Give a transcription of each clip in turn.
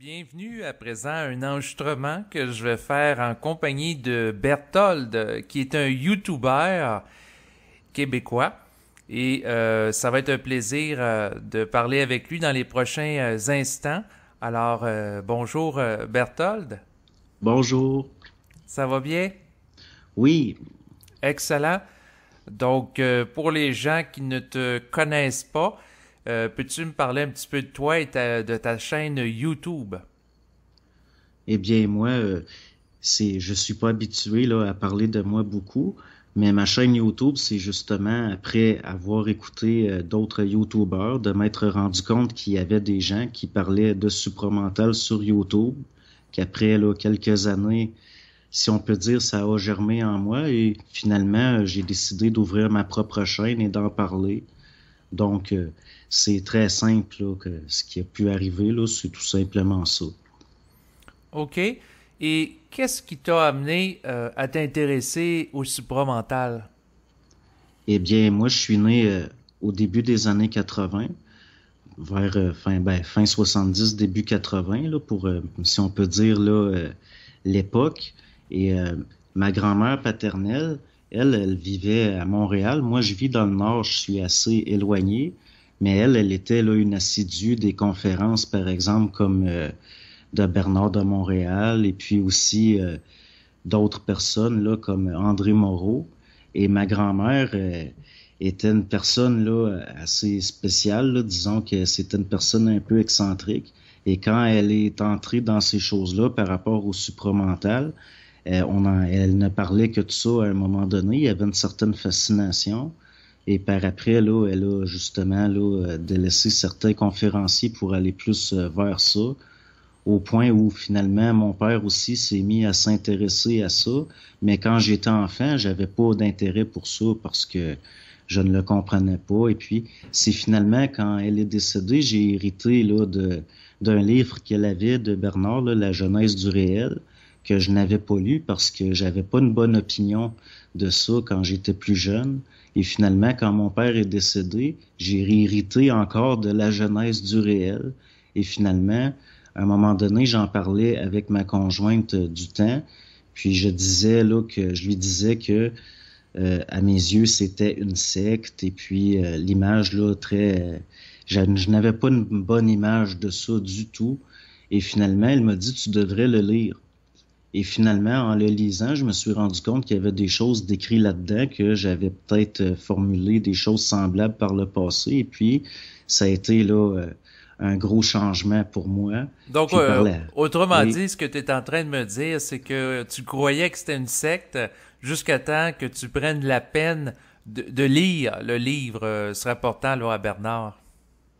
Bienvenue à présent à un enregistrement que je vais faire en compagnie de Berthold, qui est un YouTuber québécois. Et euh, ça va être un plaisir euh, de parler avec lui dans les prochains euh, instants. Alors, bonjour Berthold. Bonjour. Ça va bien? Oui. Excellent. Donc, pour les gens qui ne te connaissent pas, euh, peux-tu me parler un petit peu de toi et de ta chaîne YouTube? Eh bien, moi, euh, c'est, je suis pas habitué là, à parler de moi beaucoup, mais ma chaîne YouTube, c'est justement après avoir écouté euh, d'autres YouTubeurs, de m'être rendu compte qu'il y avait des gens qui parlaient de supramental sur YouTube, qu'après quelques années, si on peut dire, ça a germé en moi et finalement, j'ai décidé d'ouvrir ma propre chaîne et d'en parler. Donc, euh, c'est très simple que ce qui a pu arriver, c'est tout simplement ça. OK. Et qu'est-ce qui t'a amené euh, à t'intéresser au supramental? Eh bien, moi, je suis né euh, au début des années 80, vers fin, 70, ben, début 80, là, pour, si on peut dire, l'époque. Et ma grand-mère paternelle, elle, elle vivait à Montréal. Moi, je vis dans le Nord, je suis assez éloigné. Mais elle, elle était là une assidue des conférences, par exemple, comme euh, de Bernard de Montréal, et puis aussi euh, d'autres personnes, là, comme André Moreau. Et ma grand-mère euh, était une personne là, assez spéciale, disons que c'était une personne un peu excentrique. Et quand elle est entrée dans ces choses-là par rapport au supramental, euh, elle ne parlait que de ça à un moment donné. Il y avait une certaine fascination. Et par après, là, elle a justement là, euh, délaissé certains conférenciers pour aller plus euh, vers ça, au point où finalement mon père aussi s'est mis à s'intéresser à ça. Mais quand j'étais enfant, j'avais pas d'intérêt pour ça parce que je ne le comprenais pas. Et puis, c'est finalement quand elle est décédée, j'ai hérité là, de, d'un livre qu'elle avait de Bernard, La jeunesse du réel que je n'avais pas lu parce que j'avais pas une bonne opinion de ça quand j'étais plus jeune. Et finalement, quand mon père est décédé, j'ai hérité encore de la jeunesse du réel. Et finalement, à un moment donné, j'en parlais avec ma conjointe du temps. Puis je disais là que je lui disais que euh, à mes yeux, c'était une secte. Et puis euh, l'image là, très, euh, je, je n'avais pas une bonne image de ça du tout. Et finalement, elle m'a dit tu devrais le lire. Et finalement, en le lisant, je me suis rendu compte qu'il y avait des choses décrites là-dedans que j'avais peut-être euh, formulé des choses semblables par le passé. Et puis, ça a été là euh, un gros changement pour moi. Donc, euh, autrement dit, ce que tu es en train de me dire, c'est que tu croyais que c'était une secte jusqu'à temps que tu prennes la peine de, lire le livre se rapportant à Bernard.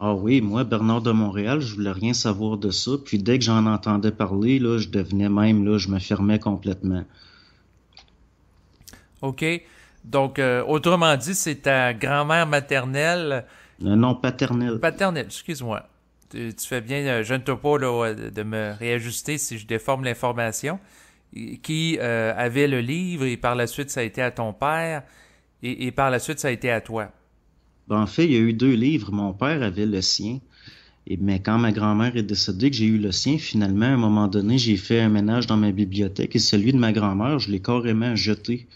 Ah oui, moi, Bernard de Montréal, je voulais rien savoir de ça. Puis dès que j'en entendais parler, là, je devenais même, là, je me fermais complètement. OK. Donc, euh, autrement dit, c'est ta grand-mère maternelle. Euh, non, paternelle. Paternelle, excuse-moi. Tu, fais bien, euh, je ne te pas là, de me réajuster si je déforme l'information. Qui avait le livre et par la suite, ça a été à ton père et par la suite, ça a été à toi. Ben, en fait, il y a eu deux livres. Mon père avait le sien. Et, mais quand ma grand-mère est décédée, que j'ai eu le sien, finalement, à un moment donné, j'ai fait un ménage dans ma bibliothèque et celui de ma grand-mère, je l'ai carrément jeté.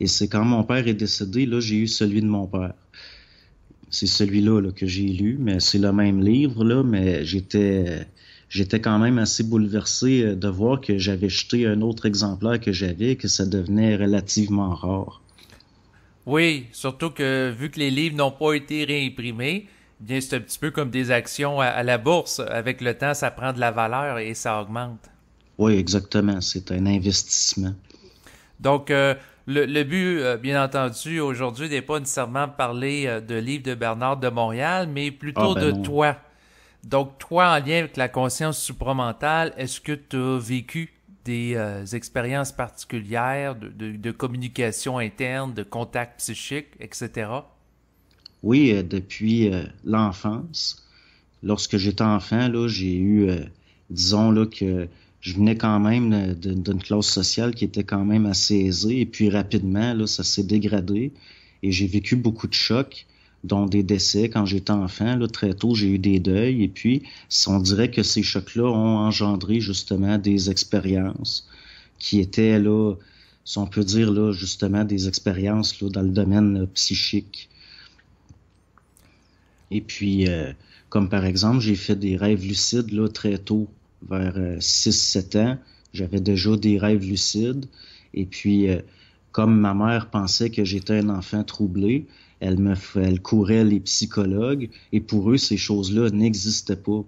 Et c'est quand mon père est décédé, là, j'ai eu celui de mon père. C'est celui-là là, que j'ai lu, mais c'est le même livre, là, mais j'étais j'étais quand même assez bouleversé euh, de voir que j'avais jeté un autre exemplaire que j'avais, que ça devenait relativement rare. Oui, surtout que vu que les livres n'ont pas été réimprimés, eh bien c'est un petit peu comme des actions à, la bourse. Avec le temps, ça prend de la valeur et ça augmente. Oui, exactement. C'est un investissement. Donc, euh, le, but, euh, bien entendu, aujourd'hui n'est pas nécessairement parler euh, de livres de Bernard de Montréal, mais plutôt ah, ben de toi. Donc, toi, en lien avec la conscience supramentale, est-ce que tu as vécu des euh, expériences particulières de, communication interne, de contact psychique, etc. Oui, euh, depuis euh, l'enfance. Lorsque j'étais enfant, là, j'ai eu, disons là, que je venais quand même d'une classe sociale qui était quand même assez aisée, et puis rapidement, là, ça s'est dégradé, et j'ai vécu beaucoup de chocs dont des décès quand j'étais enfant. Là, très tôt, j'ai eu des deuils. Et puis, on dirait que ces chocs-là ont engendré justement des expériences qui étaient, là, si on peut dire, là, justement, des expériences là, dans le domaine euh, psychique. Et puis, euh, comme par exemple, j'ai fait des rêves lucides là, très tôt, vers 6-7 euh, ans. J'avais déjà des rêves lucides. Et puis, comme ma mère pensait que j'étais un enfant troublé, elle, me, elle courait les psychologues, et pour eux, ces choses-là n'existaient pas.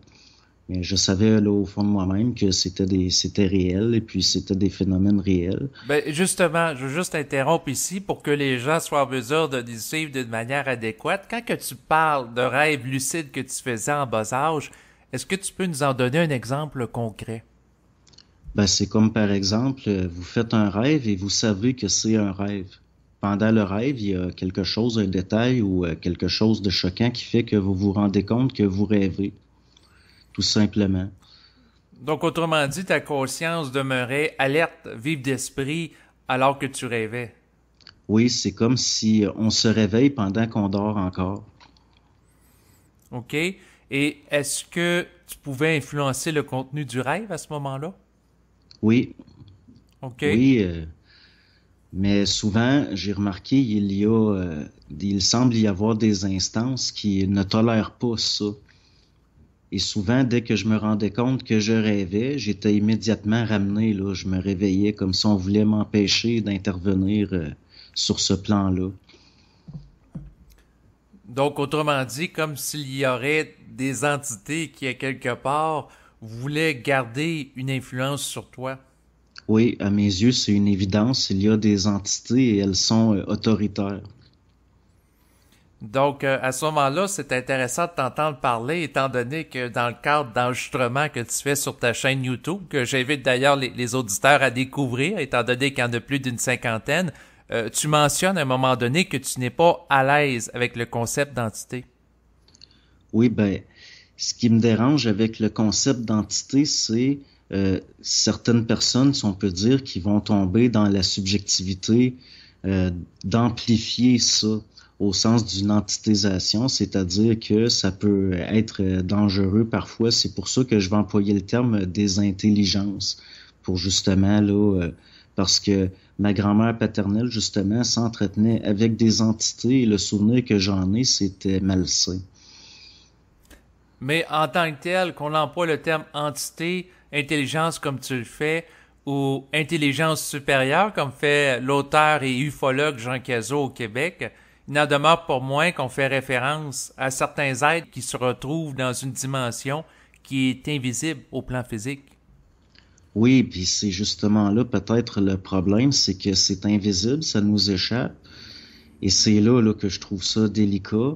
Mais je savais là, au fond de moi-même que c'était des c'était réel et puis c'était des phénomènes réels. Ben justement, je veux juste interrompre ici pour que les gens soient en mesure de les suivre d'une manière adéquate. Quand que tu parles de rêves lucides que tu faisais en bas âge, est-ce que tu peux nous en donner un exemple concret? Ben, c'est comme par exemple, euh, vous faites un rêve et vous savez que c'est un rêve pendant le rêve, il y a quelque chose, un détail ou euh, quelque chose de choquant qui fait que vous vous rendez compte que vous rêvez, tout simplement. Donc, autrement dit, ta conscience demeurait alerte, vive d'esprit, alors que tu rêvais. Oui, c'est comme si euh, on se réveille pendant qu'on dort encore. OK. Et est-ce que tu pouvais influencer le contenu du rêve à ce moment-là? Oui. OK. Oui. Euh, mais souvent, j'ai remarqué, il y a, euh, il semble y avoir des instances qui ne tolèrent pas ça. Et souvent, dès que je me rendais compte que je rêvais, j'étais immédiatement ramené. Là, je me réveillais comme si on voulait m'empêcher d'intervenir euh, sur ce plan-là. Donc, autrement dit, comme s'il y aurait des entités qui, à quelque part, voulaient garder une influence sur toi. Oui, à mes yeux, c'est une évidence. Il y a des entités et elles sont euh, autoritaires. Donc, euh, à ce moment-là, c'est intéressant de t'entendre parler, étant donné que dans le cadre d'enregistrement que tu fais sur ta chaîne YouTube, que j'invite d'ailleurs les, auditeurs à découvrir, étant donné qu'il y en a plus d'une cinquantaine, euh, tu mentionnes à un moment donné que tu n'es pas à l'aise avec le concept d'entité. Oui, ben, ce qui me dérange avec le concept d'entité, c'est euh, certaines personnes, si on peut dire, qui vont tomber dans la subjectivité euh, d'amplifier ça au sens d'une entitéisation, c'est-à-dire que ça peut être euh, dangereux parfois. C'est pour ça que je vais employer le terme des désintelligence pour justement là, parce que ma grand-mère paternelle justement s'entretenait avec des entités et le souvenir que j'en ai, c'était malsain. Mais en tant que tel, qu'on emploie le terme entité, intelligence comme tu le fais ou intelligence supérieure comme fait l'auteur et ufologue Jean Cazot au Québec, il n'en demeure pour moins qu'on fait référence à certains êtres qui se retrouvent dans une dimension qui est invisible au plan physique. Oui, puis c'est justement là peut-être le problème, c'est que c'est invisible, ça nous échappe. Et c'est là, là que je trouve ça délicat.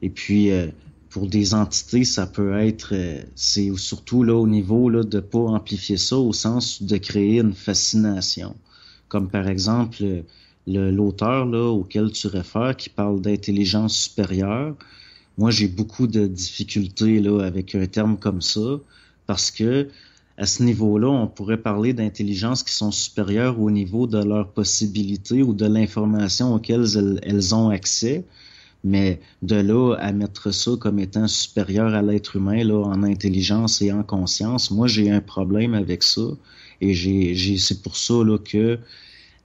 Et puis, euh, pour des entités, ça peut être, euh, c'est surtout là au niveau là, de pas amplifier ça au sens de créer une fascination. Comme par exemple euh, l'auteur auquel tu réfères qui parle d'intelligence supérieure. Moi, j'ai beaucoup de difficultés là, avec un terme comme ça parce que à ce niveau-là, on pourrait parler d'intelligences qui sont supérieures au niveau de leurs possibilités ou de l'information auxquelles elles, ont accès. Mais de là à mettre ça comme étant supérieur à l'être humain là, en intelligence et en conscience, moi j'ai un problème avec ça. Et j'ai, c'est pour ça là, que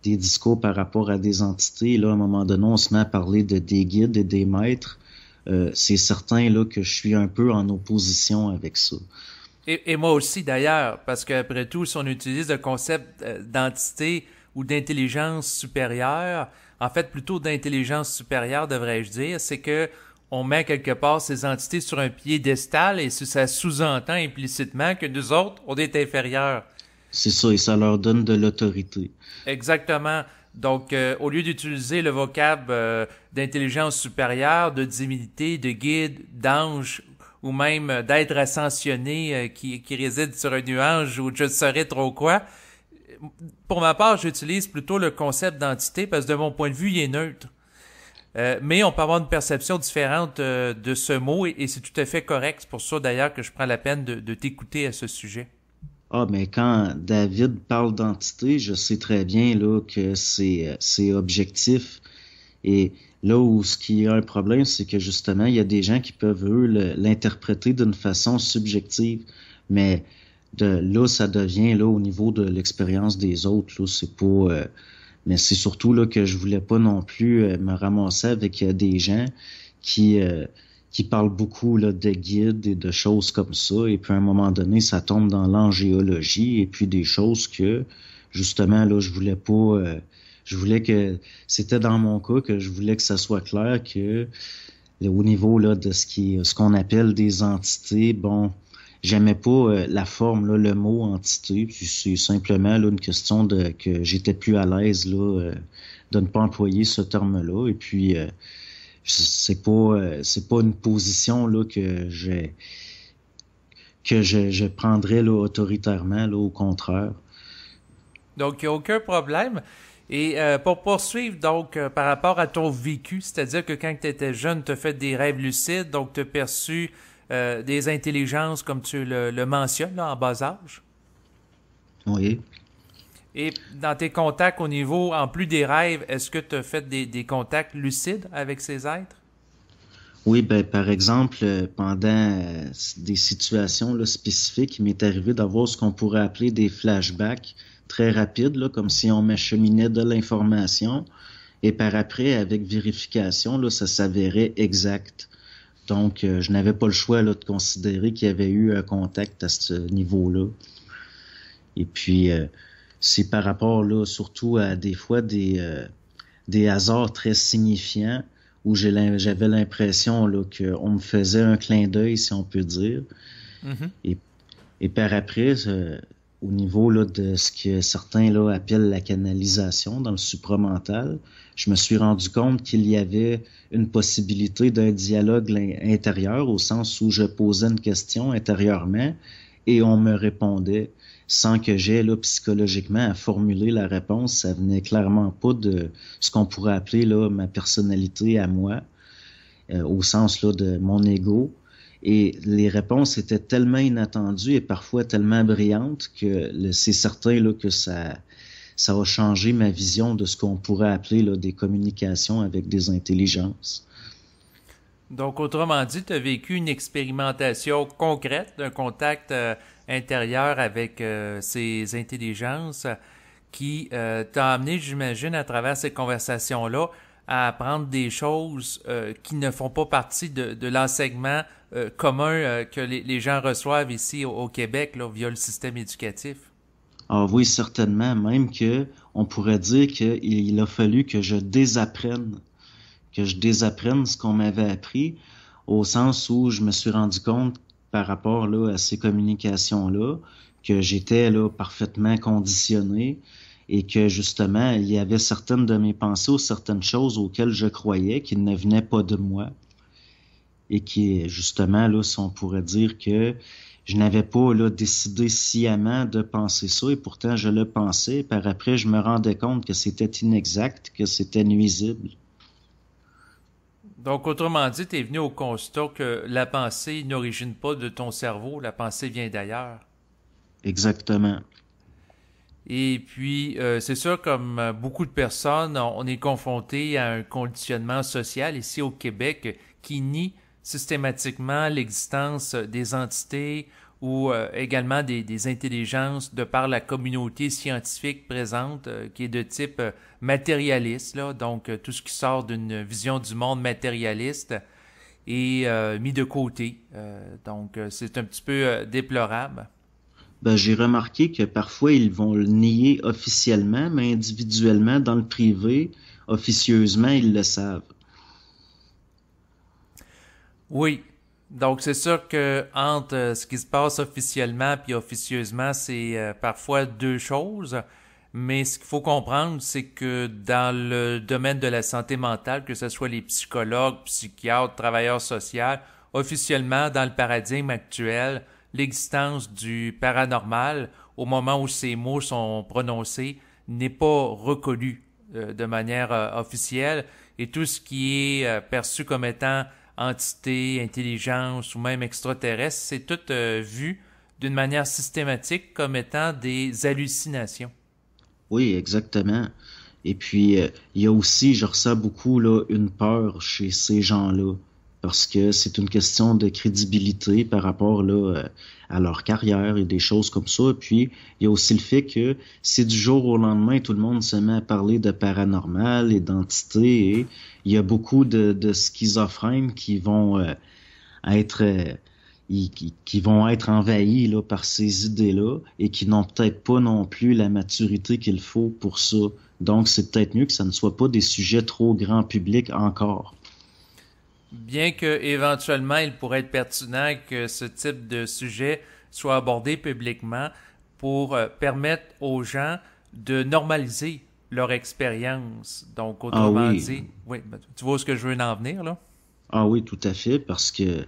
des discours par rapport à des entités, là, à un moment donné, on se met à parler de des guides et des maîtres. Euh, c'est certain là, que je suis un peu en opposition avec ça. Et, et moi aussi d'ailleurs, parce qu'après tout, si on utilise le concept euh, d'entité ou d'intelligence supérieure, en fait plutôt d'intelligence supérieure, devrais-je dire, c'est que on met quelque part ces entités sur un piédestal et ça sous-entend implicitement que nous autres, on est inférieurs. C'est ça, et ça leur donne de l'autorité. Exactement. Donc, euh, au lieu d'utiliser le vocable euh, d'intelligence supérieure, de divinité, de guide, d'ange, ou même d'être ascensionné euh, qui, qui, réside sur un nuage ou je saurais trop quoi, pour ma part, j'utilise plutôt le concept d'entité parce que de mon point de vue, il est neutre. Euh, mais on peut avoir une perception différente euh, de ce mot et, c'est tout à fait correct. C'est pour ça d'ailleurs que je prends la peine de, t'écouter à ce sujet. Ah, mais quand David parle d'entité, je sais très bien là, que c'est, euh, objectif. Et là où ce qui a un problème, c'est que justement, il y a des gens qui peuvent, eux, l'interpréter d'une façon subjective. Mais là, ça devient là au niveau de l'expérience des autres. Là, c'est pas. Euh, mais c'est surtout là que je voulais pas non plus euh, me ramasser avec euh, des gens qui qui parlent beaucoup là, de guides et de choses comme ça. Et puis à un moment donné, ça tombe dans l'angéologie et puis des choses que justement là, je voulais pas. je voulais que c'était dans mon cas que je voulais que ça soit clair que au niveau là, de ce qui ce qu'on appelle des entités, bon, j'aimais pas euh, la forme, là, le mot entité. C'est simplement là, une question de que j'étais plus à l'aise là, euh, de ne pas employer ce terme-là. Et puis euh, c'est pas c'est pas une position là, que j'ai que je, prendrais autoritairement, là, au contraire. Donc, il n'y a aucun problème. Et pour poursuivre, donc, par rapport à ton vécu, c'est-à-dire que quand tu étais jeune, tu as fait des rêves lucides, donc tu as perçu euh, des intelligences, comme tu le, mentionnes, là, en bas âge. Oui. Et dans tes contacts au niveau, en plus des rêves, est-ce que tu as fait des, contacts lucides avec ces êtres? Oui, ben, par exemple, euh, pendant euh, des situations là, spécifiques, il m'est arrivé d'avoir ce qu'on pourrait appeler des flashbacks très rapides, comme si on m'acheminait de l'information. Et par après, avec vérification, là, ça s'avérait exact. Donc, euh, je n'avais pas le choix là, de considérer qu'il y avait eu un contact à ce niveau-là. Et puis, euh, c'est par rapport là, surtout à des fois des, euh, des hasards très signifiants où j'avais l'impression qu'on me faisait un clin d'œil, si on peut dire. Mm-hmm. et, et par après, au niveau de ce que certains là, appellent la canalisation dans le supramental, je me suis rendu compte qu'il y avait une possibilité d'un dialogue intérieur au sens où je posais une question intérieurement et on me répondait sans que j'aie là, psychologiquement à formuler la réponse. Ça venait clairement pas de ce qu'on pourrait appeler là, ma personnalité à moi, euh, au sens là, de mon ego et les réponses étaient tellement inattendues et parfois tellement brillantes que c'est certain là, que ça, ça a changé ma vision de ce qu'on pourrait appeler des communications avec des intelligences. Donc, autrement dit, tu as vécu une expérimentation concrète d'un contact euh, intérieur avec euh, ces intelligences qui euh, t'a amené, j'imagine, à travers ces conversations-là, à apprendre des choses qui ne font pas partie de l'enseignement euh, commun euh, que les, gens reçoivent ici au, Québec via le système éducatif? Ah oui, certainement. Même que on pourrait dire qu'il a fallu que je désapprenne, que je désapprenne ce qu'on m'avait appris, au sens où je me suis rendu compte par rapport là, à ces communications-là, que j'étais parfaitement conditionné et que justement, il y avait certaines de mes pensées ou certaines choses auxquelles je croyais qui ne venaient pas de moi et qui justement, là, on pourrait dire que je n'avais pas là, décidé sciemment de penser ça et pourtant je le pensais. Par après, je me rendais compte que c'était inexact, que c'était nuisible. Donc, autrement dit, tu es venu au constat que la pensée n'origine pas de ton cerveau, la pensée vient d'ailleurs. Exactement. Et puis, euh, c'est sûr, comme euh, beaucoup de personnes, on est confronté à un conditionnement social ici au Québec qui nie systématiquement l'existence euh, des entités ou euh, également des, intelligences de par la communauté scientifique présente euh, qui est de type matérialiste, là, donc tout ce qui sort d'une vision du monde matérialiste est mis de côté. donc c'est un petit peu déplorable. Ben, j'ai remarqué que parfois ils vont le nier officiellement, mais individuellement, dans le privé, officieusement, ils le savent. Oui. Donc c'est sûr que entre euh, ce qui se passe officiellement puis officieusement, c'est euh, parfois deux choses. Mais ce qu'il faut comprendre, c'est que dans le domaine de la santé mentale, que ce soit les psychologues, psychiatres, travailleurs sociaux, officiellement, dans le paradigme actuel, l'existence du paranormal, au moment où ces mots sont prononcés, n'est pas reconnue euh, de manière officielle et tout ce qui est perçu comme étant entité, intelligence ou même extraterrestre, c'est tout euh, vu d'une manière systématique comme étant des hallucinations. Oui, exactement. Et puis, euh, il y a aussi, je ressens beaucoup là, une peur chez ces gens-là, parce que c'est une question de crédibilité par rapport là, euh, à leur carrière et des choses comme ça. puis, il y a aussi le fait que si du jour au lendemain, tout le monde se met à parler de paranormal et d'entité, et il y a beaucoup de, schizophrènes qui vont euh, être... Euh, qui, vont être envahis là, par ces idées-là et qui n'ont peut-être pas non plus la maturité qu'il faut pour ça. Donc, c'est peut-être mieux que ça ne soit pas des sujets trop grand public encore bien que éventuellement il pourrait être pertinent que ce type de sujet soit abordé publiquement pour euh, permettre aux gens de normaliser leur expérience. Donc, ah autrement dit, ben, tu vois ce que je veux en venir, là? Ah oui, tout à fait, parce que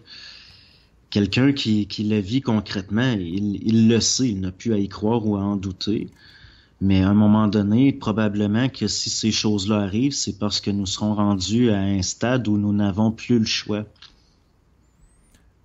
quelqu'un qui, qui le vit concrètement, il, il le sait, il n'a plus à y croire ou à en douter. Mais à un moment donné, probablement que si ces choses-là arrivent, c'est parce que nous serons rendus à un stade où nous n'avons plus le choix.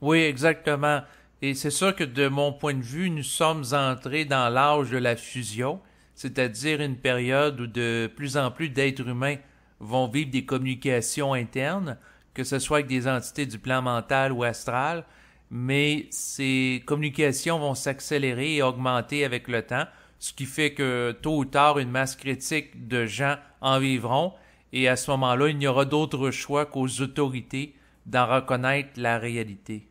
Oui, exactement. Et c'est sûr que de mon point de vue, nous sommes entrés dans l'âge de la fusion, c'est-à-dire une période où de plus en plus d'êtres humains vont vivre des communications internes, que ce soit avec des entités du plan mental ou astral, mais ces communications vont s'accélérer et augmenter avec le temps ce qui fait que tôt ou tard, une masse critique de gens en vivront, et à ce moment-là, il n'y aura d'autre choix qu'aux autorités d'en reconnaître la réalité.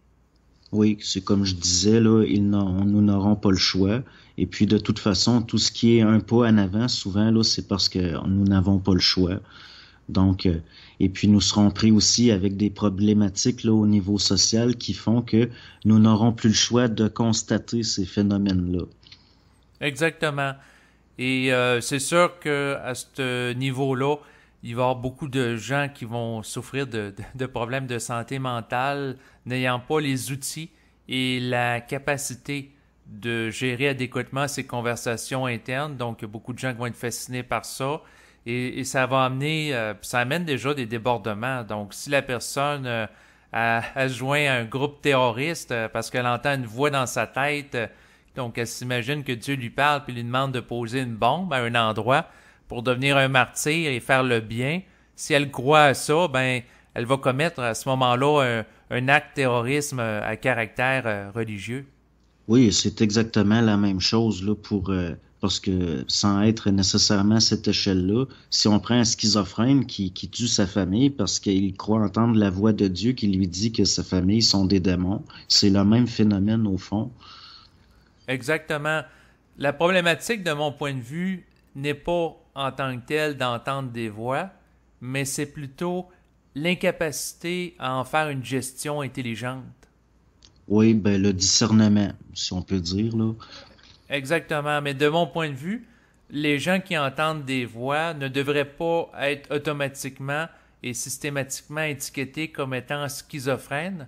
Oui, c'est comme je disais, là, nous n'aurons pas le choix. Et puis, de toute façon, tout ce qui est un pas en avant, souvent, là, c'est parce que nous n'avons pas le choix. Donc, euh, et puis nous serons pris aussi avec des problématiques là, au niveau social qui font que nous n'aurons plus le choix de constater ces phénomènes-là. Exactement. Et euh, c'est sûr que à ce niveau-là, il va y avoir beaucoup de gens qui vont souffrir de, de, problèmes de santé mentale, n'ayant pas les outils et la capacité de gérer adéquatement ces conversations internes. Donc, beaucoup de gens qui vont être fascinés par ça. Et, ça va amener, euh, ça amène déjà des débordements. Donc, si la personne euh, a, joint un groupe terroriste parce qu'elle entend une voix dans sa tête, donc, elle s'imagine que Dieu lui parle puis lui demande de poser une bombe à un endroit pour devenir un martyr et faire le bien. Si elle croit à ça, ben, elle va commettre à ce moment-là un, acte terrorisme euh, à caractère euh, religieux. Oui, c'est exactement la même chose là, pour euh, parce que sans être nécessairement à cette échelle-là, si on prend un schizophrène qui, qui tue sa famille parce qu'il croit entendre la voix de Dieu qui lui dit que sa famille sont des démons, c'est le même phénomène au fond. Exactement. La problématique, de mon point de vue, n'est pas en tant que telle d'entendre des voix, mais c'est plutôt l'incapacité à en faire une gestion intelligente. Oui, ben le discernement, si on peut dire là. Exactement, mais de mon point de vue, les gens qui entendent des voix ne devraient pas être automatiquement et systématiquement étiquetés comme étant schizophrènes,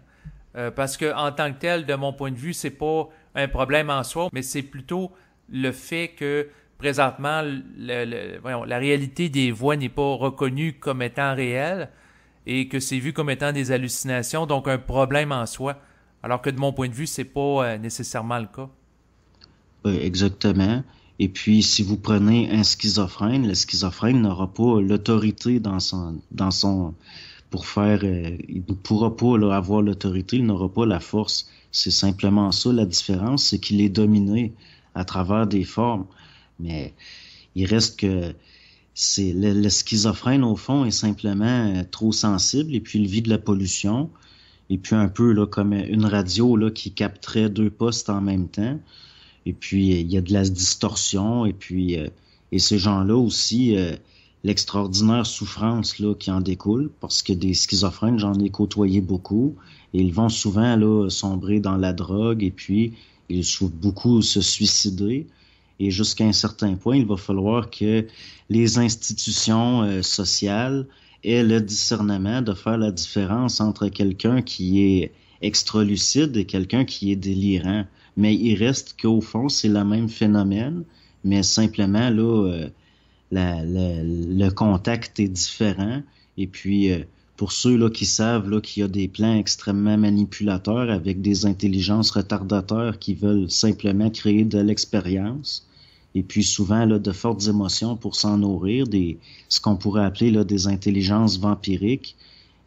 euh, parce que en tant que tel, de mon point de vue, c'est pas un problème en soi, mais c'est plutôt le fait que présentement, la réalité des voix n'est pas reconnue comme étant réelle et que c'est vu comme étant des hallucinations, donc un problème en soi. Alors que de mon point de vue, c'est pas euh, nécessairement le cas. exactement. Et puis, si vous prenez un schizophrène, le schizophrène n'aura pas l'autorité dans son, dans son, pour faire, euh, il ne pourra pas avoir l'autorité, il n'aura pas la force. C'est simplement ça la différence, c'est qu'il est dominé à travers des formes. Mais il reste que c'est le, schizophrène au fond est simplement euh, trop sensible et puis il vit de la pollution et puis un peu là comme une radio là qui capterait deux postes en même temps et puis euh, il y a de la distorsion et puis et ces gens-là aussi l'extraordinaire souffrance là, qui en découle, parce que des schizophrènes, j'en ai côtoyé beaucoup, et ils vont souvent là, sombrer dans la drogue, et puis ils souffrent beaucoup se suicider. Et jusqu'à un certain point, il va falloir que les institutions euh, sociales aient le discernement de faire la différence entre quelqu'un qui est extra-lucide et quelqu'un qui est délirant. Mais il reste qu'au fond, c'est le même phénomène, mais simplement, là, euh, le contact est différent. Et puis, euh, pour ceux là, qui savent là, qu'il y a des plans extrêmement manipulateurs avec des intelligences retardateurs qui veulent simplement créer de l'expérience, et puis souvent là, de fortes émotions pour s'en nourrir, des, ce qu'on pourrait appeler là, des intelligences vampiriques,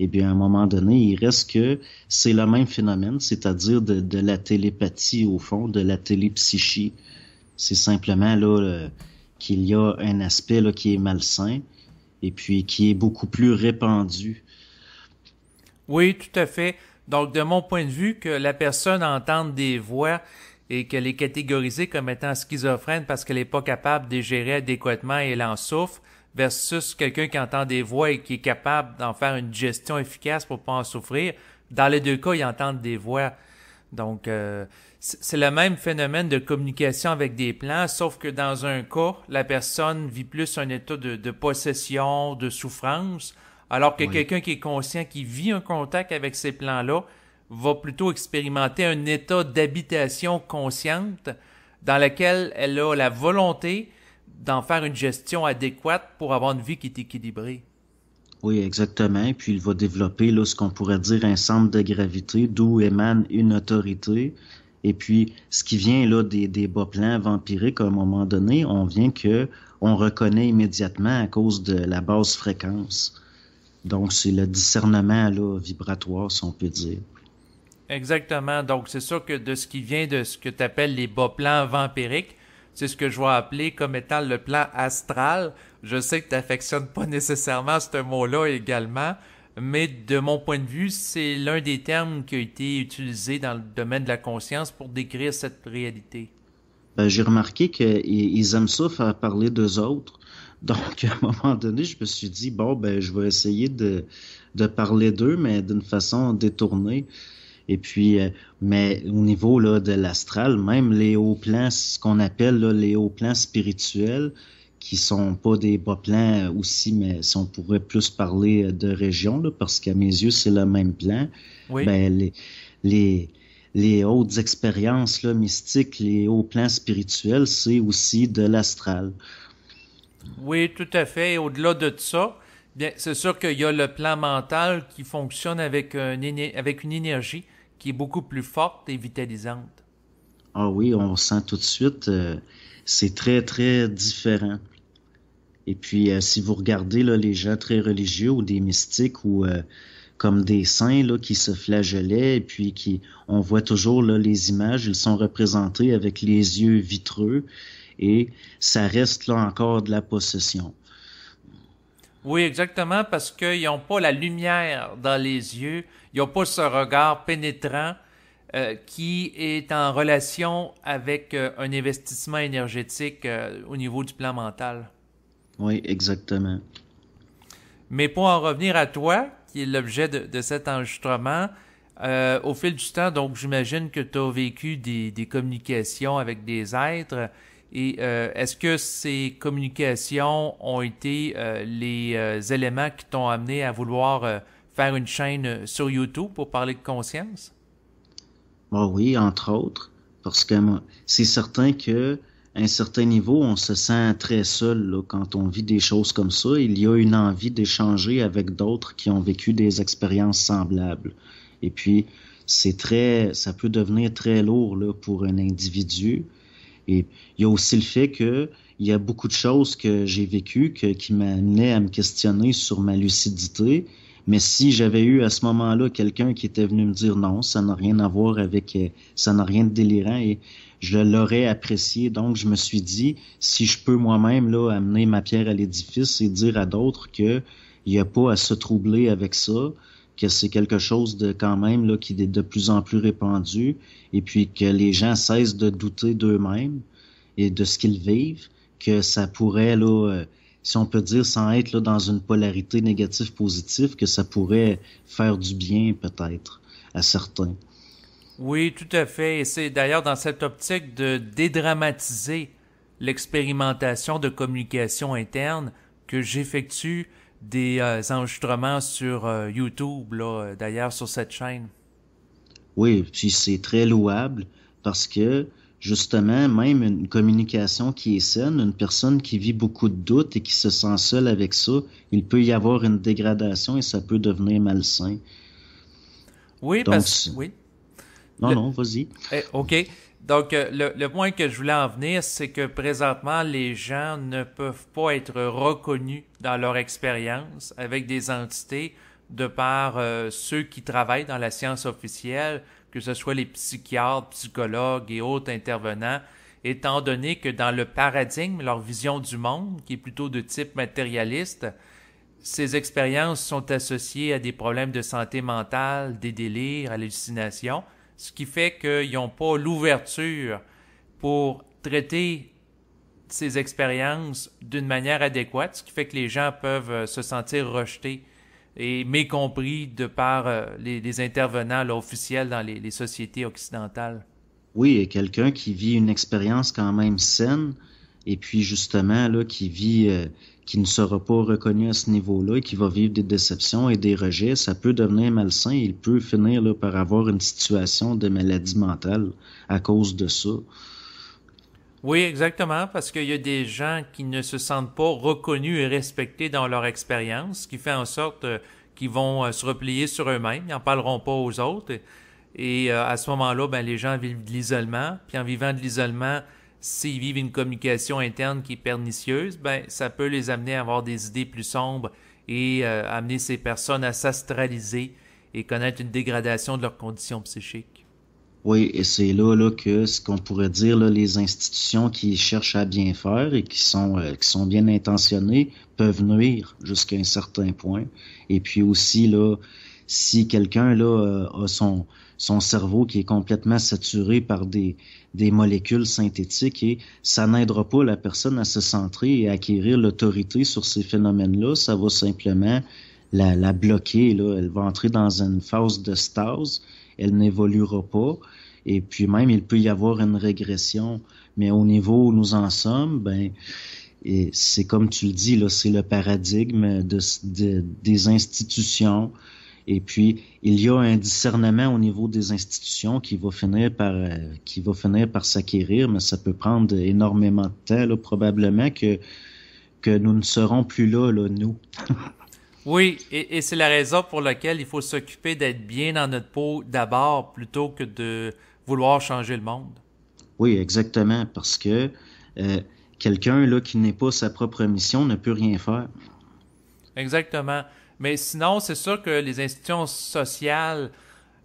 et eh bien, à un moment donné, il reste que c'est le même phénomène, c'est-à-dire de, de la télépathie au fond, de la télépsychie. C'est simplement là qu'il y a un aspect là, qui est malsain et puis qui est beaucoup plus répandu. Oui, tout à fait. Donc, de mon point de vue, que la personne entende des voix et qu'elle est catégorisée comme étant schizophrène parce qu'elle n'est pas capable de les gérer adéquatement et elle en souffre, versus quelqu'un qui entend des voix et qui est capable d'en faire une gestion efficace pour pas en souffrir. Dans les deux cas, ils entendent des voix. Donc, euh, c'est le même phénomène de communication avec des plans, sauf que dans un cas, la personne vit plus un état de, possession, de souffrance, alors que quelqu'un qui est conscient, qui vit un contact avec ces plans-là, va plutôt expérimenter un état d'habitation consciente dans lequel elle a la volonté d'en faire une gestion adéquate pour avoir une vie qui est équilibrée. Oui, exactement. Puis il va développer là, ce qu'on pourrait dire un centre de gravité d'où émane une autorité et puis, ce qui vient là des, des bas plans vampiriques, à un moment donné, on vient que on reconnaît immédiatement à cause de la basse fréquence. Donc, c'est le discernement là, vibratoire, si on peut dire. Exactement. Donc, c'est sûr que de ce qui vient de ce que tu appelles les bas plans vampiriques, c'est ce que je vais appeler comme étant le plan astral. Je sais que tu pas nécessairement ce mot-là également, mais de mon point de vue, c'est l'un des termes qui a été utilisé dans le domaine de la conscience pour décrire cette réalité. Ben, j'ai remarqué qu'ils aiment ça faire parler d'eux autres. Donc, à un moment donné, je me suis dit, bon, ben, je vais essayer de, de parler d'eux, mais d'une façon détournée. Et puis, euh, mais au niveau de l'astral, même les hauts plans, ce qu'on appelle les hauts plans spirituels, qui sont pas des bas-plans aussi, mais si on pourrait plus parler de région, parce qu'à mes yeux, c'est le même plan. Oui. Ben, les, les, hautes expériences là, mystiques, les hauts plans spirituels, c'est aussi de l'astral. Oui, tout à fait. Au-delà de ça, c'est sûr qu'il y a le plan mental qui fonctionne avec, un, avec une énergie qui est beaucoup plus forte et vitalisante. Ah oui, on sent tout de suite, euh, c'est très, très différent. Et puis, euh, si vous regardez là, les gens très religieux ou des mystiques ou euh, comme des saints là, qui se flagellaient, et puis qui, on voit toujours les images, ils sont représentés avec les yeux vitreux, et ça reste là encore de la possession. Oui, exactement, parce qu'ils n'ont pas la lumière dans les yeux, ils n'ont pas ce regard pénétrant euh, qui est en relation avec un investissement énergétique au niveau du plan mental. Oui, exactement. Mais pour en revenir à toi, qui est l'objet de, cet enregistrement, euh, au fil du temps, donc j'imagine que tu as vécu des, communications avec des êtres. Et euh, est-ce que ces communications ont été euh, les éléments qui t'ont amené à vouloir faire une chaîne sur YouTube pour parler de conscience? Ah oui, entre autres, parce que c'est certain que à un certain niveau, on se sent très seul quand on vit des choses comme ça. Il y a une envie d'échanger avec d'autres qui ont vécu des expériences semblables. Et puis, c'est très, ça peut devenir très lourd pour un individu. Et il y a aussi le fait que il y a beaucoup de choses que j'ai vécues qui m'amenaient à me questionner sur ma lucidité. Mais si j'avais eu à ce moment-là quelqu'un qui était venu me dire non, ça n'a rien à voir avec, euh, ça n'a rien de délirant et je l'aurais apprécié. Donc, je me suis dit, si je peux moi-même là amener ma pierre à l'édifice et dire à d'autres que il n'y a pas à se troubler avec ça, que c'est quelque chose de quand même là qui est de plus en plus répandu, et puis que les gens cessent de douter d'eux-mêmes et de ce qu'ils vivent, que ça pourrait là euh, si on peut dire, sans être là, dans une polarité négative-positive, que ça pourrait faire du bien peut-être à certains. Oui, tout à fait. Et c'est d'ailleurs dans cette optique de dédramatiser l'expérimentation de communication interne que j'effectue des euh, enregistrements sur euh, YouTube, là, d'ailleurs sur cette chaîne. Oui, puis c'est très louable parce que justement, même une communication qui est saine, une personne qui vit beaucoup de doutes et qui se sent seule avec ça, il peut y avoir une dégradation et ça peut devenir malsain. Oui, parce que... Oui. Non, non, vas-y. Eh, OK. Donc, euh, le, point que je voulais en venir, c'est que présentement, les gens ne peuvent pas être reconnus dans leur expérience avec des entités de par euh, ceux qui travaillent dans la science officielle, que ce soit les psychiatres, psychologues et autres intervenants, étant donné que dans le paradigme, leur vision du monde, qui est plutôt de type matérialiste, ces expériences sont associées à des problèmes de santé mentale, des délires, hallucinations, ce qui fait qu'ils n'ont pas l'ouverture pour traiter ces expériences d'une manière adéquate, ce qui fait que les gens peuvent euh, se sentir rejetés et mécompris de par euh, les, intervenants officiels dans les, sociétés occidentales. Oui, et quelqu'un qui vit une expérience quand même saine, et puis justement, là, qui vit, euh, qui ne sera pas reconnu à ce niveau-là et qui va vivre des déceptions et des rejets, ça peut devenir malsain il peut finir par avoir une situation de maladie mentale à cause de ça. Oui, exactement, parce qu'il y a des gens qui ne se sentent pas reconnus et respectés dans leur expérience, ce qui fait en sorte euh, qu'ils vont euh, se replier sur eux-mêmes, ils n'en parleront pas aux autres. Et, euh, à ce moment-là, ben, les gens vivent de l'isolement, puis en vivant de l'isolement, s'ils vivent une communication interne qui est pernicieuse, ben, ça peut les amener à avoir des idées plus sombres et euh, amener ces personnes à s'astraliser et connaître une dégradation de leurs conditions psychiques. Oui, et c'est là, là que ce qu'on pourrait dire, là, les institutions qui cherchent à bien faire et qui sont, euh, qui bien intentionnées peuvent nuire jusqu'à un certain point. Et puis aussi, là, si quelqu'un là euh, a son cerveau qui est complètement saturé par des, des molécules synthétiques et ça n'aidera pas la personne à se centrer et acquérir l'autorité sur ces phénomènes-là. Ça va simplement la, la bloquer. Là. Elle va entrer dans une phase de stase. Elle n'évoluera pas. Et puis même, il peut y avoir une régression. Mais au niveau où nous en sommes, ben, c'est comme tu le dis, là, c'est le paradigme de, des institutions, et puis, il y a un discernement au niveau des institutions qui va finir par, euh, qui va finir par s'acquérir, mais ça peut prendre énormément de temps, probablement que, que nous ne serons plus là, là nous. oui, et, c'est la raison pour laquelle il faut s'occuper d'être bien dans notre peau d'abord plutôt que de vouloir changer le monde. Oui, exactement, parce que euh, quelqu'un là qui n'est pas sa propre mission ne peut rien faire. Exactement. Mais sinon, c'est sûr que les institutions sociales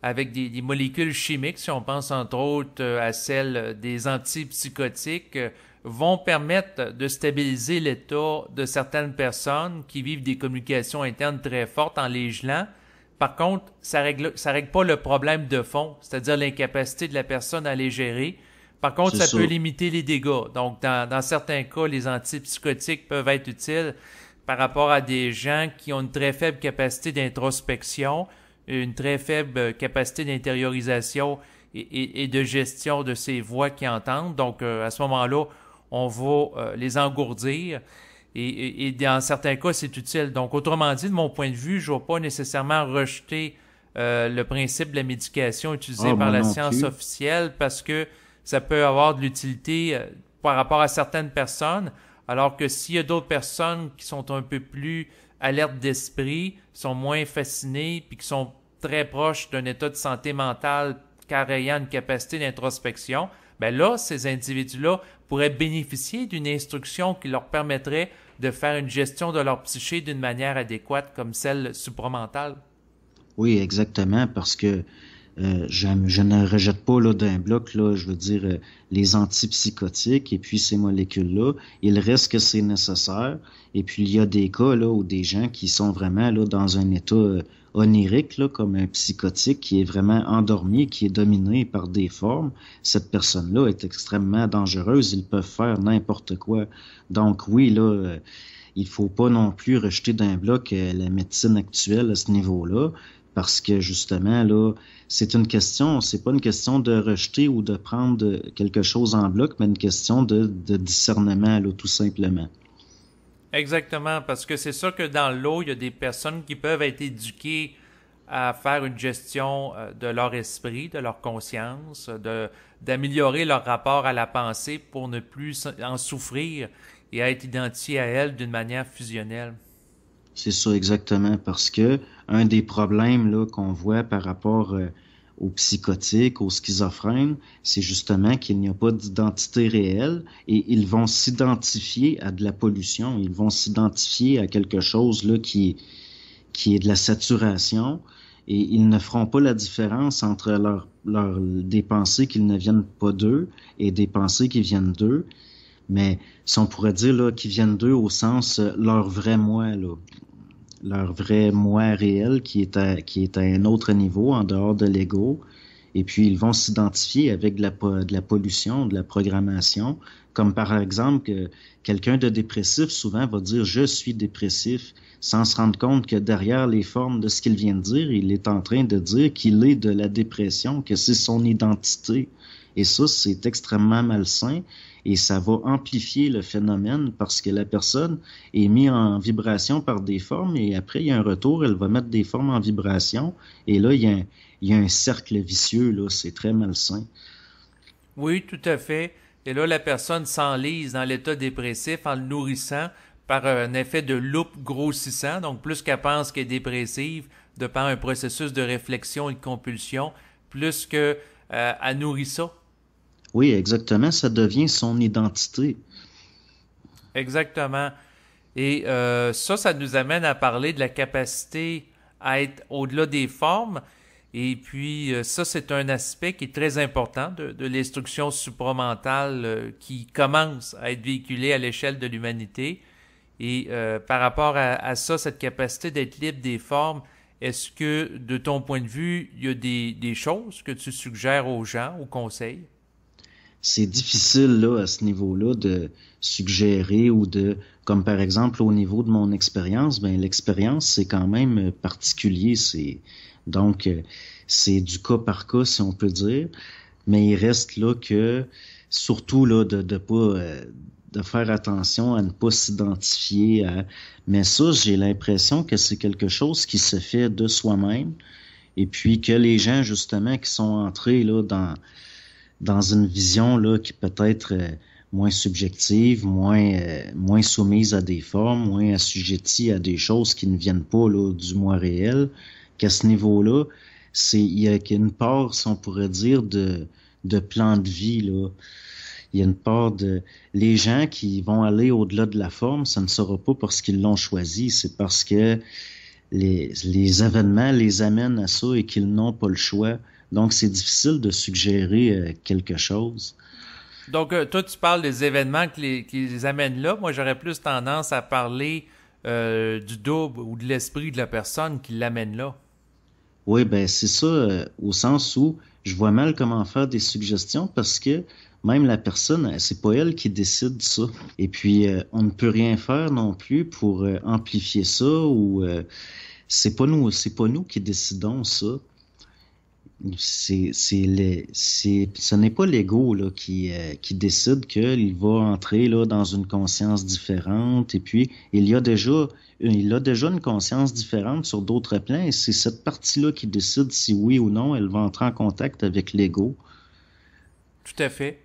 avec des, des, molécules chimiques, si on pense entre autres euh, à celles des antipsychotiques, euh, vont permettre de stabiliser l'état de certaines personnes qui vivent des communications internes très fortes en les gelant. Par contre, ça règle, ça règle pas le problème de fond, c'est-à-dire l'incapacité de la personne à les gérer. Par contre, ça, peut limiter les dégâts. Donc, dans, dans certains cas, les antipsychotiques peuvent être utiles, par rapport à des gens qui ont une très faible capacité d'introspection, une très faible capacité d'intériorisation et, de gestion de ces voix qui entendent. Donc, euh, à ce moment-là, on va euh, les engourdir. Et, dans certains cas, c'est utile. Donc, autrement dit, de mon point de vue, je ne vais pas nécessairement rejeter euh, le principe de la médication utilisée ah, par la science officielle parce que ça peut avoir de l'utilité par rapport à certaines personnes. Alors que s'il y a d'autres personnes qui sont un peu plus alertes d'esprit, sont moins fascinées, puis qui sont très proches d'un état de santé mentale car ayant une capacité d'introspection, ben là, ces individus-là pourraient bénéficier d'une instruction qui leur permettrait de faire une gestion de leur psyché d'une manière adéquate comme celle supramentale. Oui, exactement, parce que euh, je, ne rejette pas d'un bloc là, je veux dire euh, les antipsychotiques et puis ces molécules là, il reste que c'est nécessaire et puis il y a des cas là où des gens qui sont vraiment là dans un état euh, onirique là, comme un psychotique qui est vraiment endormi, qui est dominé par des formes, cette personne là est extrêmement dangereuse, ils peuvent faire n'importe quoi. Donc oui là il faut pas non plus rejeter d'un bloc la médecine actuelle à ce niveau-là parce que justement, là, c'est une question, c'est pas une question de rejeter ou de prendre quelque chose en bloc, mais une question de, discernement, là, tout simplement. Exactement, parce que c'est sûr que dans l'eau, il y a des personnes qui peuvent être éduquées à faire une gestion euh, de leur esprit, de leur conscience, de, d'améliorer leur rapport à la pensée pour ne plus en souffrir et à être identifié à elle d'une manière fusionnelle. C'est ça exactement, parce que un des problèmes qu'on voit par rapport euh, aux psychotiques, aux schizophrènes, c'est justement qu'il n'y a pas d'identité réelle et ils vont s'identifier à de la pollution, ils vont s'identifier à quelque chose qui, est de la saturation et ils ne feront pas la différence entre leur, des pensées qui ne viennent pas d'eux et des pensées qui viennent d'eux. Mais si on pourrait dire qu'ils viennent d'eux au sens euh, leur vrai moi, leur vrai moi réel qui est à, qui est un autre niveau en dehors de l'ego. Et puis ils vont s'identifier avec de la, de la pollution, de la programmation, comme par exemple que quelqu'un de dépressif souvent va dire je suis dépressif sans se rendre compte que derrière les formes de ce qu'il vient de dire, il est en train de dire qu'il est de la dépression, que c'est son identité, et ça, c'est extrêmement malsain et ça va amplifier le phénomène parce que la personne est mise en vibration par des formes et après, il y a un retour, elle va mettre des formes en vibration et là, il y a un, cercle vicieux, là, c'est très malsain. Oui, tout à fait. Et là, la personne s'enlise dans l'état dépressif en le nourrissant par un effet de loupe grossissant, donc plus qu'elle pense qu'elle est dépressive, de par un processus de réflexion et de compulsion, plus qu'elle euh, nourrit ça oui, exactement. Ça devient son identité. Exactement. Et euh, ça, ça nous amène à parler de la capacité à être au-delà des formes. Et puis, euh, ça, c'est un aspect qui est très important de, l'instruction supramentale euh, qui commence à être véhiculée à l'échelle de l'humanité. Et par rapport à, ça, cette capacité d'être libre des formes, est-ce que, de ton point de vue, il y a des, des choses que tu suggères aux gens, aux conseils? c'est difficile là à ce niveau-là de suggérer ou de comme par exemple au niveau de mon expérience ben l'expérience c'est quand même euh, particulier c'est donc euh, c'est du cas par cas si on peut dire mais il reste là que surtout là de de pas euh, de faire attention à ne pas s'identifier à mais ça j'ai l'impression que c'est quelque chose qui se fait de soi-même et puis que les gens justement qui sont entrés là dans dans une vision là, qui peut-être euh, moins subjective, moins, euh, moins soumise à des formes, moins assujettie à des choses qui ne viennent pas là, du moi réel, qu'à ce niveau-là, c'est il y a une part, si on pourrait dire, de, de plan de vie. Là. Il y a une part de les gens qui vont aller au-delà de la forme, ça ne sera pas parce qu'ils l'ont choisi, c'est parce que les, les événements les amènent à ça et qu'ils n'ont pas le choix. Donc, c'est difficile de suggérer euh, quelque chose. Donc, euh, toi, tu parles des événements qui les, amènent là. Moi, j'aurais plus tendance à parler euh, du double ou de l'esprit de la personne qui l'amène là. Oui, ben c'est ça, au sens où je vois mal comment faire des suggestions parce que même la personne, c'est pas elle qui décide ça. Et puis, on ne peut rien faire non plus pour amplifier ça ou c'est pas nous, c'est pas nous qui décidons ça c'est les ce n'est pas l'ego là qui euh, qui décide qu'il va entrer là dans une conscience différente et puis il y a déjà il a déjà une conscience différente sur d'autres plans et c'est cette partie là qui décide si oui ou non elle va entrer en contact avec l'ego tout à fait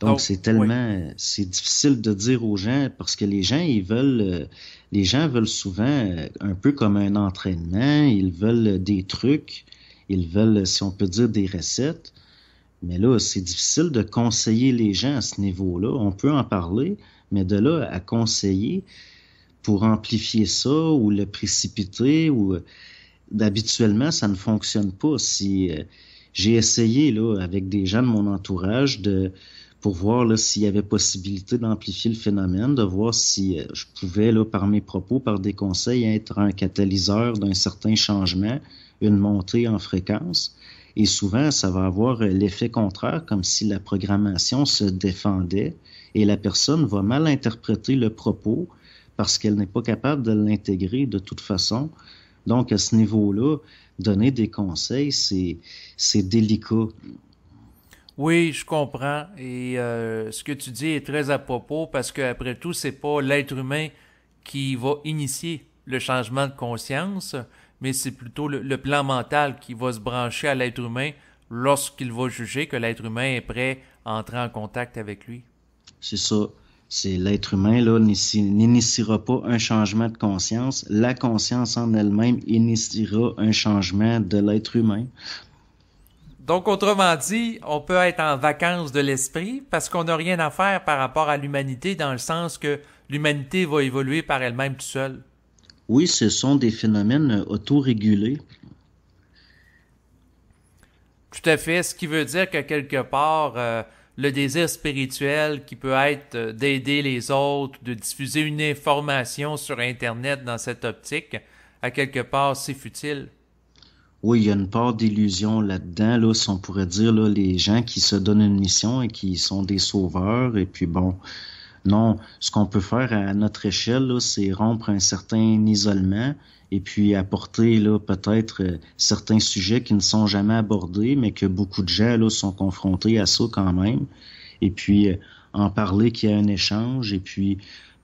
donc c'est tellement euh, c'est difficile de dire aux gens parce que les gens ils veulent euh, les gens veulent souvent euh, un peu comme un entraînement, ils veulent euh, des trucs, ils veulent, euh, si on peut dire, des recettes. Mais là, c'est difficile de conseiller les gens à ce niveau-là. On peut en parler, mais de là à conseiller pour amplifier ça ou le précipiter ou d'habituellement, ça ne fonctionne pas. Si j'ai essayé là avec des gens de mon entourage de pour voir s'il y avait possibilité d'amplifier le phénomène, de voir si euh, je pouvais, là, par mes propos, par des conseils, être un catalyseur d'un certain changement, une montée en fréquence. Et souvent, ça va avoir euh, l'effet contraire, comme si la programmation se défendait et la personne va mal interpréter le propos parce qu'elle n'est pas capable de l'intégrer de toute façon. Donc, à ce niveau-là, donner des conseils, c'est délicat. Oui, je comprends. Et euh, ce que tu dis est très à propos parce qu'après tout, c'est pas l'être humain qui va initier le changement de conscience, mais c'est plutôt le, plan mental qui va se brancher à l'être humain lorsqu'il va juger que l'être humain est prêt à entrer en contact avec lui. C'est ça. C'est l'être humain là n'initiera pas un changement de conscience. La conscience en elle-même initiera un changement de l'être humain. Donc, autrement dit, on peut être en vacances de l'esprit parce qu'on n'a rien à faire par rapport à l'humanité dans le sens que l'humanité va évoluer par elle-même tout seul. Oui, ce sont des phénomènes autorégulés. Tout à fait, ce qui veut dire que quelque part, euh, le désir spirituel qui peut être euh, d'aider les autres, de diffuser une information sur Internet dans cette optique, à quelque part, c'est futile oui, il y a une part d'illusion là-dedans, là, si on pourrait dire, là, les gens qui se donnent une mission et qui sont des sauveurs, et puis bon, non, ce qu'on peut faire à notre échelle, c'est rompre un certain isolement et puis apporter là peut-être euh, certains sujets qui ne sont jamais abordés, mais que beaucoup de gens là, sont confrontés à ça quand même. Et puis euh, en parler qu'il y a un échange et puis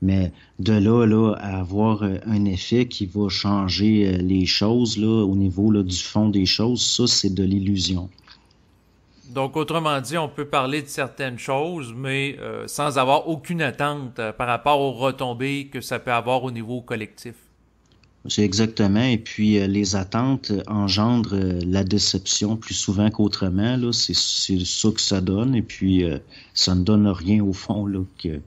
mais de là, à avoir euh, un effet qui va changer euh, les choses là, au niveau du fond des choses, ça, c'est de l'illusion. Donc, autrement dit, on peut parler de certaines choses, mais euh, sans avoir aucune attente par rapport aux retombées que ça peut avoir au niveau collectif. C'est exactement. Et puis, les attentes engendrent la déception plus souvent qu'autrement. C'est ça que ça donne. Et puis, ça ne donne rien au fond là, que,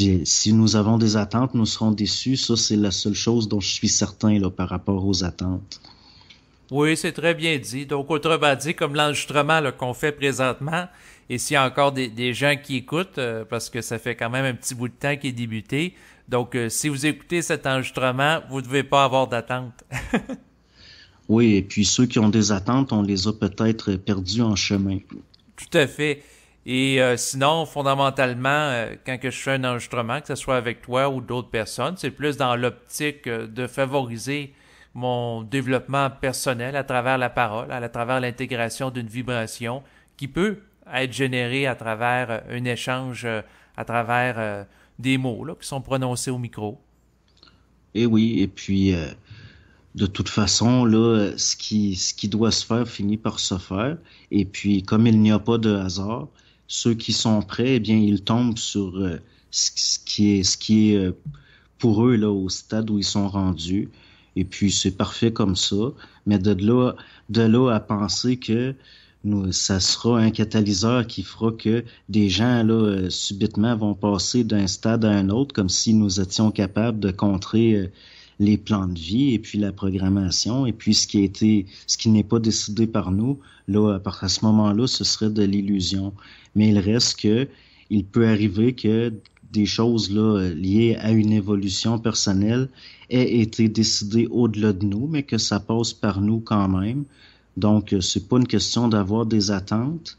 euh, si nous avons des attentes, nous serons déçus. Ça, c'est la seule chose dont je suis certain là, par rapport aux attentes. Oui, c'est très bien dit. Donc, autrement dit, comme l'enregistrement qu'on fait présentement, et s'il y a encore des, gens qui écoutent, euh, parce que ça fait quand même un petit bout de temps qu'il est débuté, donc euh, si vous écoutez cet enregistrement, vous ne devez pas avoir d'attente. oui, et puis ceux qui ont des attentes, on les a peut-être perdus en chemin. Tout à fait. Et euh, sinon, fondamentalement, euh, quand que je fais un enregistrement, que ce soit avec toi ou d'autres personnes, c'est plus dans l'optique euh, de favoriser mon développement personnel à travers la parole, à travers l'intégration d'une vibration qui peut être générée à travers un échange, à travers des mots là, qui sont prononcés au micro. Et eh oui, et puis de toute façon, là, ce qui, ce qui doit se faire finit par se faire. Et puis, comme il n'y a pas de hasard, ceux qui sont prêts, eh bien, ils tombent sur euh, ce qui est, ce qui est euh, pour eux là, au stade où ils sont rendus. Et puis, c'est parfait comme ça. Mais de là, de là à penser que nous, ça sera un catalyseur qui fera que des gens, là, euh, subitement, vont passer d'un stade à un autre, comme si nous étions capables de contrer les plans de vie et puis la programmation et puis ce qui a ce qui n'est pas décidé par nous là à ce moment-là ce serait de l'illusion mais il reste que il peut arriver que des choses là, liées à une évolution personnelle aient été décidées au-delà de nous, mais que ça passe par nous quand même. Donc, euh, c'est pas une question d'avoir des attentes,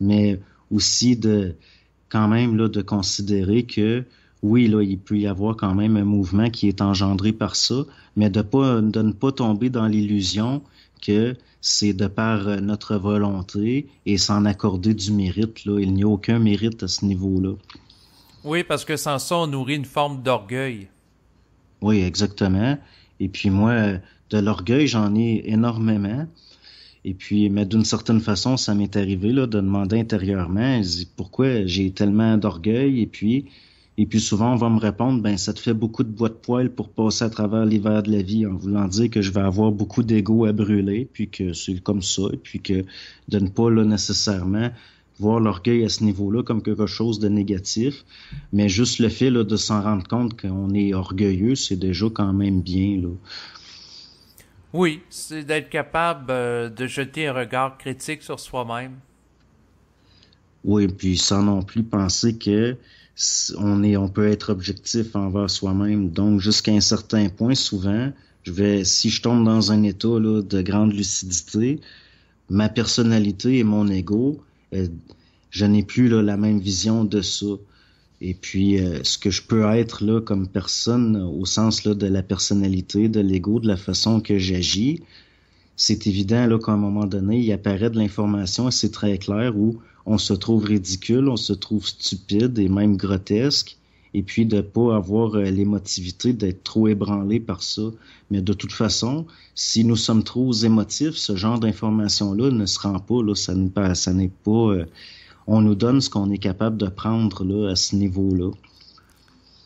mais aussi de quand même là, de considérer que oui, là, il peut y avoir quand même un mouvement qui est engendré par ça, mais de, pas, de ne pas tomber dans l'illusion que c'est de par euh, notre volonté et s'en accorder du mérite. Là. Il n'y a aucun mérite à ce niveau-là. Oui, parce que sans ça, on nourrit une forme d'orgueil. Oui, exactement. Et puis moi, de l'orgueil, j'en ai énormément. Et puis, mais d'une certaine façon, ça m'est arrivé là, de demander intérieurement pourquoi j'ai tellement d'orgueil. Et puis, et puis souvent, on va me répondre, ben ça te fait beaucoup de bois de poêle pour passer à travers l'hiver de la vie, en voulant dire que je vais avoir beaucoup d'ego à brûler, puis que c'est comme ça, et puis que de ne pas là, nécessairement voir l'orgueil à ce niveau-là comme quelque chose de négatif, mais juste le fait là, de s'en rendre compte qu'on est orgueilleux, c'est déjà quand même bien. Là. Oui, c'est d'être capable euh, de jeter un regard critique sur soi-même. Oui, puis sans non plus penser que on est, on peut être objectif envers soi-même. Donc, jusqu'à un certain point, souvent, je vais, si je tombe dans un état là, de grande lucidité, ma personnalité et mon ego, euh, je n'ai plus la même vision de ça. Et puis, euh, ce que je peux être là comme personne, au sens là, de la personnalité, de l'ego, de la façon que j'agis, c'est évident là qu'à un moment donné, il apparaît de l'information assez c'est très clair où on se trouve ridicule, on se trouve stupide et même grotesque, et puis de pas avoir euh, l'émotivité d'être trop ébranlé par ça. Mais de toute façon, si nous sommes trop émotifs, ce genre d'information-là ne se rend pas là, ça n'est pas, ça n'est pas. Euh, on nous donne ce qu'on est capable de prendre là à ce niveau-là.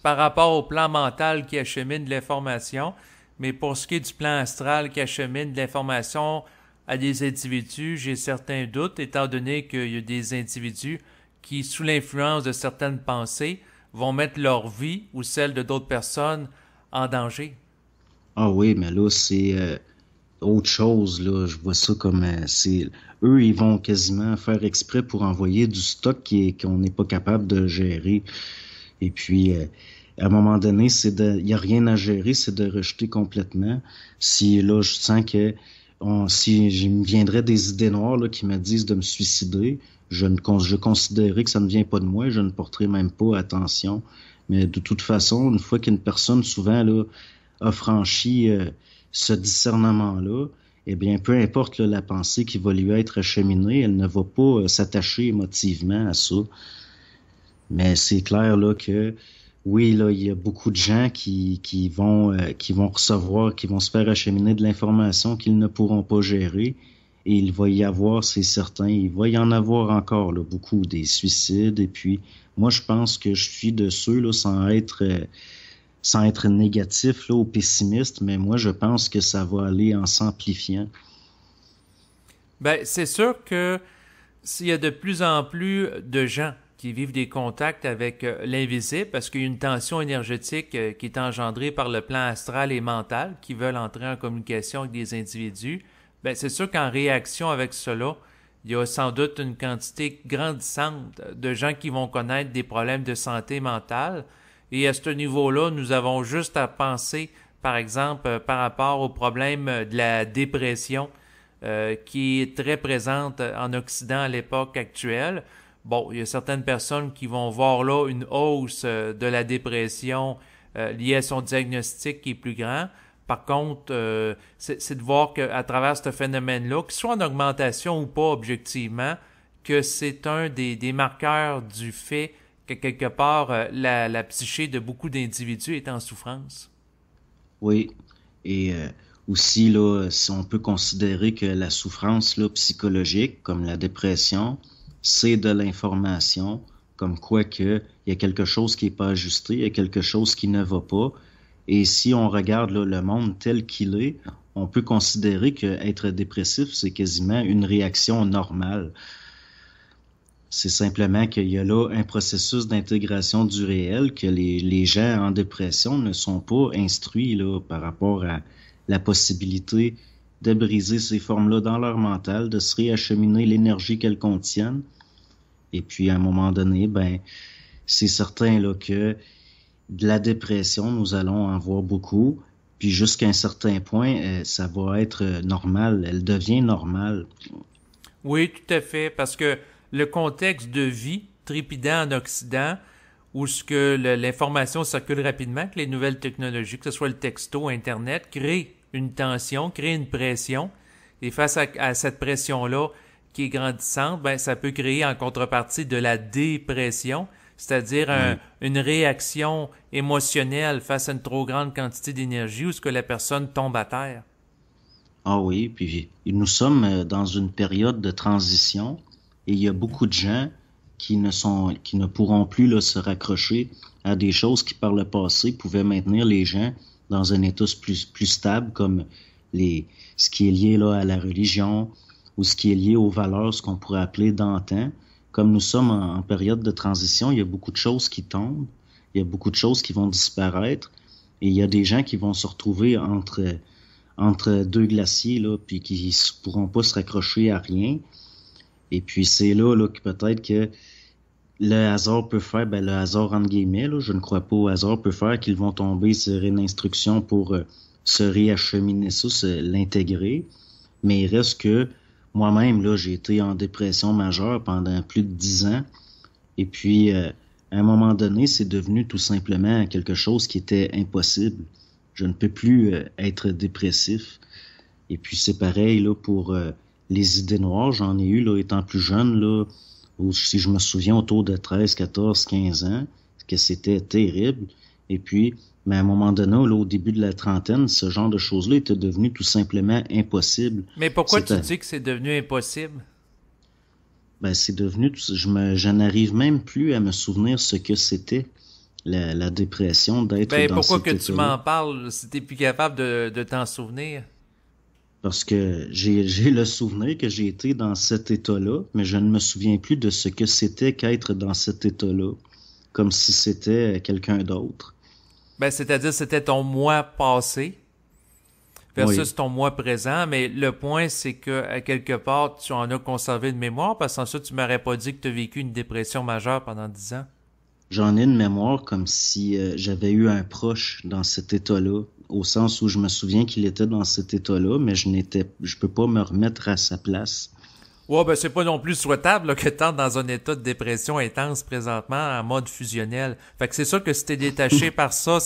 Par rapport au plan mental qui achemine l'information, mais pour ce qui est du plan astral qui achemine de l'information à des individus, j'ai certains doutes, étant donné qu'il y a des individus qui, sous l'influence de certaines pensées, vont mettre leur vie ou celle de d'autres personnes en danger. Ah oui, mais là, c'est euh, autre chose. Là. Je vois ça comme... Euh, eux, ils vont quasiment faire exprès pour envoyer du stock qu'on n'est pas capable de gérer. Et puis... Euh, à un moment donné, c'est de, il n'y a rien à gérer, c'est de rejeter complètement. Si là, je sens que si je me viendrais des idées noires qui me disent de me suicider, je ne je considérais que ça ne vient pas de moi, je ne porterai même pas attention. Mais de toute façon, une fois qu'une personne souvent là, a franchi euh, ce discernement-là, eh bien, peu importe la pensée qui va lui être acheminée, elle ne va pas euh, s'attacher émotivement à ça. Mais c'est clair là que oui, là, il y a beaucoup de gens qui, qui vont, euh, qui vont recevoir, qui vont se faire acheminer de l'information qu'ils ne pourront pas gérer. Et il va y avoir, c'est certain, il va y en avoir encore beaucoup des suicides. Et puis, moi, je pense que je suis de ceux, là, sans être, euh, sans être négatif là, ou pessimiste, mais moi, je pense que ça va aller en s'amplifiant. Ben, c'est sûr que s'il y a de plus en plus de gens qui vivent des contacts avec euh, l'invisible parce qu'il y a une tension énergétique euh, qui est engendrée par le plan astral et mental qui veulent entrer en communication avec des individus, ben c'est sûr qu'en réaction avec cela, il y a sans doute une quantité grandissante de gens qui vont connaître des problèmes de santé mentale. Et à ce niveau-là, nous avons juste à penser, par exemple, euh, par rapport au problème de la dépression qui est très présente en Occident à l'époque actuelle Bon, il y a certaines personnes qui vont voir là une hausse euh, de la dépression euh, liée à son diagnostic qui est plus grand. Par contre, euh, c'est de voir qu'à travers ce phénomène-là, qu'il soit en augmentation ou pas objectivement, que c'est un des, marqueurs du fait que quelque part la, psyché de beaucoup d'individus est en souffrance. Oui, et aussi là, si on peut considérer que la souffrance psychologique, comme la dépression, c'est de l'information, comme quoi qu'il y a quelque chose qui n'est pas ajusté, il y a quelque chose qui ne va pas. Et si on regarde le monde tel qu'il est, on peut considérer qu'être dépressif, c'est quasiment une réaction normale. C'est simplement qu'il y a là un processus d'intégration du réel, que les, gens en dépression ne sont pas instruits là, par rapport à la possibilité de briser ces formes-là dans leur mental, de se réacheminer l'énergie qu'elles contiennent. Et puis, à un moment donné, ben, c'est certain là, que de la dépression, nous allons en voir beaucoup. Puis jusqu'à un certain point, euh, ça va être euh, normal. Elle devient normale. Oui, tout à fait, parce que le contexte de vie trépidant en Occident, où ce que l'information circule rapidement, que les nouvelles technologies, que ce soit le texto, Internet, créent une tension, crée une pression. Et face à, cette pression-là qui est grandissante, ben, ça peut créer en contrepartie de la dépression, c'est-à-dire une réaction émotionnelle face à une trop grande quantité d'énergie où ce que la personne tombe à terre. Ah oui, puis nous sommes euh, dans une période de transition et il y a beaucoup de gens qui ne sont qui ne pourront plus se raccrocher à des choses qui par le passé pouvaient maintenir les gens dans un état plus, plus stable, comme les, ce qui est lié là, à la religion ou ce qui est lié aux valeurs, ce qu'on pourrait appeler d'antan. Comme nous sommes en, période de transition, il y a beaucoup de choses qui tombent, il y a beaucoup de choses qui vont disparaître, et il y a des gens qui vont se retrouver entre, entre deux glaciers, là, puis qui ne pourront pas se raccrocher à rien. Et puis c'est là, là que peut-être que le hasard peut faire, ben, le hasard entre guillemets, je ne crois pas au hasard, peut faire qu'ils vont tomber sur une instruction pour euh, se réacheminer ça, l'intégrer. Mais il reste que moi-même, là, j'ai été en dépression majeure pendant plus de dix ans. Et puis, euh, à un moment donné, c'est devenu tout simplement quelque chose qui était impossible. Je ne peux plus euh, être dépressif. Et puis, c'est pareil là, pour les idées noires. J'en ai eu, là, étant plus jeune, là si je me souviens, autour de 13, 14, 15 ans, que c'était terrible. Et puis, mais à un moment donné, au début de la trentaine, ce genre de choses-là était devenu tout simplement impossible. Mais pourquoi tu dis que c'est devenu impossible? Ben, c'est devenu, je, me, je n'arrive même plus à me souvenir ce que c'était la, dépression d'être ben, pourquoi que tu m'en parles si t'es plus capable de t'en souvenir? Parce que j'ai le souvenir que j'ai été dans cet état-là, mais je ne me souviens plus de ce que c'était qu'être dans cet état-là, comme si c'était euh, quelqu'un d'autre. Ben, c'est-à-dire c'était ton moi passé versus ton moi présent, mais le point c'est que à quelque part tu en as conservé une mémoire parce sans ça tu m'aurais pas dit que tu as vécu une dépression majeure pendant dix ans. J'en ai une mémoire comme si euh, j'avais eu un proche dans cet état-là au sens où je me souviens qu'il était dans cet état-là, mais je n'étais, je peux pas me remettre à sa place. Ouais, ben c'est pas non plus souhaitable que tu dans un état de dépression intense présentement en mode fusionnel. Fait que c'est sûr que si es détaché par ça,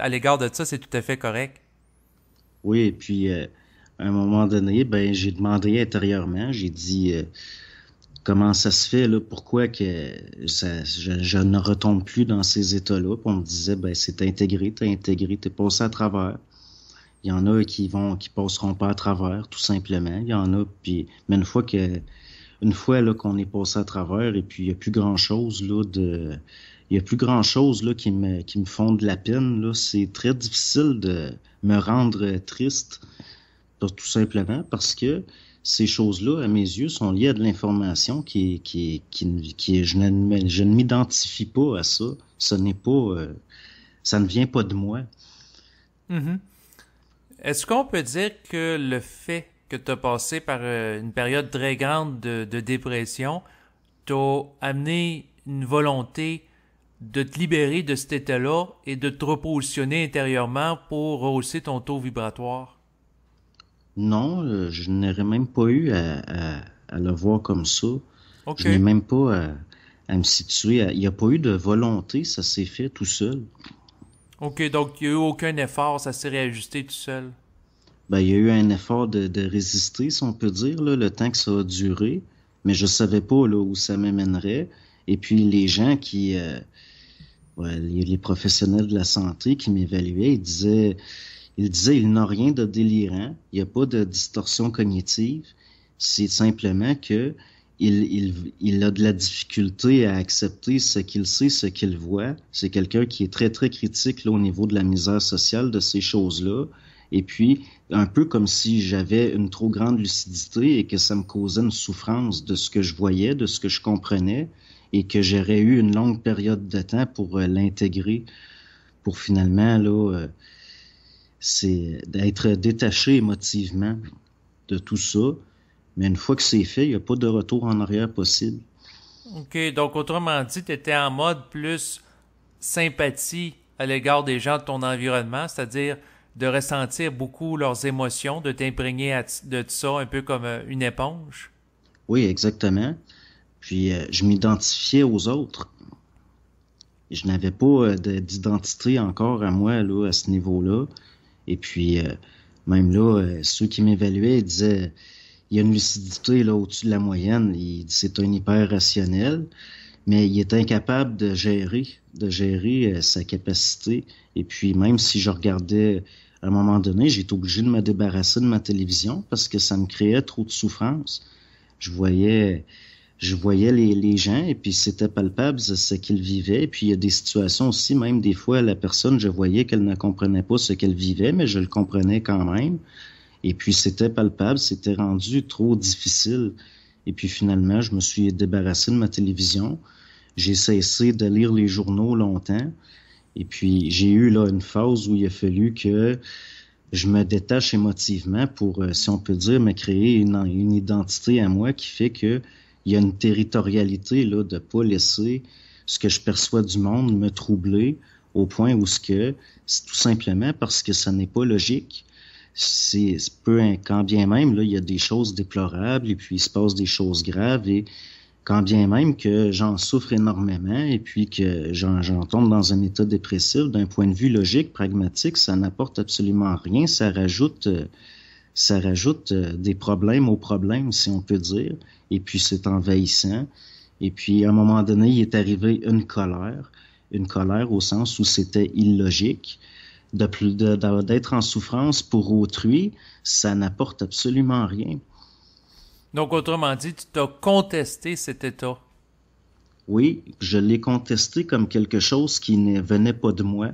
à l'égard de ça, c'est tout à fait correct. Oui, et puis euh, à un moment donné, ben j'ai demandé intérieurement, j'ai dit euh, comment ça se fait, là, pourquoi que ça, je, ne retombe plus dans ces états-là. on me disait, ben, c'est intégré, t'es intégré, t'es passé à travers. Il y en a qui vont, qui passeront pas à travers, tout simplement. Il y en a, puis, mais une fois que, une fois là qu'on est passé à travers, et puis il n'y a plus grand chose là de, il y a plus grand chose là qui me, qui me font de la peine là. C'est très difficile de me rendre triste, tout simplement parce que ces choses-là, à mes yeux, sont liées à de l'information qui, qui, qui, qui je, ne m'identifie pas à ça. Ce n'est pas, euh, ça ne vient pas de moi. Mm-hmm. Est-ce qu'on peut dire que le fait que tu as passé par euh, une période très grande de, de dépression t'a amené une volonté de te libérer de cet état-là et de te repositionner intérieurement pour rehausser ton taux vibratoire? Non, euh, je n'aurais même pas eu à, à, le voir comme ça. Je n'ai même pas euh, à, me situer. Il n'y a pas eu de volonté, ça s'est fait tout seul. OK, donc il n'y a eu aucun effort, ça s'est réajusté tout seul. Ben, il y a eu un effort de, de résister, si on peut dire, là, le temps que ça a duré, mais je ne savais pas où ça m'amènerait. Et puis les gens qui, euh, les, professionnels de la santé qui m'évaluaient, ils disaient, il disait il n'a rien de délirant, il n'y a pas de distorsion cognitive, c'est simplement que il, il, a de la difficulté à accepter ce qu'il sait, ce qu'il voit. C'est quelqu'un qui est très, très critique là, au niveau de la misère sociale, de ces choses-là. Et puis, un peu comme si j'avais une trop grande lucidité et que ça me causait une souffrance de ce que je voyais, de ce que je comprenais, et que j'aurais eu une longue période de temps pour euh, l'intégrer, pour finalement, là, euh, c'est d'être détaché émotivement de tout ça. Mais une fois que c'est fait, il n'y a pas de retour en arrière possible. OK, donc autrement dit, tu étais en mode plus sympathie à l'égard des gens de ton environnement, c'est-à-dire de ressentir beaucoup leurs émotions, de t'imprégner de tout ça un peu comme euh, une éponge. Oui, exactement. Puis euh, je m'identifiais aux autres. Je n'avais pas euh, d'identité encore à moi là, à ce niveau-là. Et puis, euh, même là, euh, ceux qui m'évaluaient disaient il y a une lucidité là au-dessus de la moyenne. C'est un hyper rationnel, mais il est incapable de gérer, de gérer euh, sa capacité. Et puis, même si je regardais à un moment donné, j'étais obligé de me débarrasser de ma télévision parce que ça me créait trop de souffrance. Je voyais je voyais les, les, gens et puis c'était palpable ce qu'ils vivaient. Et puis il y a des situations aussi, même des fois, la personne, je voyais qu'elle ne comprenait pas ce qu'elle vivait, mais je le comprenais quand même. Et puis c'était palpable, c'était rendu trop difficile. Et puis finalement, je me suis débarrassé de ma télévision. J'ai cessé de lire les journaux longtemps. Et puis j'ai eu là une phase où il a fallu que je me détache émotivement pour, euh, si on peut dire, me créer une identité à moi qui fait que il y a une territorialité là, de pas laisser ce que je perçois du monde me troubler au point où ce que c'est tout simplement parce que ça n'est pas logique. C'est peu quand bien même là, il y a des choses déplorables et puis il se passe des choses graves et quand bien même que j'en souffre énormément et puis que j'en tombe dans un état dépressif, d'un point de vue logique, pragmatique, ça n'apporte absolument rien, ça rajoute euh, ça rajoute euh, des problèmes aux problèmes, si on peut dire. Et puis c'est envahissant. Et puis à un moment donné, il est arrivé une colère, une colère au sens où c'était illogique. d'être en souffrance pour autrui, ça n'apporte absolument rien. Donc, autrement dit, tu t'as contesté cet état. Oui, je l'ai contesté comme quelque chose qui ne venait pas de moi,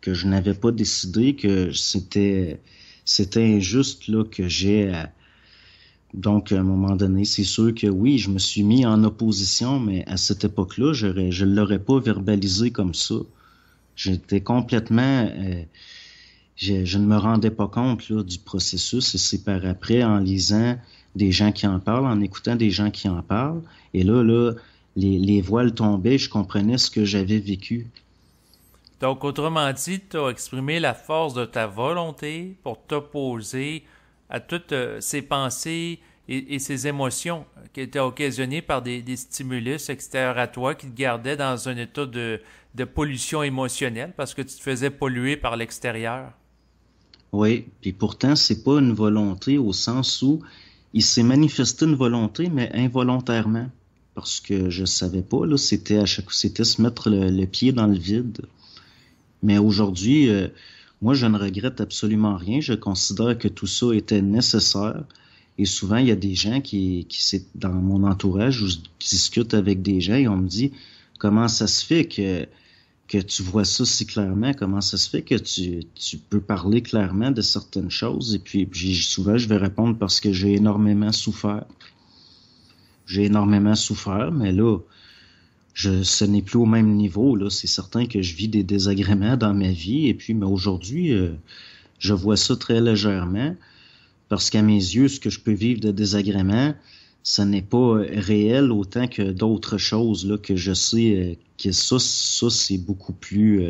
que je n'avais pas décidé, que c'était c'était injuste là, que j'ai. Euh, donc, à un moment donné, c'est sûr que oui, je me suis mis en opposition, mais à cette époque-là, je ne l'aurais pas verbalisé comme ça. J'étais complètement. Euh, je, ne me rendais pas compte du processus et c'est par après, en lisant des gens qui en parlent, en écoutant des gens qui en parlent, et là, les, les voiles tombaient, je comprenais ce que j'avais vécu. Donc, autrement dit, tu as exprimé la force de ta volonté pour t'opposer à toutes euh, ces pensées et, ces émotions qui étaient occasionnées par des, stimulus extérieurs à toi qui te gardaient dans un état de, pollution émotionnelle parce que tu te faisais polluer par l'extérieur. Oui, puis pourtant, c'est pas une volonté au sens où il s'est manifesté une volonté, mais involontairement. Parce que je savais pas, là, c'était à chaque c'était se mettre le pied dans le vide. Mais aujourd'hui, euh, moi, je ne regrette absolument rien. Je considère que tout ça était nécessaire. Et souvent, il y a des gens qui, qui dans mon entourage où je discute avec des gens et on me dit comment ça se fait que, que tu vois ça si clairement, comment ça se fait que tu, tu peux parler clairement de certaines choses. Et puis, puis souvent, je vais répondre parce que j'ai énormément souffert. J'ai énormément souffert, mais là, je, ce n'est plus au même niveau. Là. C'est certain que je vis des désagréments dans ma vie. Et puis, mais aujourd'hui, euh, je vois ça très légèrement parce qu'à mes yeux, ce que je peux vivre de désagréments, ce n'est pas euh, réel autant que d'autres choses là, que je sais euh, que ça, ça c'est beaucoup plus.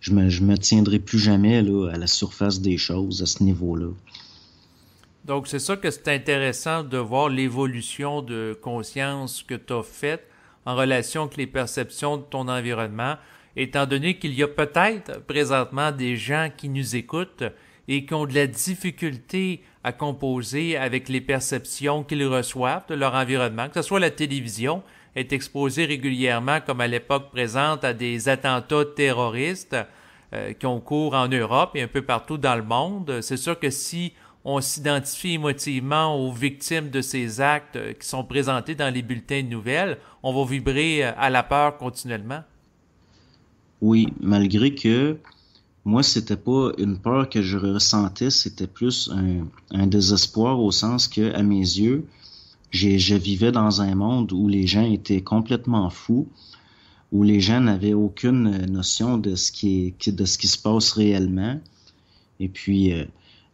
je me, je me tiendrai plus jamais là, à la surface des choses à ce niveau-là. Donc, c'est ça que c'est intéressant de voir l'évolution de conscience que tu as faite en relation avec les perceptions de ton environnement, étant donné qu'il y a peut-être présentement des gens qui nous écoutent et qui ont de la difficulté à composer avec les perceptions qu'ils reçoivent de leur environnement, que ce soit la télévision, est exposée régulièrement, comme à l'époque présente, à des attentats terroristes euh, qui ont cours en Europe et un peu partout dans le monde. C'est sûr que si on s'identifie émotivement aux victimes de ces actes euh, qui sont présentés dans les bulletins de nouvelles. On va vibrer euh, à la peur continuellement. Oui, malgré que moi, c'était pas une peur que je ressentais, c'était plus un, désespoir au sens que, à mes yeux, je vivais dans un monde où les gens étaient complètement fous, où les gens n'avaient aucune notion de ce qui de ce qui se passe réellement. Et puis, euh,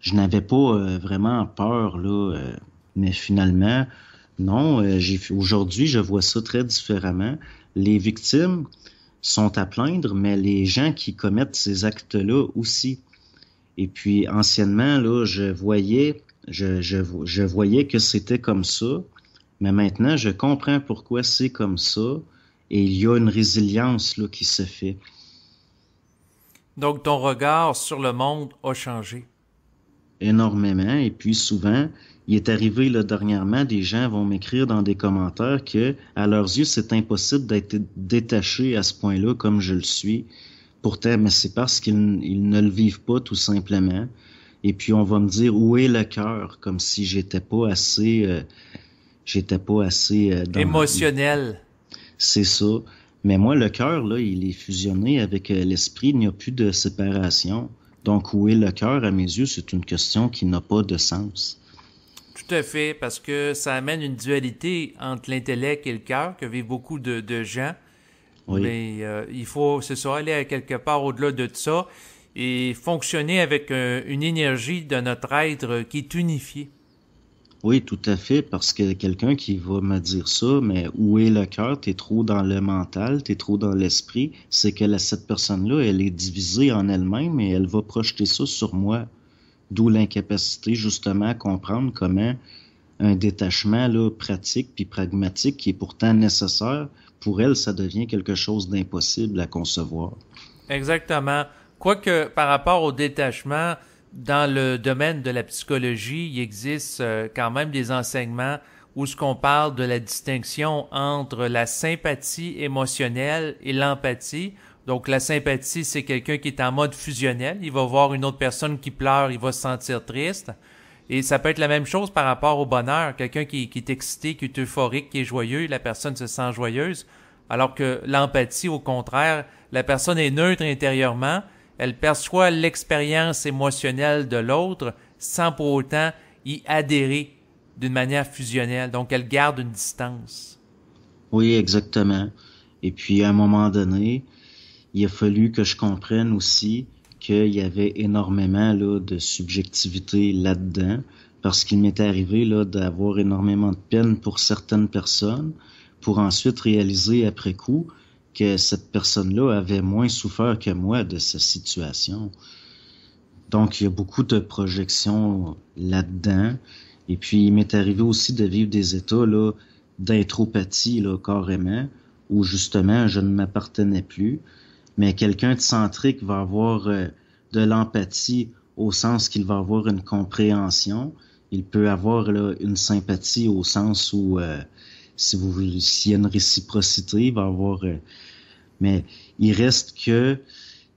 je n'avais pas euh, vraiment peur là, euh, mais finalement, non. Euh, aujourd'hui, je vois ça très différemment. Les victimes sont à plaindre, mais les gens qui commettent ces actes-là aussi. Et puis anciennement, là, je voyais, je, je, je voyais que c'était comme ça, mais maintenant, je comprends pourquoi c'est comme ça. Et il y a une résilience là, qui se fait. Donc, ton regard sur le monde a changé énormément. Et puis souvent, il est arrivé là, dernièrement, des gens vont m'écrire dans des commentaires que, à leurs yeux, c'est impossible d'être détaché à ce point-là comme je le suis. Pourtant, mais c'est parce qu'ils ne le vivent pas tout simplement. Et puis on va me dire où est le cœur, comme si j'étais pas assez, euh, j'étais pas assez euh, émotionnel. C'est ça. Mais moi, le cœur là, il est fusionné avec euh, l'esprit. Il n'y a plus de séparation. Donc, où est le cœur, à mes yeux, c'est une question qui n'a pas de sens. Tout à fait, parce que ça amène une dualité entre l'intellect et le cœur que vivent beaucoup de, gens. Mais euh, il faut se aller quelque part au-delà de ça et fonctionner avec euh, une énergie de notre être qui est unifiée. Oui, tout à fait, parce que quelqu'un qui va me dire ça, mais où est le cœur? T'es trop dans le mental, t'es trop dans l'esprit. C'est que cette personne-là, elle est divisée en elle-même et elle va projeter ça sur moi. D'où l'incapacité, justement, à comprendre comment un détachement là, pratique puis pragmatique qui est pourtant nécessaire, pour elle, ça devient quelque chose d'impossible à concevoir. Exactement. Quoique par rapport au détachement, dans le domaine de la psychologie, il existe euh, quand même des enseignements où ce qu'on parle de la distinction entre la sympathie émotionnelle et l'empathie. Donc la sympathie, c'est quelqu'un qui est en mode fusionnel. Il va voir une autre personne qui pleure, il va se sentir triste. Et ça peut être la même chose par rapport au bonheur. Quelqu'un qui, qui, est excité, qui est euphorique, qui est joyeux, la personne se sent joyeuse. Alors que l'empathie, au contraire, la personne est neutre intérieurement, elle perçoit l'expérience émotionnelle de l'autre sans pour autant y adhérer d'une manière fusionnelle. Donc, elle garde une distance. Oui, exactement. Et puis, à un moment donné, il a fallu que je comprenne aussi qu'il y avait énormément de subjectivité là-dedans, parce qu'il m'était arrivé d'avoir énormément de peine pour certaines personnes, pour ensuite réaliser après coup cette personne-là avait moins souffert que moi de sa situation. Donc, il y a beaucoup de projections là-dedans. Et puis, il m'est arrivé aussi de vivre des états là, d'intropathie, là, carrément, où justement, je ne m'appartenais plus. Mais quelqu'un de centrique va avoir euh, de l'empathie au sens qu'il va avoir une compréhension. Il peut avoir là, une sympathie au sens où, euh, si vous, s'il y a une réciprocité, il va avoir euh, mais il reste que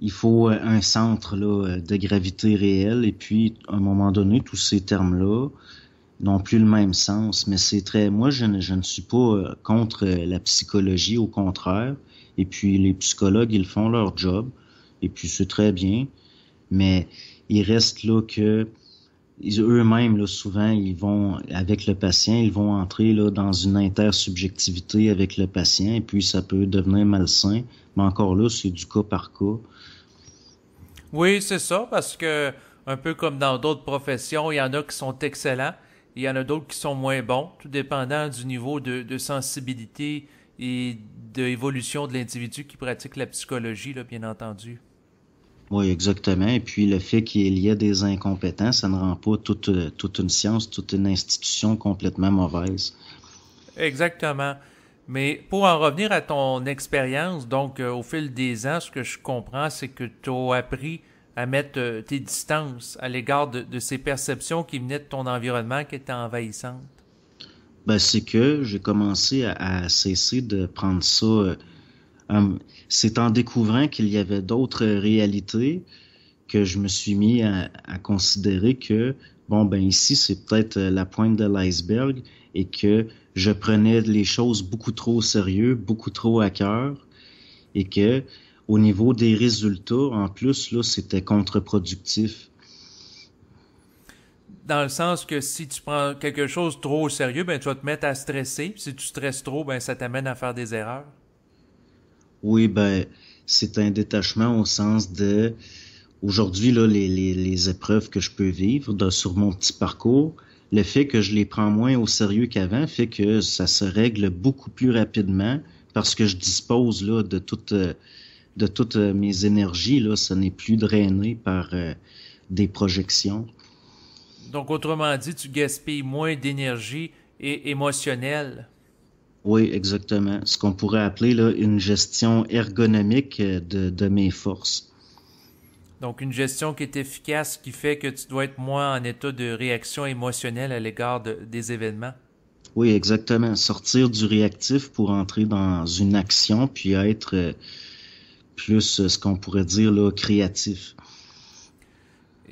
il faut un centre là, de gravité réelle et puis à un moment donné, tous ces termes-là n'ont plus le même sens. Mais c'est très. Moi, je ne, je ne suis pas euh, contre euh, la psychologie, au contraire. Et puis les psychologues, ils font leur job. Et puis c'est très bien. Mais il reste là que eux-mêmes, souvent, ils vont, avec le patient, ils vont entrer là, dans une intersubjectivité avec le patient, et puis ça peut devenir malsain. Mais encore là, c'est du cas par cas. Oui, c'est ça, parce que, un peu comme dans d'autres professions, il y en a qui sont excellents, il y en a d'autres qui sont moins bons, tout dépendant du niveau de, sensibilité et d'évolution de l'individu qui pratique la psychologie, là, bien entendu. Oui, exactement. Et puis le fait qu'il y ait des incompétents, ça ne rend pas toute, euh, toute une science, toute une institution complètement mauvaise. Exactement. Mais pour en revenir à ton expérience, donc euh, au fil des ans, ce que je comprends, c'est que tu as appris à mettre euh, tes distances à l'égard de, ces perceptions qui venaient de ton environnement qui étaient envahissantes. Ben, c'est que j'ai commencé à, cesser de prendre ça. Euh, c'est en découvrant qu'il y avait d'autres réalités que je me suis mis à, considérer que, bon, ben ici, c'est peut-être euh, la pointe de l'iceberg et que je prenais les choses beaucoup trop au sérieux, beaucoup trop à cœur et que au niveau des résultats, en plus, là, c'était contre-productif. Dans le sens que si tu prends quelque chose trop au sérieux, ben, tu vas te mettre à stresser. Si tu stresses trop, ben, ça t'amène à faire des erreurs. Oui, ben, c'est un détachement au sens de aujourd'hui, là, les, les, les, épreuves que je peux vivre sur mon petit parcours, le fait que je les prends moins au sérieux qu'avant fait que ça se règle beaucoup plus rapidement parce que je dispose là, de toutes de toutes euh, mes énergies. Là, ça n'est plus drainé par euh, des projections. Donc, autrement dit, tu gaspilles moins d'énergie et émotionnelle oui, exactement. Ce qu'on pourrait appeler là, une gestion ergonomique euh, de, mes forces. Donc, une gestion qui est efficace, qui fait que tu dois être moins en état de réaction émotionnelle à l'égard des événements. Oui, exactement. Sortir du réactif pour entrer dans une action, puis être euh, plus euh, ce qu'on pourrait dire là, créatif.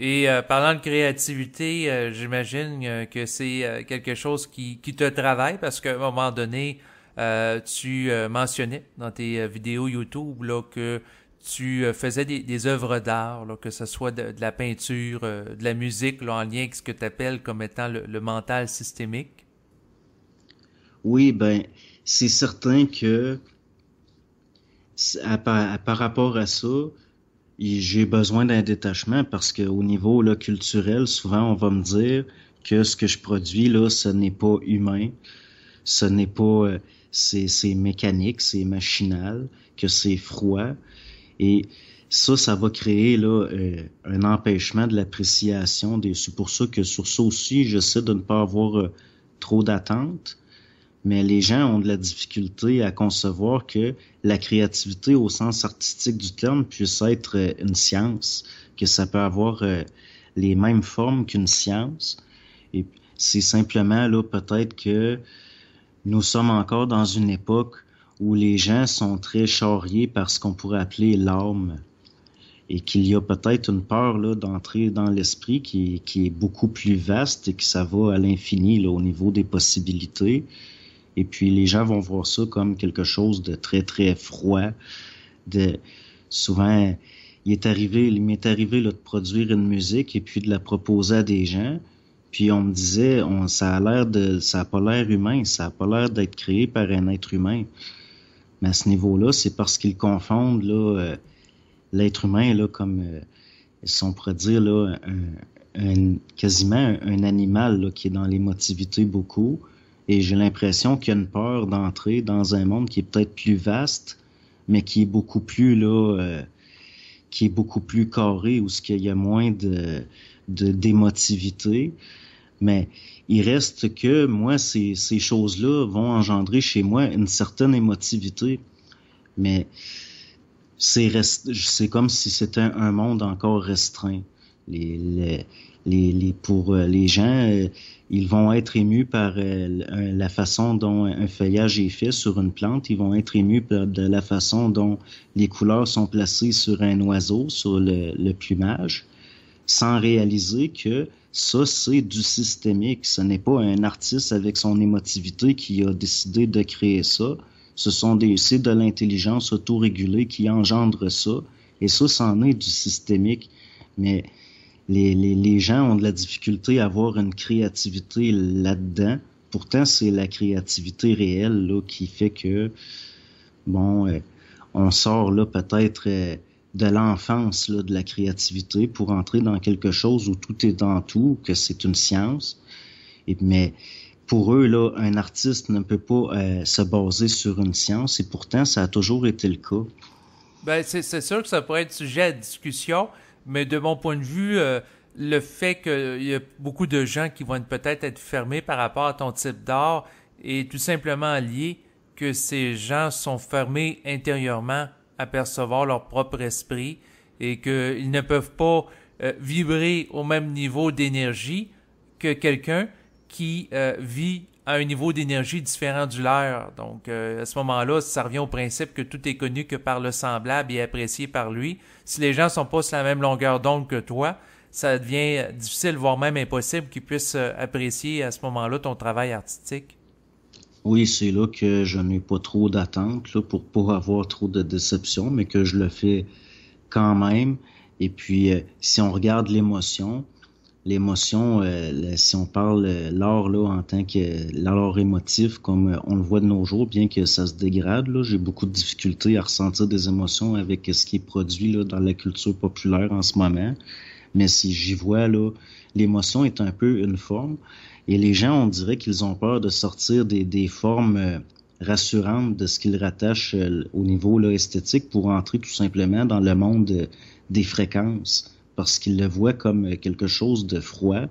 Et euh, parlant de créativité, euh, j'imagine euh, que c'est quelque chose qui, qui, te travaille parce qu'à un moment donné, tu mentionnais dans tes vidéos YouTube là, que tu faisais des, des œuvres d'art, que ce soit de, la peinture, de la musique, là, en lien avec ce que tu appelles comme étant le, mental systémique. Oui, ben c'est certain que par, par rapport à ça, j'ai besoin d'un détachement parce qu'au niveau là, culturel, souvent on va me dire que ce que je produis là, ce n'est pas humain, ce n'est pas, euh, c'est mécanique, c'est machinal, que c'est froid, et ça, ça va créer là euh, un empêchement de l'appréciation des. C'est pour ça que sur ça aussi, j'essaie de ne pas avoir euh, trop d'attentes mais les gens ont de la difficulté à concevoir que la créativité au sens artistique du terme puisse être euh, une science, que ça peut avoir euh, les mêmes formes qu'une science. Et c'est simplement là peut-être que nous sommes encore dans une époque où les gens sont très charriés par ce qu'on pourrait appeler l'âme et qu'il y a peut-être une peur là d'entrer dans l'esprit qui, est beaucoup plus vaste et que ça va à l'infini là au niveau des possibilités et puis les gens vont voir ça comme quelque chose de très, très froid. De, souvent, il est arrivé, il m'est arrivé de produire une musique et puis de la proposer à des gens. Puis on me disait, on, ça a l'air de, ça a pas l'air humain, ça a pas l'air d'être créé par un être humain. Mais à ce niveau-là, c'est parce qu'ils confondent là, euh, l'être humain là comme, euh, ils si on là, quasiment un, animal qui est dans l'émotivité beaucoup, et j'ai l'impression qu'il y a une peur d'entrer dans un monde qui est peut-être plus vaste, mais qui est beaucoup plus là, euh, qui est beaucoup plus carré, où ce qu'il y a moins de d'émotivité. Mais il reste que moi, ces, choses-là vont engendrer chez moi une certaine émotivité. Mais c'est comme si c'était un monde encore restreint. Les, les, pour euh, les gens, euh, ils vont être émus par euh, la façon dont un feuillage est fait sur une plante. Ils vont être émus par de la façon dont les couleurs sont placées sur un oiseau, sur le, plumage, sans réaliser que ça, c'est du systémique. Ce n'est pas un artiste avec son émotivité qui a décidé de créer ça. Ce sont des, c'est de l'intelligence autorégulée qui engendre ça. Et ça, c'en est du systémique. Mais les, gens ont de la difficulté à avoir une créativité là-dedans. Pourtant, c'est la créativité réelle qui fait que, bon, euh, on sort là peut-être euh, de l'enfance de la créativité pour entrer dans quelque chose où tout est dans tout, que c'est une science. mais pour eux, là, un artiste ne peut pas euh, se baser sur une science et pourtant, ça a toujours été le cas. Ben, c'est sûr que ça pourrait être sujet à discussion. Mais de mon point de vue, euh, le fait qu'il y a beaucoup de gens qui vont peut-être être fermés par rapport à ton type d'art est tout simplement lié que ces gens sont fermés intérieurement à percevoir leur propre esprit et qu'ils ne peuvent pas euh, vibrer au même niveau d'énergie que quelqu'un qui euh, vit à un niveau d'énergie différent du leur. Donc, euh, à ce moment-là, ça revient au principe que tout est connu que par le semblable et apprécié par lui. Si les gens sont pas sur la même longueur d'onde que toi, ça devient difficile, voire même impossible, qu'ils puissent euh, apprécier à ce moment-là ton travail artistique. Oui, c'est là que je n'ai pas trop d'attentes, pour pas avoir trop de déceptions, mais que je le fais quand même. Et puis, euh, si on regarde l'émotion, l'émotion, euh, si on parle euh, l'art là en tant que l'art émotif comme euh, on le voit de nos jours, bien que ça se dégrade là, j'ai beaucoup de difficultés à ressentir des émotions avec ce qui est produit là dans la culture populaire en ce moment. Mais si j'y vois là, l'émotion est un peu une forme et les gens on dirait qu'ils ont peur de sortir des, formes rassurantes de ce qu'ils rattachent au niveau esthétique pour entrer tout simplement dans le monde des fréquences parce qu'ils le voient comme euh, quelque chose de froid.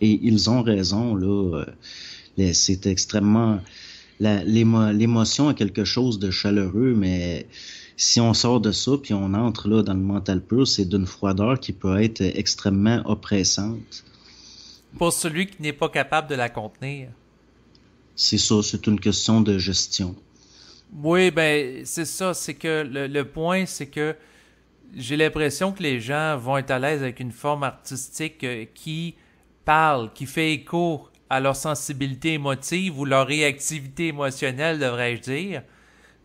Et ils ont raison, là. Euh, c'est extrêmement. L'émotion est quelque chose de chaleureux, mais si on sort de ça puis on entre là dans le mental pur, c'est d'une froideur qui peut être extrêmement oppressante. Pour celui qui n'est pas capable de la contenir. C'est ça, c'est une question de gestion. Oui, ben c'est ça, c'est que le point, c'est que j'ai l'impression que les gens vont être à l'aise avec une forme artistique euh, qui parle, qui fait écho à leur sensibilité émotive ou leur réactivité émotionnelle, devrais-je dire.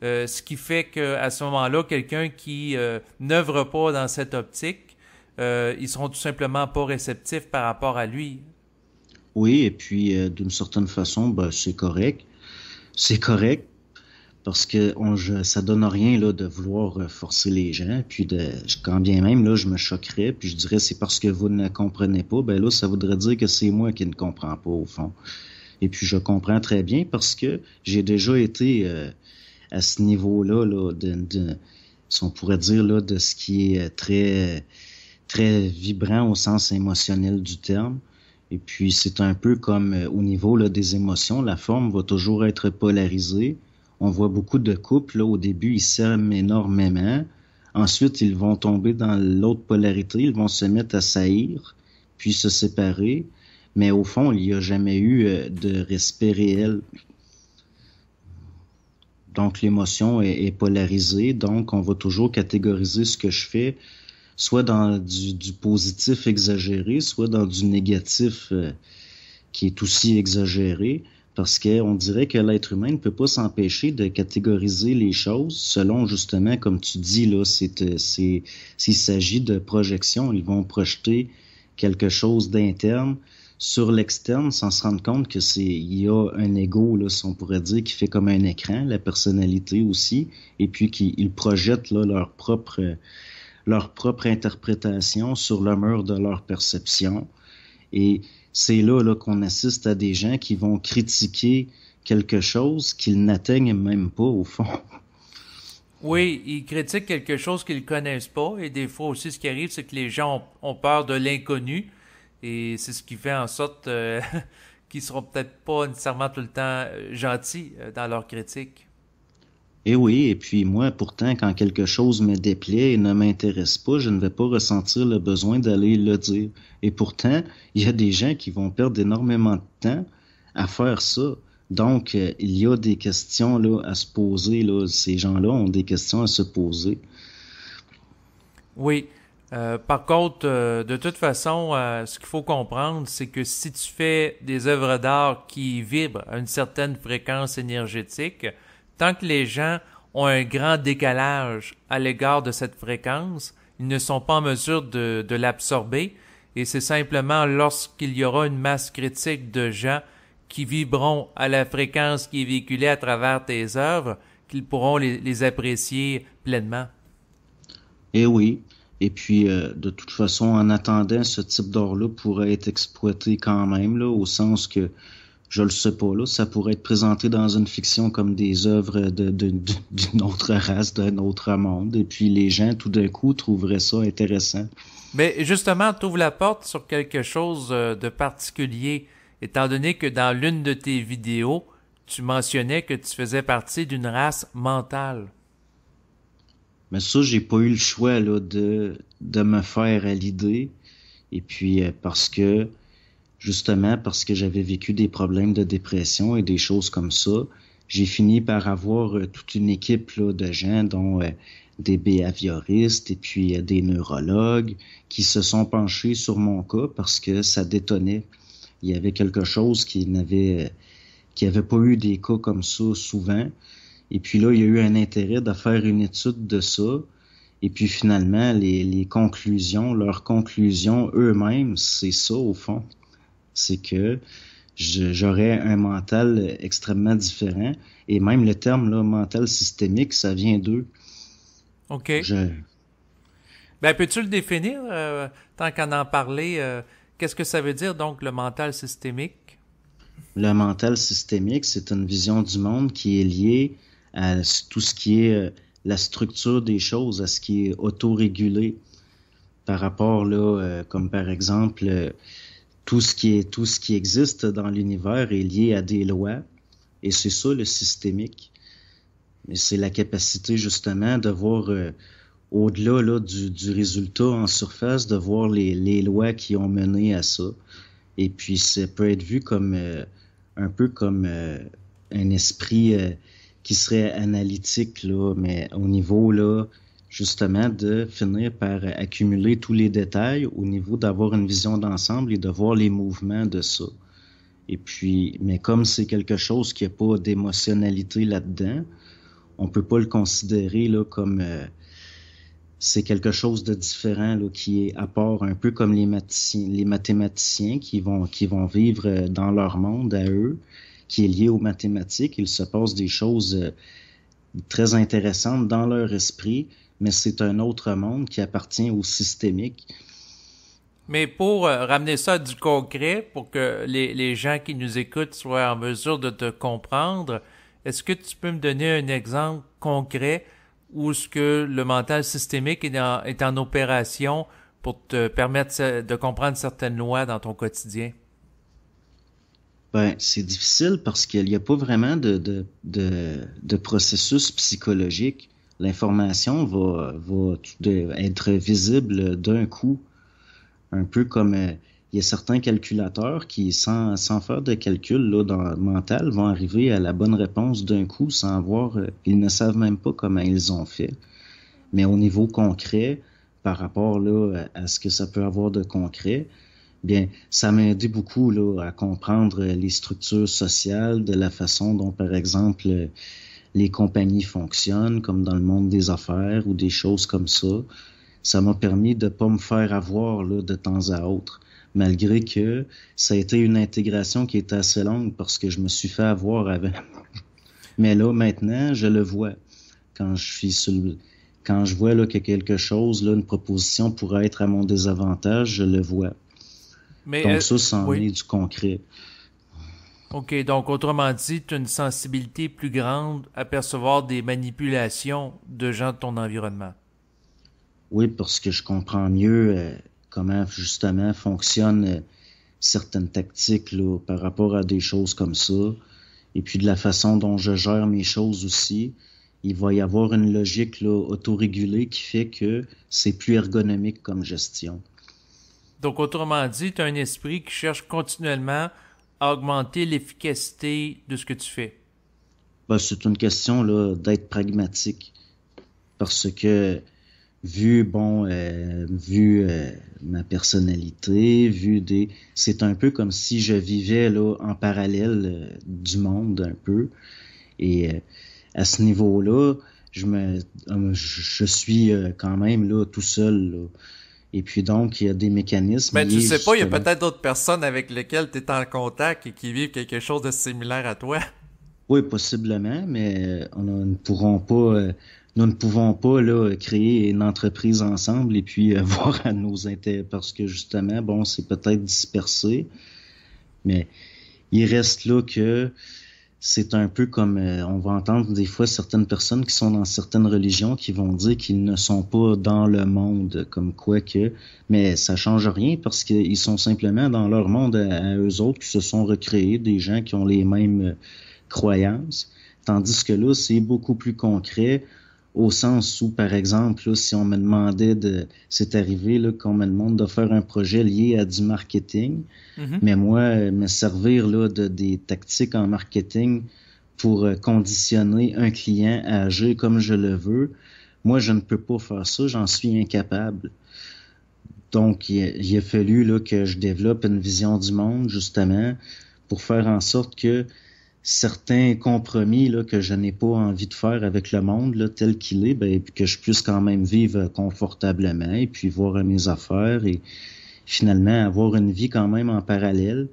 Euh, ce qui fait qu'à ce moment-là, quelqu'un qui n'oeuvre n'œuvre pas dans cette optique, euh, ils seront tout simplement pas réceptifs par rapport à lui. Oui, et puis euh, d'une certaine façon, ben, c'est correct. C'est correct parce que on, je, ça donne rien là, de vouloir euh, forcer les gens, puis de, quand bien même là, je me choquerais, puis je dirais c'est parce que vous ne comprenez pas, ben là ça voudrait dire que c'est moi qui ne comprends pas au fond. Et puis je comprends très bien parce que j'ai déjà été euh, à ce niveau-là, là, de, si on pourrait dire là, de ce qui est euh, très très vibrant au sens émotionnel du terme. Et puis c'est un peu comme au niveau là, des émotions, la forme va toujours être polarisée on voit beaucoup de couples, là, au début, ils s'aiment énormément. Ensuite, ils vont tomber dans l'autre polarité, ils vont se mettre à saillir, puis se séparer. Mais au fond, il n'y a jamais eu euh, de respect réel. Donc, l'émotion est, polarisée. Donc, on va toujours catégoriser ce que je fais, soit dans du, positif exagéré, soit dans du négatif euh, qui est aussi exagéré parce qu'on dirait que l'être humain ne peut pas s'empêcher de catégoriser les choses selon justement, comme tu dis, là, euh, c'est, s'il s'agit de projection, ils vont projeter quelque chose d'interne sur l'externe sans se rendre compte que c'est il y a un ego là si on pourrait dire qui fait comme un écran la personnalité aussi et puis qu'ils projettent leur propre leur propre interprétation sur le mur de leur perception et c'est là, là qu'on assiste à des gens qui vont critiquer quelque chose qu'ils n'atteignent même pas au fond. Oui, ils critiquent quelque chose qu'ils connaissent pas et des fois aussi ce qui arrive c'est que les gens ont, peur de l'inconnu et c'est ce qui fait en sorte euh, qu'ils seront peut-être pas nécessairement tout le temps euh, gentils euh, dans leurs critiques. Et eh oui, et puis moi, pourtant, quand quelque chose me déplaît et ne m'intéresse pas, je ne vais pas ressentir le besoin d'aller le dire. Et pourtant, il y a des gens qui vont perdre énormément de temps à faire ça. Donc, euh, il y a des questions là, à se poser. Là. Ces gens-là ont des questions à se poser. Oui. Euh, par contre, euh, de toute façon, ce qu'il faut comprendre, c'est que si tu fais des œuvres d'art qui vibrent à une certaine fréquence énergétique, Tant que les gens ont un grand décalage à l'égard de cette fréquence, ils ne sont pas en mesure de, l'absorber, et c'est simplement lorsqu'il y aura une masse critique de gens qui vibreront à la fréquence qui est véhiculée à travers tes œuvres qu'ils pourront les, apprécier pleinement. Eh oui. Et puis, euh, de toute façon, en attendant, ce type d'or-là pourrait être exploité quand même, là, au sens que je le sais pas, là, ça pourrait être présenté dans une fiction comme des œuvres d'une autre race, d'un autre monde, et puis les gens, tout d'un coup, trouveraient ça intéressant. Mais justement, tu la porte sur quelque chose euh, de particulier, étant donné que dans l'une de tes vidéos, tu mentionnais que tu faisais partie d'une race mentale. Mais ça, j'ai pas eu le choix là, de, de me faire à l'idée. Et puis, euh, parce que justement parce que j'avais vécu des problèmes de dépression et des choses comme ça. J'ai fini par avoir euh, toute une équipe là, de gens, dont euh, des behavioristes et puis euh, des neurologues, qui se sont penchés sur mon cas parce que ça détonnait. Il y avait quelque chose qui n'avait qui avait pas eu des cas comme ça souvent. Et puis là, il y a eu un intérêt de faire une étude de ça. Et puis finalement, les, les conclusions, leurs conclusions eux-mêmes, c'est ça au fond c'est que j'aurais un mental extrêmement différent. Et même le terme là, mental systémique, ça vient d'eux. OK. Ben, peux-tu le définir, euh, tant qu'en en parler, euh, qu'est-ce que ça veut dire, donc, le mental systémique? Le mental systémique, c'est une vision du monde qui est liée à tout ce qui est euh, la structure des choses, à ce qui est autorégulé par rapport, là, comme par exemple tout ce qui est tout ce qui existe dans l'univers est lié à des lois et c'est ça le systémique mais c'est la capacité justement de voir euh, au-delà là, du, du, résultat en surface de voir les, les, lois qui ont mené à ça et puis ça peut être vu comme euh, un peu comme euh, un esprit qui serait analytique là mais au niveau là justement de finir par accumuler tous les détails au niveau d'avoir une vision d'ensemble et de voir les mouvements de ça. Et puis, mais comme c'est quelque chose qui n'a pas d'émotionnalité là-dedans, on ne peut pas le considérer là, comme euh, c'est quelque chose de différent là, qui est à part un peu comme les, les mathématiciens qui vont, qui vont vivre euh, dans leur monde à eux, qui est lié aux mathématiques. Il se passe des choses euh, très intéressantes dans leur esprit mais c'est un autre monde qui appartient au systémique. Mais pour euh, ramener ça du concret, pour que les, les, gens qui nous écoutent soient en mesure de te comprendre, est-ce que tu peux me donner un exemple concret où ce que le mental systémique est en, opération pour te permettre de comprendre certaines lois dans ton quotidien? Ben, c'est difficile parce qu'il n'y a pas vraiment de, de, de, de processus psychologique l'information va, va être visible d'un coup, un peu comme euh, il y a certains calculateurs qui, sans, sans faire de calcul là, dans, mental, vont arriver à la bonne réponse d'un coup sans avoir, euh, ils ne savent même pas comment ils ont fait. Mais au niveau concret, par rapport là, à ce que ça peut avoir de concret, bien, ça m'a aidé beaucoup là, à comprendre les structures sociales de la façon dont, par exemple, les compagnies fonctionnent, comme dans le monde des affaires ou des choses comme ça. Ça m'a permis de ne pas me faire avoir là, de temps à autre, malgré que ça a été une intégration qui était assez longue parce que je me suis fait avoir avant. Mais là, maintenant, je le vois. Quand je suis sur quand je vois là, que quelque chose, là, une proposition pourrait être à mon désavantage, je le vois. Mais, Donc euh, ça, en du concret. OK, donc autrement dit, tu as une sensibilité plus grande à percevoir des manipulations de gens de ton environnement. Oui, parce que je comprends mieux euh, comment justement fonctionnent euh, certaines tactiques par rapport à des choses comme ça. Et puis de la façon dont je gère mes choses aussi, il va y avoir une logique là, autorégulée qui fait que c'est plus ergonomique comme gestion. Donc autrement dit, tu as un esprit qui cherche continuellement à augmenter l'efficacité de ce que tu fais? Bah, c'est une question là, d'être pragmatique. Parce que vu bon euh, vu euh, ma personnalité vu des c'est un peu comme si je vivais là en parallèle euh, du monde un peu et à ce niveau là je me je suis quand même là tout seul là. Et puis donc, il y a des mécanismes. Mais tu sais pas, il y a peut-être d'autres personnes avec lesquelles tu es en contact et qui vivent quelque chose de similaire à toi. Oui, possiblement, mais euh, nous ne pourrons pas, euh, nous ne pouvons pas là, créer une entreprise ensemble et puis euh, voir à nos intérêts parce que justement, bon, c'est peut-être dispersé, mais il reste là que c'est un peu comme euh, on va entendre des fois certaines personnes qui sont dans certaines religions qui vont dire qu'ils ne sont pas dans le monde comme quoi que mais ça change rien parce qu'ils sont simplement dans leur monde à, eux autres qui se sont recréés des gens qui ont les mêmes euh, croyances tandis que là c'est beaucoup plus concret au sens où, par exemple, si on me demandait de, c'est arrivé qu'on me demande de faire un projet lié à du marketing, mhm. mais moi, me servir de des tactiques en marketing pour euh, conditionner un client à agir comme je le veux, moi, je ne peux pas faire ça, j'en suis incapable. Donc, il a, fallu que je développe une vision du monde, justement, pour faire en sorte que certains compromis là, que je n'ai pas envie de faire avec le monde là, tel qu'il est, ben, que je puisse quand même vivre confortablement et puis voir mes affaires et finalement avoir une vie quand même en parallèle,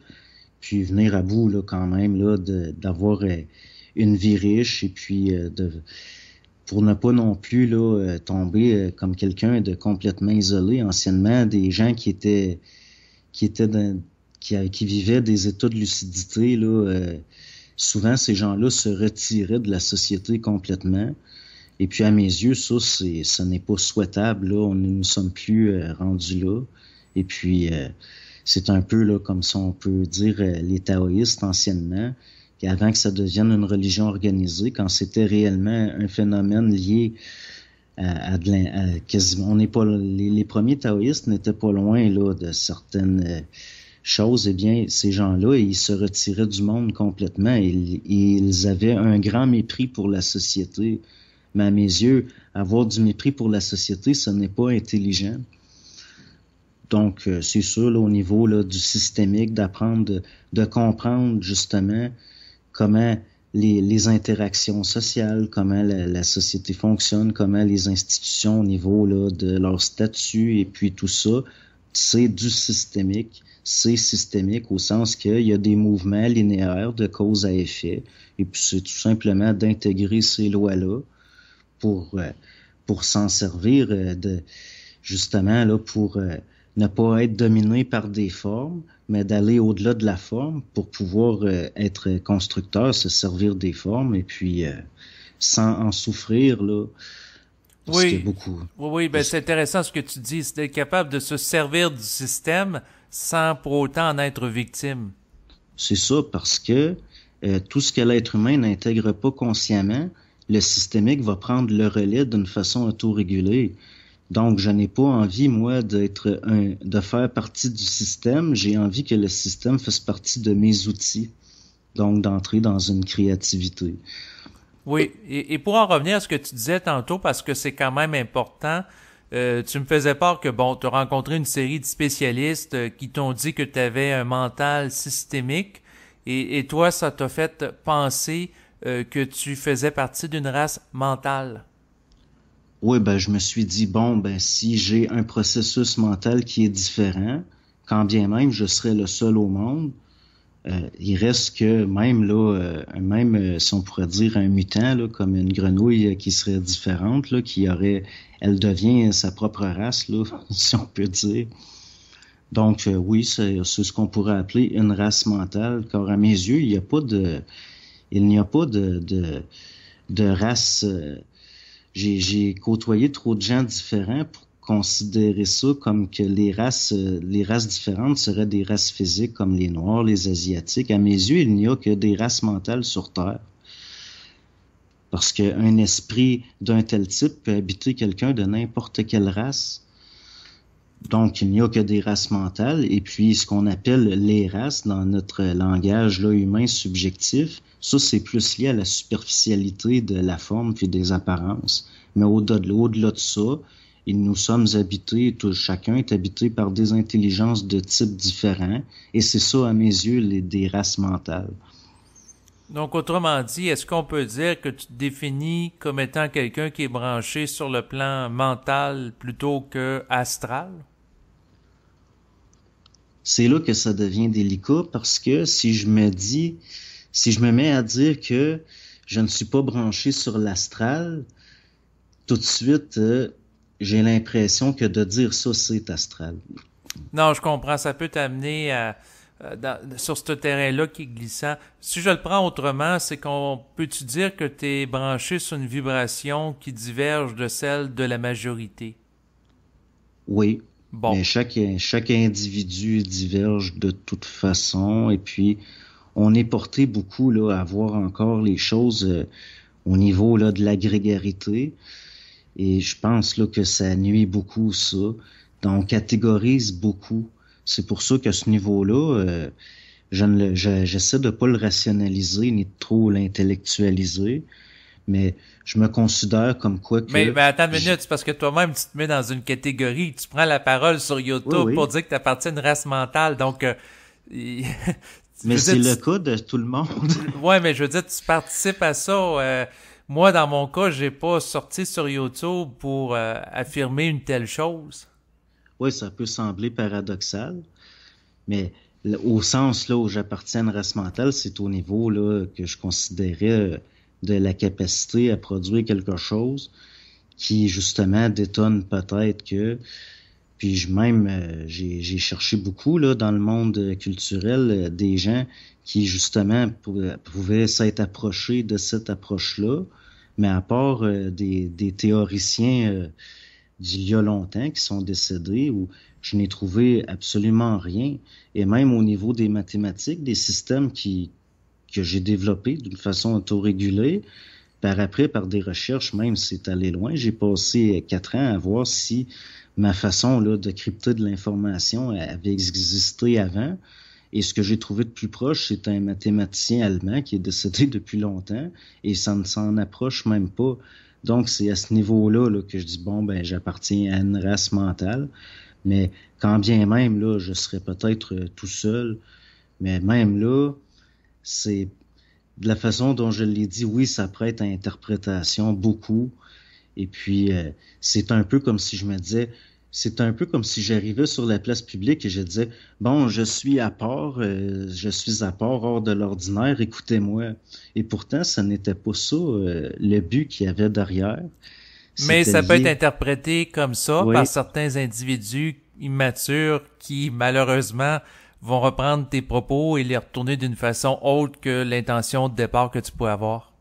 puis venir à bout là, quand même là, d'avoir euh, une vie riche et puis euh, de pour ne pas non plus là, euh, tomber comme quelqu'un de complètement isolé. Anciennement, des gens qui étaient qui étaient qui, qui vivaient des états de lucidité là, souvent ces gens-là se retiraient de la société complètement. Et puis à mes yeux, ça, c'est, ce n'est pas souhaitable. Là, on, nous ne sommes plus euh, rendus là. Et puis euh, c'est un peu là, comme ça, on peut dire euh, les taoïstes anciennement, Avant que ça devienne une religion organisée, quand c'était réellement un phénomène lié à, de on n'est pas les, premiers taoïstes n'étaient pas loin là de certaines chose, eh bien, ces gens-là, ils se retiraient du monde complètement. Ils, ils, avaient un grand mépris pour la société. Mais à mes yeux, avoir du mépris pour la société, ce n'est pas intelligent. Donc, euh, c'est sûr, au niveau là, du systémique, d'apprendre, de, de, comprendre justement comment les, les interactions sociales, comment la, la, société fonctionne, comment les institutions au niveau là, de leur statut et puis tout ça, c'est du systémique. C'est systémique au sens qu'il y a des mouvements linéaires de cause à effet. Et puis c'est tout simplement d'intégrer ces lois-là pour, euh, pour s'en servir euh, de, justement là, pour euh, ne pas être dominé par des formes, mais d'aller au-delà de la forme pour pouvoir être constructeur, se servir des formes et puis sans en souffrir là, oui. Beaucoup... Oui, ben, c'est intéressant ce que tu dis, c'est d'être capable de se servir du système sans pour autant en être victime. C'est ça, parce que euh, tout ce que l'être humain n'intègre pas consciemment, le systémique va prendre le relais d'une façon autorégulée. Donc, je n'ai pas envie, moi, d'être un, de faire partie du système. J'ai envie que le système fasse partie de mes outils. Donc, d'entrer dans une créativité. Oui, et, pour en revenir à ce que tu disais tantôt, parce que c'est quand même important, euh, tu me faisais part que, bon, tu as rencontré une série de spécialistes euh, qui t'ont dit que tu avais un mental systémique, et, toi, ça t'a fait penser euh, que tu faisais partie d'une race mentale. Oui, ben, je me suis dit, bon, ben, si j'ai un processus mental qui est différent, quand bien même je serais le seul au monde, euh, il reste que même là, euh, même euh, si on pourrait dire un mutant, comme une grenouille qui serait différente, qui aurait, elle devient sa propre race, là, si on peut dire. Donc oui, c'est ce qu'on pourrait appeler une race mentale, car à mes yeux, il n'y a pas de, il n'y a pas de, de, de race. j'ai côtoyé trop de gens différents pour considérer ça comme que les races, euh, les races différentes seraient des races physiques comme les Noirs, les Asiatiques. À mes yeux, il n'y a que des races mentales sur Terre. Parce qu'un esprit d'un tel type peut habiter quelqu'un de n'importe quelle race. Donc, il n'y a que des races mentales. Et puis, ce qu'on appelle les races dans notre langage là, humain subjectif, ça, c'est plus lié à la superficialité de la forme puis des apparences. Mais au-delà de, de ça, et nous sommes habités, tout, chacun est habité par des intelligences de types différents, et c'est ça, à mes yeux, les, des races mentales. Donc, autrement dit, est-ce qu'on peut dire que tu te définis comme étant quelqu'un qui est branché sur le plan mental plutôt que astral? C'est là que ça devient délicat parce que si je me dis, si je me mets à dire que je ne suis pas branché sur l'astral, tout de suite, euh, j'ai l'impression que de dire ça, c'est astral. Non, je comprends. Ça peut t'amener à. Euh, sur ce terrain-là qui est glissant. Si je le prends autrement, c'est qu'on peut-tu dire que tu es branché sur une vibration qui diverge de celle de la majorité? Oui. Bon. Mais chaque, chaque individu diverge de toute façon. Et puis, on est porté beaucoup là, à voir encore les choses euh, au niveau là, de l'agrégarité. Et je pense là, que ça nuit beaucoup ça. Donc, on catégorise beaucoup. C'est pour ça qu'à ce niveau-là, euh, je ne j'essaie de pas le rationaliser ni de trop l'intellectualiser. Mais je me considère comme quoi que. Mais, mais attends une minute, parce que toi-même, tu te mets dans une catégorie. Tu prends la parole sur YouTube pour dire que tu appartiens à une race mentale. Donc, euh, mais c'est le cas de tout le monde. ouais, mais je veux dire, tu participes à ça. Euh, moi, dans mon cas, j'ai pas sorti sur YouTube pour euh, affirmer une telle chose. Oui, ça peut sembler paradoxal, mais au sens là où j'appartiens à une race mentale, c'est au niveau là, que je considérais euh, de la capacité à produire quelque chose qui justement détonne peut-être que puis je même euh, j'ai cherché beaucoup là, dans le monde euh, culturel euh, des gens qui justement pouvaient s'être approchés de cette approche-là, mais à part des, des théoriciens d'il y a longtemps qui sont décédés où je n'ai trouvé absolument rien. Et même au niveau des mathématiques, des systèmes qui, que j'ai développés d'une façon autorégulée, par après, par des recherches, même c'est allé loin. J'ai passé quatre ans à voir si ma façon là, de crypter de l'information avait existé avant. Et ce que j'ai trouvé de plus proche, c'est un mathématicien allemand qui est décédé depuis longtemps et ça ne s'en approche même pas. Donc, c'est à ce niveau-là là, que je dis, bon, ben, j'appartiens à une race mentale. Mais quand bien même, là, je serais peut-être euh, tout seul. Mais même là, c'est de la façon dont je l'ai dit, oui, ça prête à interprétation beaucoup. Et puis, euh, c'est un peu comme si je me disais, c'est un peu comme si j'arrivais sur la place publique et je disais, bon, je suis à part, euh, je suis à part hors de l'ordinaire, écoutez-moi. Et pourtant, ce n'était pas ça euh, le but qu'il y avait derrière. Mais ça peut être interprété comme ça par certains individus immatures qui, malheureusement, vont reprendre tes propos et les retourner d'une façon autre que l'intention de départ que tu pouvais avoir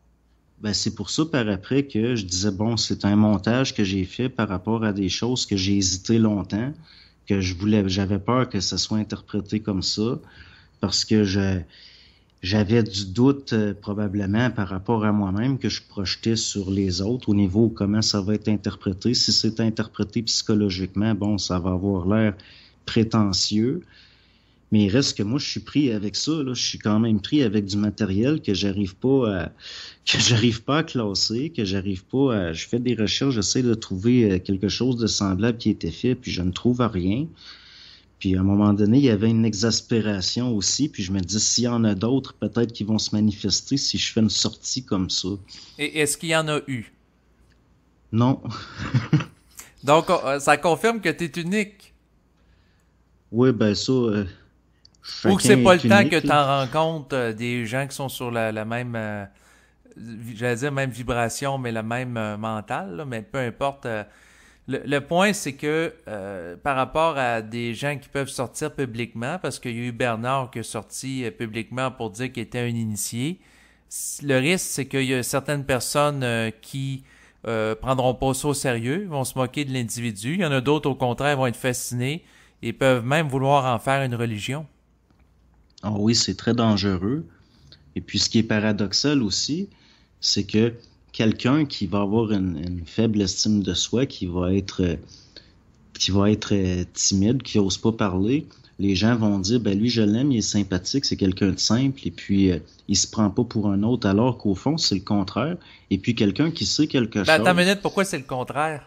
ben, c'est pour ça par après que je disais bon, c'est un montage que j'ai fait par rapport à des choses que j'ai hésité longtemps, que je voulais, j'avais peur que ça soit interprété comme ça, parce que j'avais du doute euh, probablement par rapport à moi-même que je projetais sur les autres au niveau comment ça va être interprété. Si c'est interprété psychologiquement, bon, ça va avoir l'air prétentieux. Mais il reste que moi, je suis pris avec ça. Là. Je suis quand même pris avec du matériel que j'arrive pas à que j'arrive pas à classer, que j'arrive pas à. Je fais des recherches, j'essaie de trouver euh, quelque chose de semblable qui a été fait, puis je ne trouve rien. Puis à un moment donné, il y avait une exaspération aussi. Puis je me dis, s'il y en a d'autres, peut-être qu'ils vont se manifester si je fais une sortie comme ça. Et est-ce qu'il y en a eu? Non. Donc, euh, ça confirme que tu es unique. Oui, ben ça, euh, ou que c'est pas le temps que tu en rencontres euh, des gens qui sont sur la, même, euh, j'allais dire même vibration, mais la même euh, mentale, mais peu importe. le, point, c'est que par rapport à des gens qui peuvent sortir publiquement, parce qu'il y a eu Bernard qui est sorti publiquement pour dire qu'il était un initié, le risque, c'est qu'il y a certaines personnes qui prendront pas ça au sérieux, vont se moquer de l'individu. Il y en a d'autres, au contraire, vont être fascinés et peuvent même vouloir en faire une religion. Ah oui, c'est très dangereux. Et puis ce qui est paradoxal aussi, c'est que quelqu'un qui va avoir une, faible estime de soi, qui va être qui va être timide, qui n'ose pas parler, les gens vont dire ben lui je l'aime, il est sympathique, c'est quelqu'un de simple et puis euh, il se prend pas pour un autre alors qu'au fond c'est le contraire et puis quelqu'un qui sait quelque chose. Ben, attends une minute, pourquoi c'est le contraire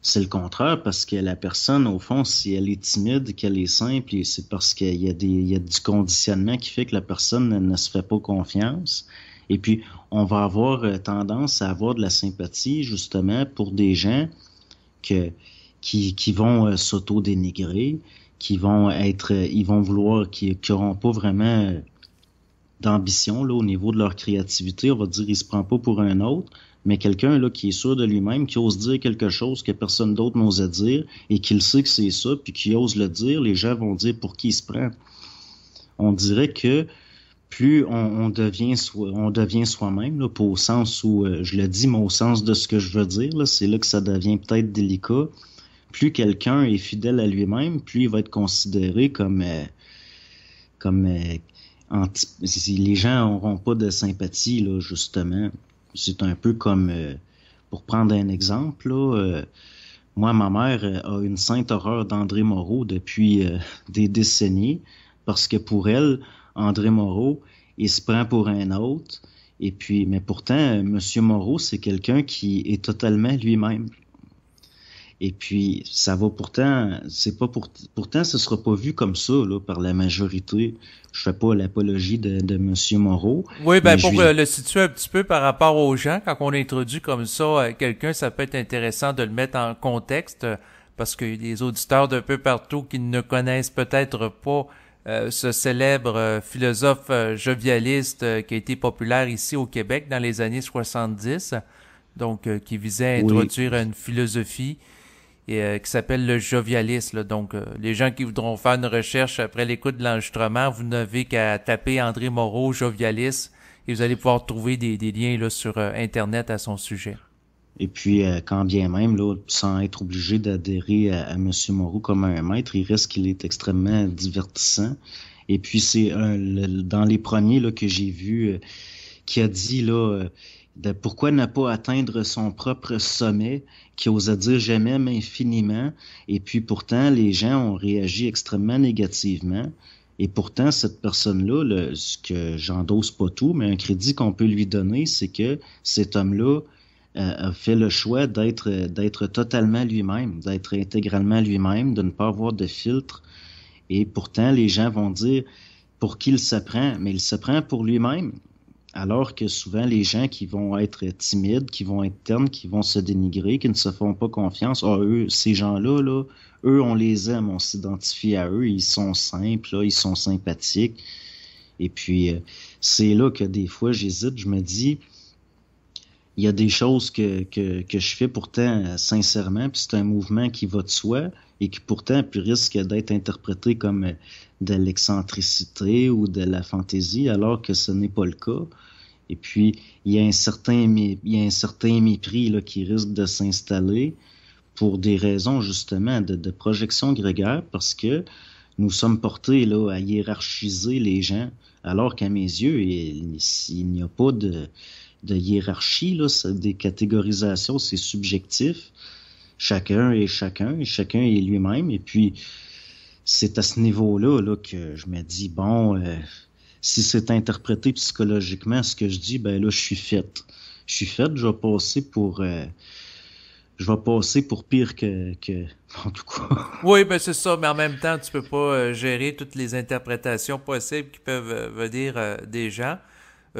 c'est le contraire parce que la personne, au fond, si elle est timide, qu'elle est simple, c'est parce qu'il y, a du conditionnement qui fait que la personne ne, se fait pas confiance. Et puis, on va avoir euh, tendance à avoir de la sympathie, justement, pour des gens qui, vont euh, s'auto-dénigrer, qui vont être, euh, ils vont vouloir, qui n'auront pas vraiment d'ambition là, au niveau de leur créativité. On va dire, ils se prennent pas pour un autre mais quelqu'un là qui est sûr de lui-même, qui ose dire quelque chose que personne d'autre n'ose dire et qu'il sait que c'est ça, puis qui ose le dire, les gens vont dire pour qui il se prend. On dirait que plus on, devient soi, on devient soi-même, au sens où euh, je le dis, mais au sens de ce que je veux dire, c'est là que ça devient peut-être délicat. Plus quelqu'un est fidèle à lui-même, plus il va être considéré comme euh, comme euh, les gens n'auront pas de sympathie là, justement c'est un peu comme, euh, pour prendre un exemple, euh, moi, ma mère euh, a une sainte horreur d'André Moreau depuis des décennies, parce que pour elle, André Moreau, il se prend pour un autre. Et puis, mais pourtant, Monsieur Moreau, c'est quelqu'un qui est totalement lui-même. Et puis, ça va pourtant, c'est pas pour, pourtant, ce sera pas vu comme ça, là, par la majorité. Je fais pas l'apologie de, de M. Moreau. Oui, ben, pour le situer un petit peu par rapport aux gens, quand on introduit comme ça euh, quelqu'un, ça peut être intéressant de le mettre en contexte, euh, parce que les auditeurs d'un peu partout qui ne connaissent peut-être pas euh, ce célèbre philosophe jovialiste qui a été populaire ici au Québec dans les années 70, donc qui visait à introduire une philosophie et, euh, qui s'appelle le Jovialis. Donc, euh, les gens qui voudront faire une recherche après l'écoute de l'enregistrement, vous n'avez qu'à taper André Moreau Jovialis et vous allez pouvoir trouver des, liens là, sur euh, Internet à son sujet. Et puis, quand bien même, là, sans être obligé d'adhérer à, M. Moreau comme un maître, il reste qu'il est extrêmement divertissant. Et puis, c'est un, dans les premiers là, que j'ai vu qui a dit là de pourquoi ne pas atteindre son propre sommet qui osait dire j'aime-même » infiniment et puis pourtant les gens ont réagi extrêmement négativement et pourtant cette personne-là, ce que j'endosse pas tout, mais un crédit qu'on peut lui donner, c'est que cet homme-là euh, a fait le choix d'être d'être totalement lui-même, d'être intégralement lui-même, de ne pas avoir de filtre et pourtant les gens vont dire pour qui il se prend, mais il se prend pour lui-même. Alors que souvent, les gens qui vont être timides, qui vont être ternes, qui vont se dénigrer, qui ne se font pas confiance, ah, eux, ces gens-là, là, eux, on les aime, on s'identifie à eux, ils sont simples, là, ils sont sympathiques. Et puis, euh, c'est là que des fois, j'hésite, je me dis, il y a des choses que, que, que je fais pourtant euh, sincèrement, puis c'est un mouvement qui va de soi et qui pourtant puis risque d'être interprété comme euh, de l'excentricité ou de la fantaisie, alors que ce n'est pas le cas. Et puis, il y a un certain, il y a un certain mépris là, qui risque de s'installer pour des raisons justement de, projection grégaire, parce que nous sommes portés là, à hiérarchiser les gens, alors qu'à mes yeux, il, n'y a pas de, de hiérarchie, là, des catégorisations, c'est subjectif. Chacun est chacun, et chacun est lui-même. Et puis, c'est à ce niveau-là là, que je me dis, bon, euh, si c'est interprété psychologiquement, ce que je dis, ben là, je suis fait. Je suis fait, je vais passer pour... Euh, je vais passer pour pire que, que... En tout cas. Oui, ben c'est ça, mais en même temps, tu peux pas euh, gérer toutes les interprétations possibles qui peuvent venir des gens.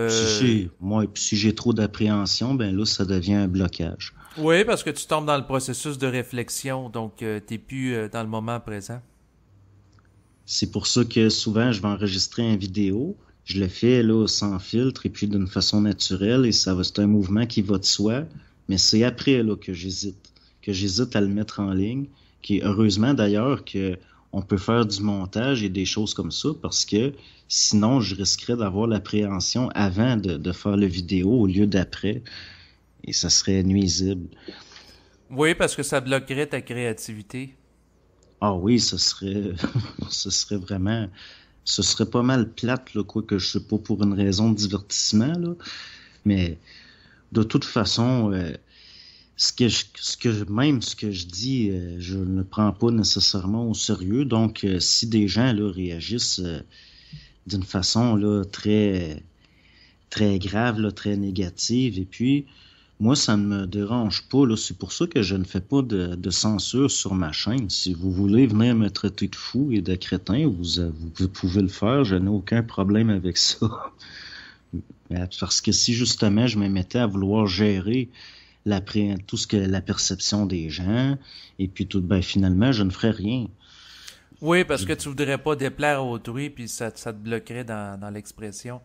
Si moi, si j'ai trop d'appréhension, ben là, ça devient un blocage. Oui, parce que tu tombes dans le processus de réflexion, donc tu n'es plus dans le moment présent. C'est pour ça que souvent, je vais enregistrer une vidéo. Je le fais là, sans filtre et puis d'une façon naturelle. Et ça va, c'est un mouvement qui va de soi. Mais c'est après là, que j'hésite, que j'hésite à le mettre en ligne. Qui, heureusement d'ailleurs que on peut faire du montage et des choses comme ça parce que sinon je risquerais d'avoir l'appréhension avant de, de, faire le vidéo au lieu d'après et ça serait nuisible. Oui, parce que ça bloquerait ta créativité. Ah oui, ce serait, ce serait vraiment, ce serait pas mal plate, le quoi que je sais pas pour une raison de divertissement, là. Mais de toute façon, euh, ce que je, ce que même ce que je dis, euh, je ne prends pas nécessairement au sérieux. Donc, euh, si des gens là, réagissent d'une façon là très très grave, là, très négative, et puis moi, ça ne me dérange pas. C'est pour ça que je ne fais pas de, censure sur ma chaîne. Si vous voulez venir me traiter de fou et de crétin, vous, pouvez le faire. Je n'ai aucun problème avec ça. Parce que si justement je me mettais à vouloir gérer la, tout ce que la perception des gens, et puis tout, ben finalement, je ne ferais rien. Oui, parce que tu voudrais pas déplaire à autrui, puis ça, te bloquerait dans l'expression.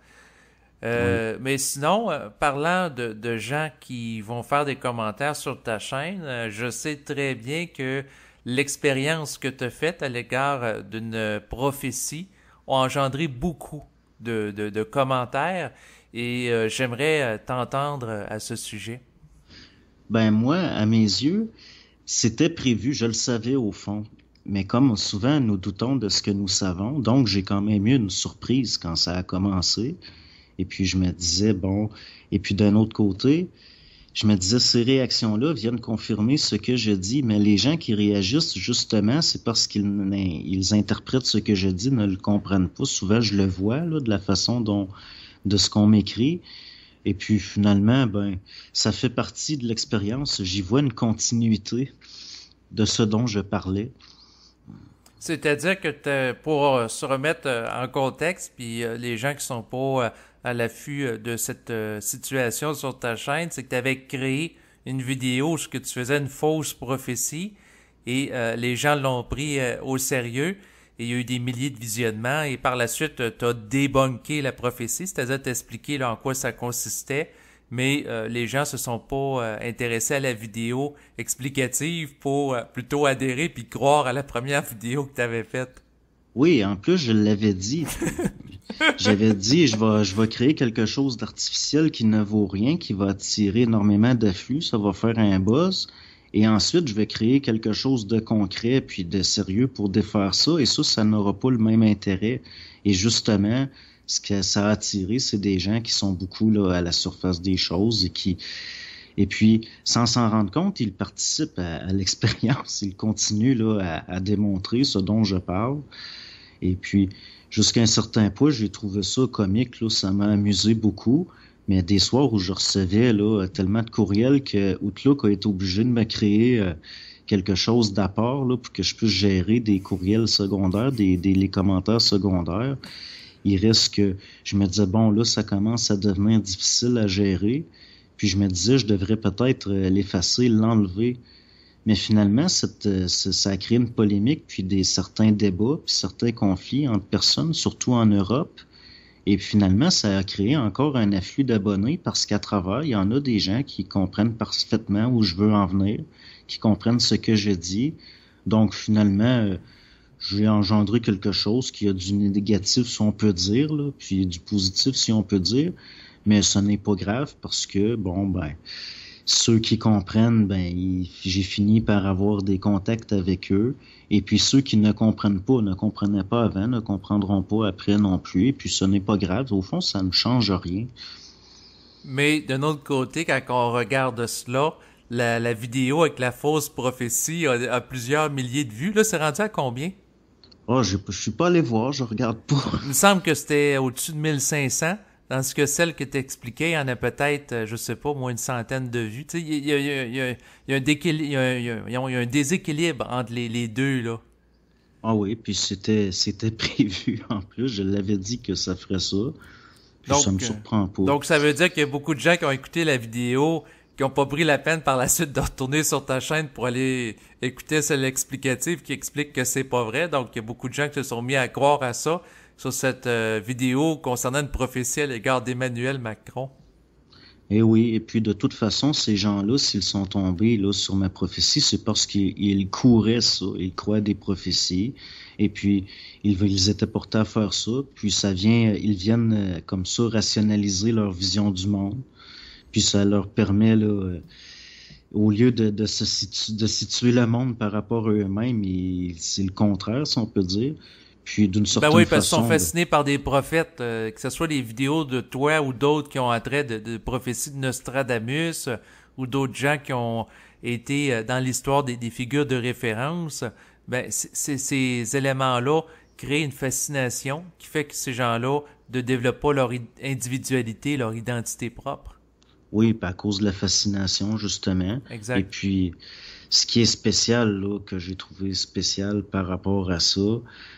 Euh, mais sinon, euh, parlant de, gens qui vont faire des commentaires sur ta chaîne, euh, je sais très bien que l'expérience que tu as faite à l'égard d'une prophétie a engendré beaucoup de, de commentaires et j'aimerais t'entendre à ce sujet. Ben moi, à mes yeux, c'était prévu, je le savais au fond. Mais comme souvent, nous doutons de ce que nous savons, donc j'ai quand même eu une surprise quand ça a commencé. Et puis je me disais, bon, et puis d'un autre côté, je me disais, ces réactions-là viennent confirmer ce que je dis, mais les gens qui réagissent, justement, c'est parce qu'ils ils interprètent ce que je dis, ne le comprennent pas. Souvent, je le vois, là, de la façon dont, de ce qu'on m'écrit. Et puis, finalement, ben, ça fait partie de l'expérience. J'y vois une continuité de ce dont je parlais. C'est-à-dire que pour euh, se remettre euh, en contexte, puis euh, les gens qui sont pas à l'affût euh, de cette euh, situation sur ta chaîne, c'est que tu avais créé une vidéo où tu faisais une fausse prophétie et euh, les gens l'ont pris au sérieux et il y a eu des milliers de visionnements et par la suite, tu as débunké la prophétie, c'est-à-dire t'expliquer en quoi ça consistait, mais les gens se sont pas intéressés à la vidéo explicative pour plutôt adhérer puis croire à la première vidéo que tu avais faite. Oui, en plus, je l'avais dit. J'avais dit, je vais, je vais créer quelque chose d'artificiel qui ne vaut rien, qui va attirer énormément d'afflux, ça va faire un buzz. Et ensuite, je vais créer quelque chose de concret puis de sérieux pour défaire ça. Et ça, ça n'aura pas le même intérêt. Et justement, ce que ça a attiré, c'est des gens qui sont beaucoup là, à la surface des choses et qui, et puis, sans s'en rendre compte, ils participent à, l'expérience, Ils continuent là, à, démontrer ce dont je parle. Et puis, jusqu'à un certain point, j'ai trouvé ça comique. ça m'a amusé beaucoup. Mais des soirs où je recevais là, tellement de courriels que Outlook a été obligé de me créer euh, quelque chose d'apport pour que je puisse gérer des courriels secondaires, des, les commentaires secondaires. Il risque je me disais, bon, là, ça commence à devenir difficile à gérer. Puis je me disais, je devrais peut-être euh, l'effacer, l'enlever mais finalement, cette, ça a créé une polémique, puis des certains débats, puis certains conflits entre personnes, surtout en Europe. Et finalement, ça a créé encore un afflux d'abonnés parce qu'à travers, il y en a des gens qui comprennent parfaitement où je veux en venir, qui comprennent ce que je dis. Donc finalement, euh, j'ai engendré quelque chose qui a du négatif, si on peut dire, puis du positif, si on peut dire. Mais ce n'est pas grave parce que, bon, ben, ceux qui comprennent, ben, j'ai fini par avoir des contacts avec eux. Et puis ceux qui ne comprennent pas, ne comprenaient pas avant, ne comprendront pas après non plus. Et puis ce n'est pas grave. Au fond, ça ne change rien. Mais d'un autre côté, quand on regarde cela, la, vidéo avec la fausse prophétie a, plusieurs milliers de vues. Là, c'est rendu à combien? Oh, je, ne suis pas allé voir, je regarde pas. Il me semble que c'était au-dessus de 1500 ce que celle que tu expliquais, il y en a peut-être, euh, je sais pas, moins une centaine de vues. Tu sais, il y a un déséquilibre entre les, deux, là. Ah oui, puis c'était, prévu en plus. Je l'avais dit que ça ferait ça. donc, ça me euh, surprend pas. Donc ça veut dire qu'il y a beaucoup de gens qui ont écouté la vidéo, qui n'ont pas pris la peine par la suite de retourner sur ta chaîne pour aller écouter celle explicative qui explique que c'est pas vrai. Donc il y a beaucoup de gens qui se sont mis à croire à ça sur cette euh, vidéo concernant une prophétie à l'égard d'Emmanuel Macron. Eh oui, et puis de toute façon, ces gens-là, s'ils sont tombés là, sur ma prophétie, c'est parce qu'ils couraient ça, ils croient des prophéties, et puis ils, ils, étaient portés à faire ça, puis ça vient, ils viennent euh, comme ça rationaliser leur vision du monde, puis ça leur permet, là, euh, au lieu de, se de situer le monde par rapport à eux-mêmes, c'est le contraire, si on peut dire. Puis d'une ben certaine Ben oui, parce qu'ils sont ben, fascinés par des prophètes, euh, que ce soit les vidéos de toi ou d'autres qui ont attrait de, de prophéties de Nostradamus euh, ou d'autres gens qui ont été euh, dans l'histoire des, figures de référence. Ben, ces éléments-là créent une fascination qui fait que ces gens-là ne développent pas leur individualité, leur identité propre. Oui, par à cause de la fascination, justement. Exact. Et puis, ce qui est spécial, là, que j'ai trouvé spécial par rapport à ça,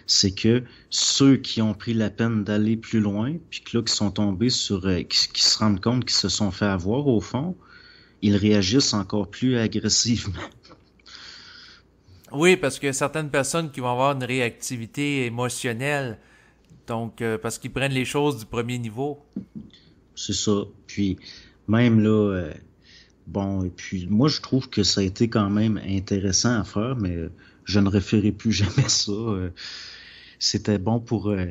c'est que ceux qui ont pris la peine d'aller plus loin, puis là, qui sont tombés sur, euh, qui, se rendent compte qu'ils se sont fait avoir au fond, ils réagissent encore plus agressivement. Oui, parce que certaines personnes qui vont avoir une réactivité émotionnelle, donc euh, parce qu'ils prennent les choses du premier niveau. C'est ça. Puis même là, euh, Bon, et puis moi, je trouve que ça a été quand même intéressant à faire, mais je ne referai plus jamais ça. Euh, c'était bon pour. Euh,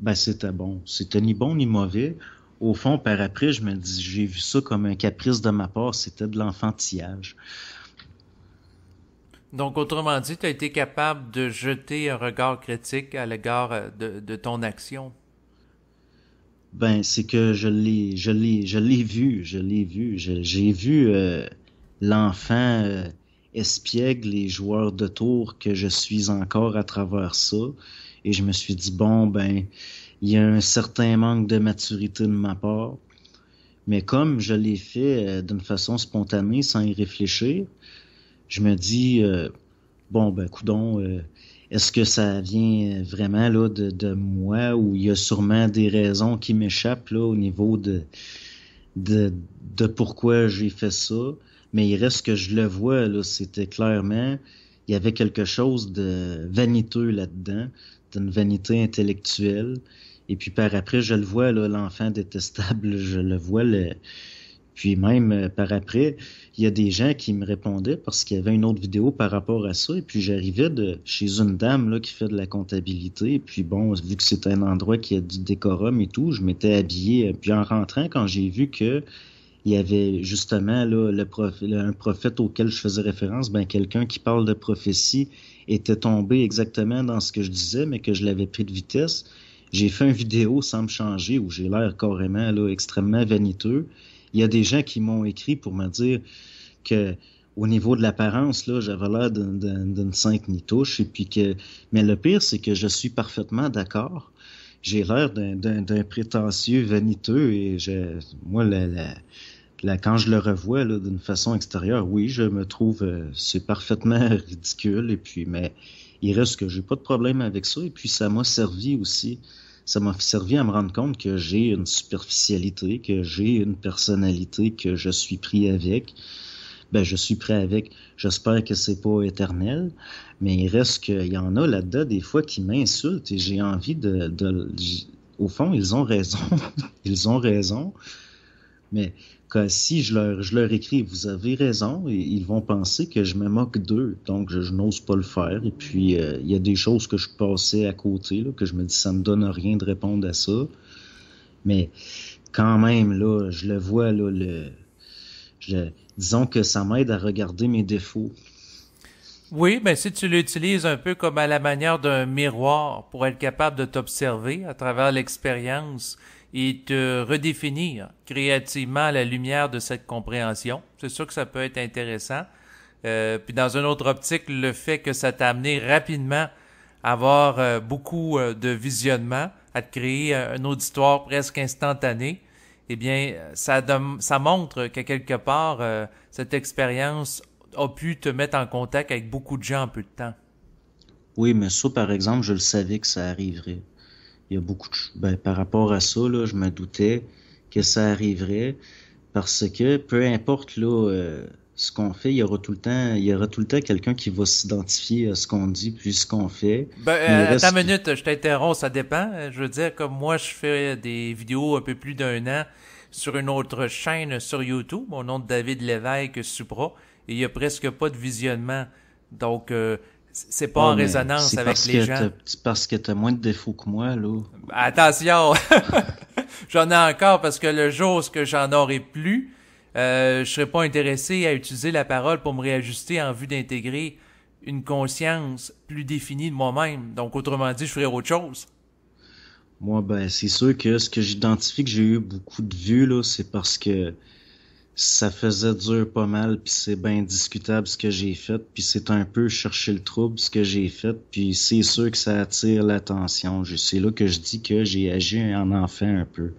ben, c'était bon. C'était ni bon ni mauvais. Au fond, par après, je me dis, j'ai vu ça comme un caprice de ma part, c'était de l'enfantillage. Donc, autrement dit, tu as été capable de jeter un regard critique à l'égard euh, de, de ton action ben, c'est que je l'ai, je l'ai, je l'ai vu, je l'ai vu. J'ai vu euh, l'enfant euh, espiègle les joueurs de tour que je suis encore à travers ça. Et je me suis dit, bon, ben, il y a un certain manque de maturité de ma part. Mais comme je l'ai fait euh, d'une façon spontanée, sans y réfléchir, je me dis, bon, ben, coudon, est-ce que ça vient euh, vraiment là, de, de moi ou il y a sûrement des raisons qui m'échappent au niveau de, de, de pourquoi j'ai fait ça? Mais il reste que je le vois, là, c'était clairement, il y avait quelque chose de vaniteux là-dedans, d'une vanité intellectuelle. Et puis par après, je le vois, l'enfant détestable, je le vois, le... puis même euh, par après, il y a des gens qui me répondaient parce qu'il y avait une autre vidéo par rapport à ça. Et puis j'arrivais de chez une dame là, qui fait de la comptabilité. Et puis bon, vu que c'est un endroit qui a du décorum et tout, je m'étais habillé. Euh, puis en rentrant, quand j'ai vu que il y avait justement là, le un prophète auquel je faisais référence, ben quelqu'un qui parle de prophétie était tombé exactement dans ce que je disais, mais que je l'avais pris de vitesse. J'ai fait une vidéo sans me changer où j'ai l'air carrément là, extrêmement vaniteux. Il y a des gens qui m'ont écrit pour me dire que au niveau de l'apparence, là, j'avais l'air d'une sainte nitouche. Et puis que, mais le pire, c'est que je suis parfaitement d'accord. J'ai l'air d'un prétentieux vaniteux et je, moi, la, quand je le revois d'une façon extérieure, oui, je me trouve, euh, c'est parfaitement ridicule. Et puis, mais il reste que j'ai pas de problème avec ça. Et puis, ça m'a servi aussi ça m'a servi à me rendre compte que j'ai une superficialité, que j'ai une personnalité, que je suis pris avec. Ben, je suis prêt avec. J'espère que c'est pas éternel, mais il reste qu'il y en a là-dedans des fois qui m'insultent et j'ai envie de, de, Au fond, ils ont raison. ils ont raison. Mais si je leur, écris, vous avez raison, et ils vont penser que je me moque d'eux, donc je, n'ose pas le faire. Et puis, euh, il y a des choses que je passais à côté, que je me dis, ça me donne rien de répondre à ça. Mais quand même, là, je le vois, le, disons que ça m'aide à regarder mes défauts. Oui, mais si tu l'utilises un peu comme à la manière d'un miroir pour être capable de t'observer à travers l'expérience, et te redéfinir créativement la lumière de cette compréhension. C'est sûr que ça peut être intéressant. Euh, puis dans une autre optique, le fait que ça t'a amené rapidement à avoir euh, beaucoup euh, de visionnement, à te créer un auditoire presque instantané, eh bien, ça, ça montre que quelque part, cette expérience a pu te mettre en contact avec beaucoup de gens en peu de temps. Oui, mais ça, par exemple, je le savais que ça arriverait il y a beaucoup de... ben, par rapport à ça, je me doutais que ça arriverait parce que peu importe là, euh, ce qu'on fait, il y aura tout le temps, il y aura tout le temps quelqu'un qui va s'identifier à ce qu'on dit puis ce qu'on fait. Ben, euh, attends minute, je t'interromps, ça dépend. Je veux dire, comme moi, je fais des vidéos un peu plus d'un an sur une autre chaîne sur YouTube, mon nom de David Lévesque Supra, et il n'y a presque pas de visionnement. Donc, euh, c'est pas en résonance avec les gens. C'est parce que t'as moins de défauts que moi, là. Attention! j'en ai encore parce que le jour où j'en aurai plus, euh, je serais pas intéressé à utiliser la parole pour me réajuster en vue d'intégrer une conscience plus définie de moi-même. Donc, autrement dit, je ferai autre chose. Moi, ben, c'est sûr que ce que j'identifie que j'ai eu beaucoup de vues, là, c'est parce que ça faisait dur pas mal, puis c'est bien discutable ce que j'ai fait, puis c'est un peu chercher le trouble ce que j'ai fait, puis c'est sûr que ça attire l'attention. C'est là que je dis que j'ai agi en enfant un peu.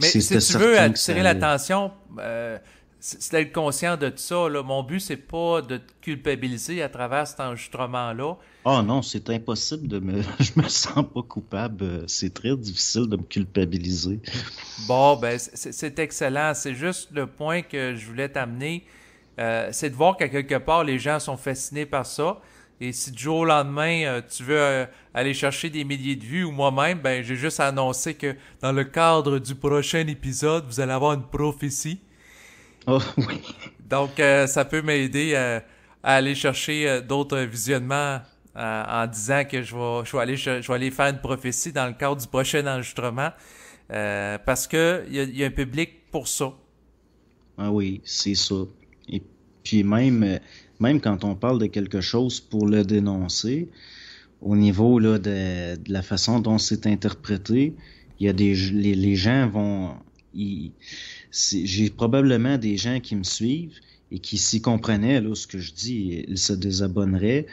Mais si tu veux attirer l'attention, euh, c'est être conscient de ça. Mon but, c'est pas de te culpabiliser à travers cet enregistrement-là. Oh non, c'est impossible de me. Je me sens pas coupable. Euh, c'est très difficile de me culpabiliser. Bon, ben, c'est excellent. C'est juste le point que je voulais t'amener. Euh, c'est de voir qu'à quelque part, les gens sont fascinés par ça. Et si du jour au lendemain, euh, tu veux aller chercher des milliers de vues ou moi-même, ben j'ai juste annoncé que dans le cadre du prochain épisode, vous allez avoir une prophétie. Ah, oui. Donc, euh, ça peut m'aider euh, à, aller chercher euh, d'autres visionnements en disant que je vais, aller, faire une prophétie dans le cadre du prochain enregistrement parce que il y, a un public pour ça. Ah oui, c'est ça. Et puis même, même quand on parle de quelque chose pour le dénoncer, au niveau de, la façon dont c'est interprété, il y a des les, gens vont j'ai probablement des gens qui me suivent et qui s'y comprenaient là, ce que je dis, ils se désabonneraient.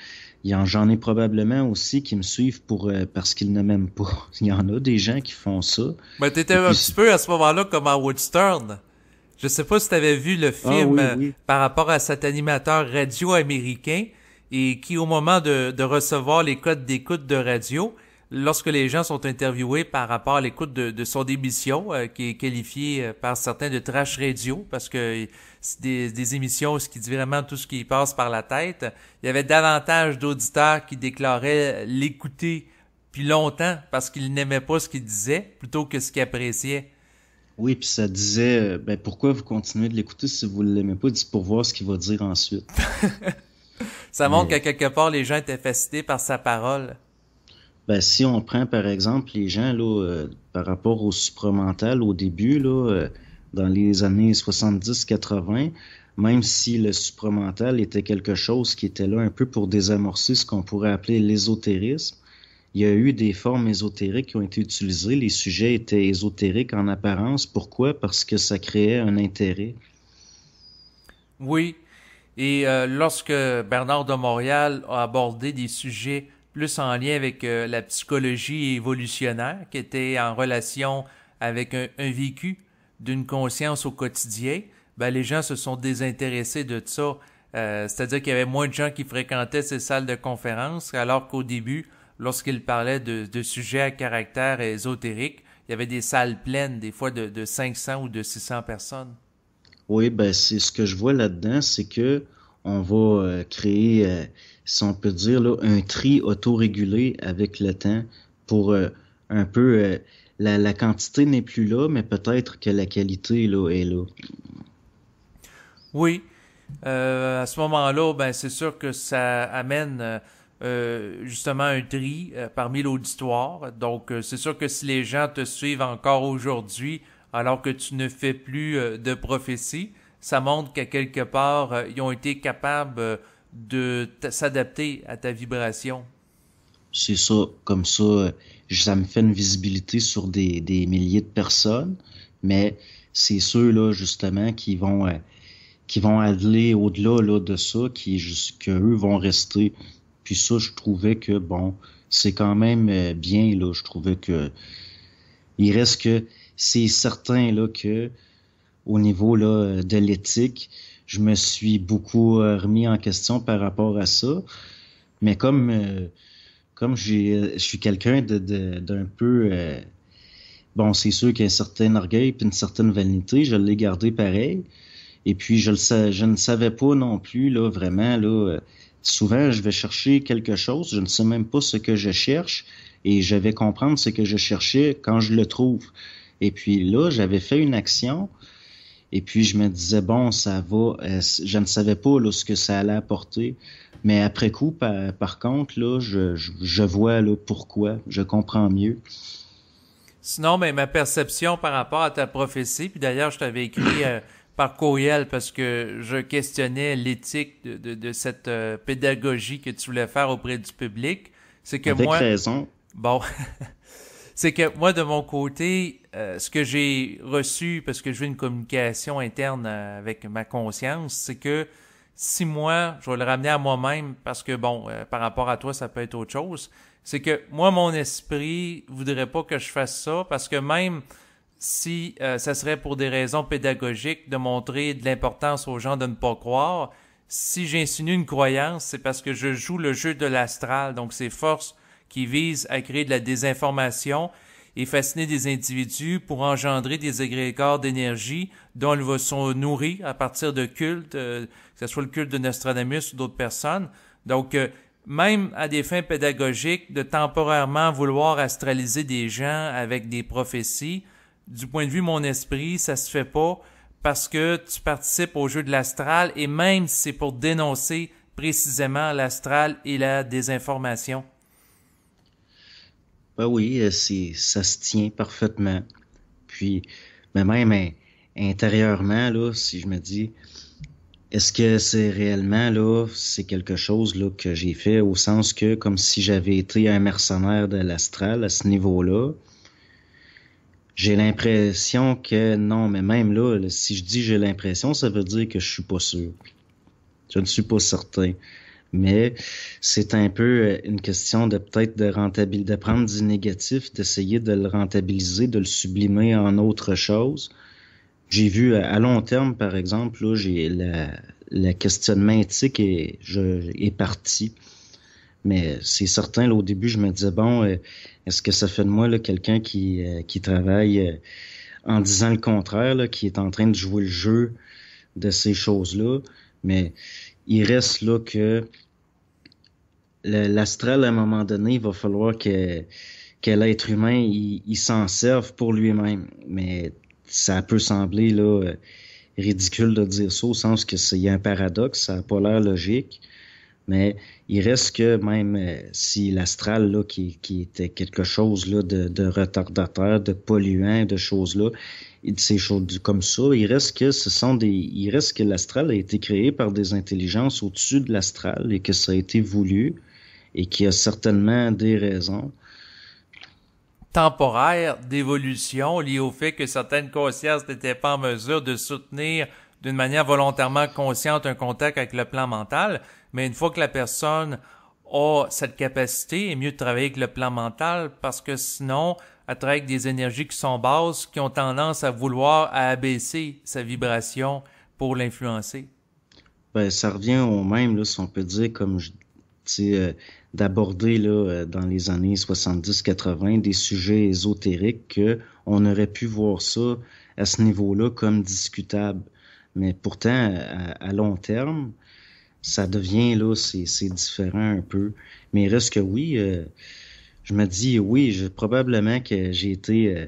J'en ai probablement aussi qui me suivent pour euh, parce qu'ils ne m'aiment pas. Il y en a des gens qui font ça. Mais t'étais un petit peu à ce moment-là comme à Woodstern. Je sais pas si tu avais vu le ah film par rapport à cet animateur radio américain et qui, au moment de recevoir les codes d'écoute de radio, lorsque les gens sont interviewés par rapport à l'écoute de, son émission, euh, qui est qualifiée euh, par certains de trash radio, parce que euh, c'est des, émissions ce qui dit vraiment tout ce qui passe par la tête, il y avait davantage d'auditeurs qui déclaraient l'écouter puis longtemps parce qu'ils n'aimaient pas ce qu'il disait plutôt que ce qu'ils appréciaient. Oui, puis ça disait ben pourquoi vous continuez de l'écouter si vous ne l'aimez pas, pour voir ce qu'il va dire ensuite. ça montre qu'à quelque part les gens étaient fascinés par sa parole. Ben, si on prend par exemple les gens là, euh, par rapport au supramental au début, là, euh, dans les années 70-80, même si le supramental était quelque chose qui était là un peu pour désamorcer ce qu'on pourrait appeler l'ésotérisme, il y a eu des formes ésotériques qui ont été utilisées. Les sujets étaient ésotériques en apparence. Pourquoi? Parce que ça créait un intérêt. Oui. Et euh, lorsque Bernard de Montréal a abordé des sujets plus en lien avec euh, la psychologie évolutionnaire qui était en relation avec un, vécu d'une conscience au quotidien, ben, les gens se sont désintéressés de ça. Euh, c'est-à-dire qu'il y avait moins de gens qui fréquentaient ces salles de conférence, alors qu'au début, lorsqu'ils parlaient de, sujets à caractère ésotérique, il y avait des salles pleines, des fois de, de 500 ou de 600 personnes. Oui, ben c'est ce que je vois là-dedans, c'est que on va euh, créer si on peut dire, là, un tri autorégulé avec le temps pour euh, un peu. Euh, la, quantité n'est plus là, mais peut-être que la qualité là, est là. Oui. Euh, à ce moment-là, ben, c'est sûr que ça amène justement un tri parmi l'auditoire. Donc, c'est sûr que si les gens te suivent encore aujourd'hui, alors que tu ne fais plus de prophétie, ça montre qu'à quelque part, ils ont été capables de s'adapter à ta vibration. C'est ça, comme ça, euh, ça me fait une visibilité sur des, des milliers de personnes, mais c'est ceux-là, justement, qui vont, euh, qui vont aller au-delà de ça, qui eux, vont rester. Puis ça, je trouvais que, bon, c'est quand même euh, bien, là, je trouvais que... Il reste que c'est certain, là, que au niveau là, de l'éthique, je me suis beaucoup euh, remis en question par rapport à ça. Mais comme euh, comme euh, je suis quelqu'un d'un de, d'un peu bon, c'est sûr qu'il y a un certain orgueil puis une certaine vanité, je l'ai gardé pareil. Et puis je le je ne savais pas non plus là vraiment là. souvent je vais chercher quelque chose, je ne sais même pas ce que je cherche et je vais comprendre ce que je cherchais quand je le trouve. Et puis là, j'avais fait une action et puis je me disais, bon, ça va, je ne savais pas ce que ça allait apporter. Mais après coup, par, contre, là, je, vois là, pourquoi, je comprends mieux. Sinon, mais ben, ma perception par rapport à ta prophétie, puis d'ailleurs, je t'avais écrit euh, par courriel parce que je questionnais l'éthique de, de, cette euh, pédagogie que tu voulais faire auprès du public. C'est que Avec moi. raison. Bon. c'est que moi, de mon côté, euh, ce que j'ai reçu, parce que j'ai une communication interne euh, avec ma conscience, c'est que si moi, je vais le ramener à moi-même, parce que bon, euh, par rapport à toi, ça peut être autre chose, c'est que moi, mon esprit voudrait pas que je fasse ça, parce que même si ça serait pour des raisons pédagogiques de montrer de l'importance aux gens de ne pas croire, si j'insinue une croyance, c'est parce que je joue le jeu de l'astral, donc c'est forces qui vise à créer de la désinformation et fasciner des individus pour engendrer des agrégats d'énergie dont ils vont sont nourris à partir de cultes, euh, que ce soit le culte de Nostradamus ou d'autres personnes. Donc, euh, même à des fins pédagogiques, de temporairement vouloir astraliser des gens avec des prophéties, du point de vue mon esprit, ça se fait pas parce que tu participes au jeu de l'astral et même si c'est pour dénoncer précisément l'astral et la désinformation. Ben oui, euh, ça se tient parfaitement. Puis, mais même hein, intérieurement, là, si je me dis, est-ce que c'est réellement, là, c'est quelque chose, là, que j'ai fait au sens que, comme si j'avais été un mercenaire de l'astral à ce niveau-là, j'ai l'impression que, non, mais même là, si je dis j'ai l'impression, ça veut dire que je suis pas sûr. Je ne suis pas certain mais c'est un peu euh, une question de peut-être de rentabiliser, de prendre du négatif, d'essayer de le rentabiliser, de le sublimer en autre chose. J'ai vu euh, à long terme, par exemple, là, j'ai la questionnement éthique est, je, est parti. Mais c'est certain, là, au début, je me disais, bon, euh, est-ce que ça fait de moi quelqu'un qui, qui travaille en disant le contraire, là, qui est en train de jouer le jeu de ces choses-là? Mais il reste là que l'astral, à un moment donné, il va falloir que, que l'être humain, il, s'en serve pour lui-même. Mais ça peut sembler là, ridicule de dire ça, au sens que c'est un paradoxe, ça n'a pas l'air logique. Mais il reste que même euh, si l'astral, là, qui, qui était quelque chose là, de, de retardateur, de polluant, de choses-là, ces choses comme ça, il reste que ce sont des. Il reste que l'astral a été créé par des intelligences au-dessus de l'astral et que ça a été voulu et qui a certainement des raisons temporaires d'évolution liées au fait que certaines consciences n'étaient pas en mesure de soutenir d'une manière volontairement consciente un contact avec le plan mental, mais une fois que la personne a cette capacité, il est mieux de travailler avec le plan mental parce que sinon, elle travaille avec des énergies qui sont basses, qui ont tendance à vouloir abaisser sa vibration pour l'influencer. Ben, ça revient au même, là, si on peut dire, comme je euh, d'aborder là, euh, dans les années 70-80 des sujets ésotériques qu'on aurait pu voir ça à ce niveau-là comme discutable. Mais pourtant, à, long terme, ça devient là, c'est, différent un peu. Mais il reste que oui, euh, je me dis oui, je, probablement que j'ai été.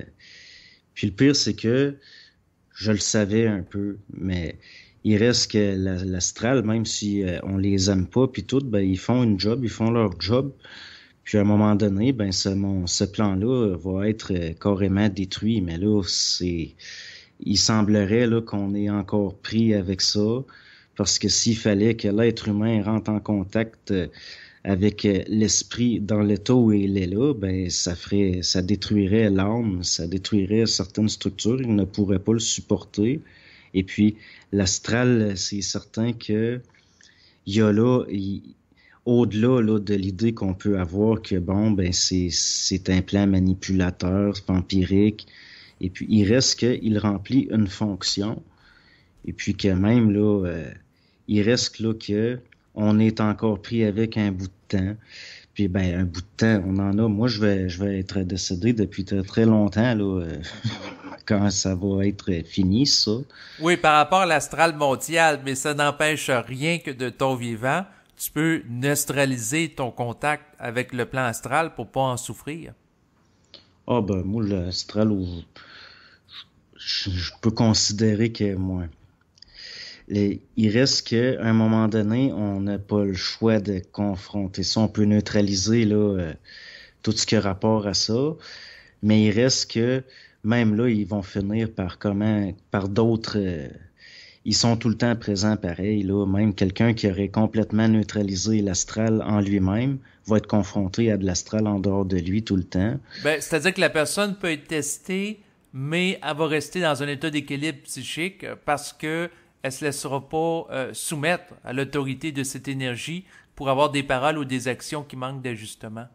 puis le pire, c'est que je le savais un peu, mais il reste que l'astral, même si euh, on les aime pas, puis tout, ben, ils font une job, ils font leur job. Puis à un moment donné, ben ce, ce plan-là va être euh, carrément détruit. Mais là, c'est, il semblerait là qu'on ait encore pris avec ça, parce que s'il fallait que l'être humain rentre en contact euh, avec l'esprit dans l'état où il est là, ben ça ferait, ça détruirait l'âme, ça détruirait certaines structures, il ne pourrait pas le supporter. Et puis, l'astral, c'est certain que il y a là, au-delà de l'idée qu'on peut avoir que, bon, ben, c'est un plan manipulateur, vampirique, et puis il reste qu'il remplit une fonction, et puis que même, là, euh, il reste là que on est encore pris avec un bout de temps. Puis ben un bout de temps, on en a. Moi, je vais, je vais être décédé depuis très, très longtemps là. Euh. quand ça va être fini, ça. Oui, par rapport à l'astral mondial, mais ça n'empêche rien que de ton vivant, tu peux neutraliser ton contact avec le plan astral pour pas en souffrir. Ah ben moi l'astral, je, peux considérer que moi. Les, il reste qu'à un moment donné, on n'a pas le choix de confronter ça. On peut neutraliser là, euh, tout ce qui a rapport à ça, mais il reste que même là, ils vont finir par comment, par d'autres. Euh, ils sont tout le temps présents pareil. Là. Même quelqu'un qui aurait complètement neutralisé l'astral en lui-même va être confronté à de l'astral en dehors de lui tout le temps. Ben, C'est-à-dire que la personne peut être testée, mais elle va rester dans un état d'équilibre psychique parce que ne se laissera pas euh, soumettre à l'autorité de cette énergie pour avoir des paroles ou des actions qui manquent d'ajustement.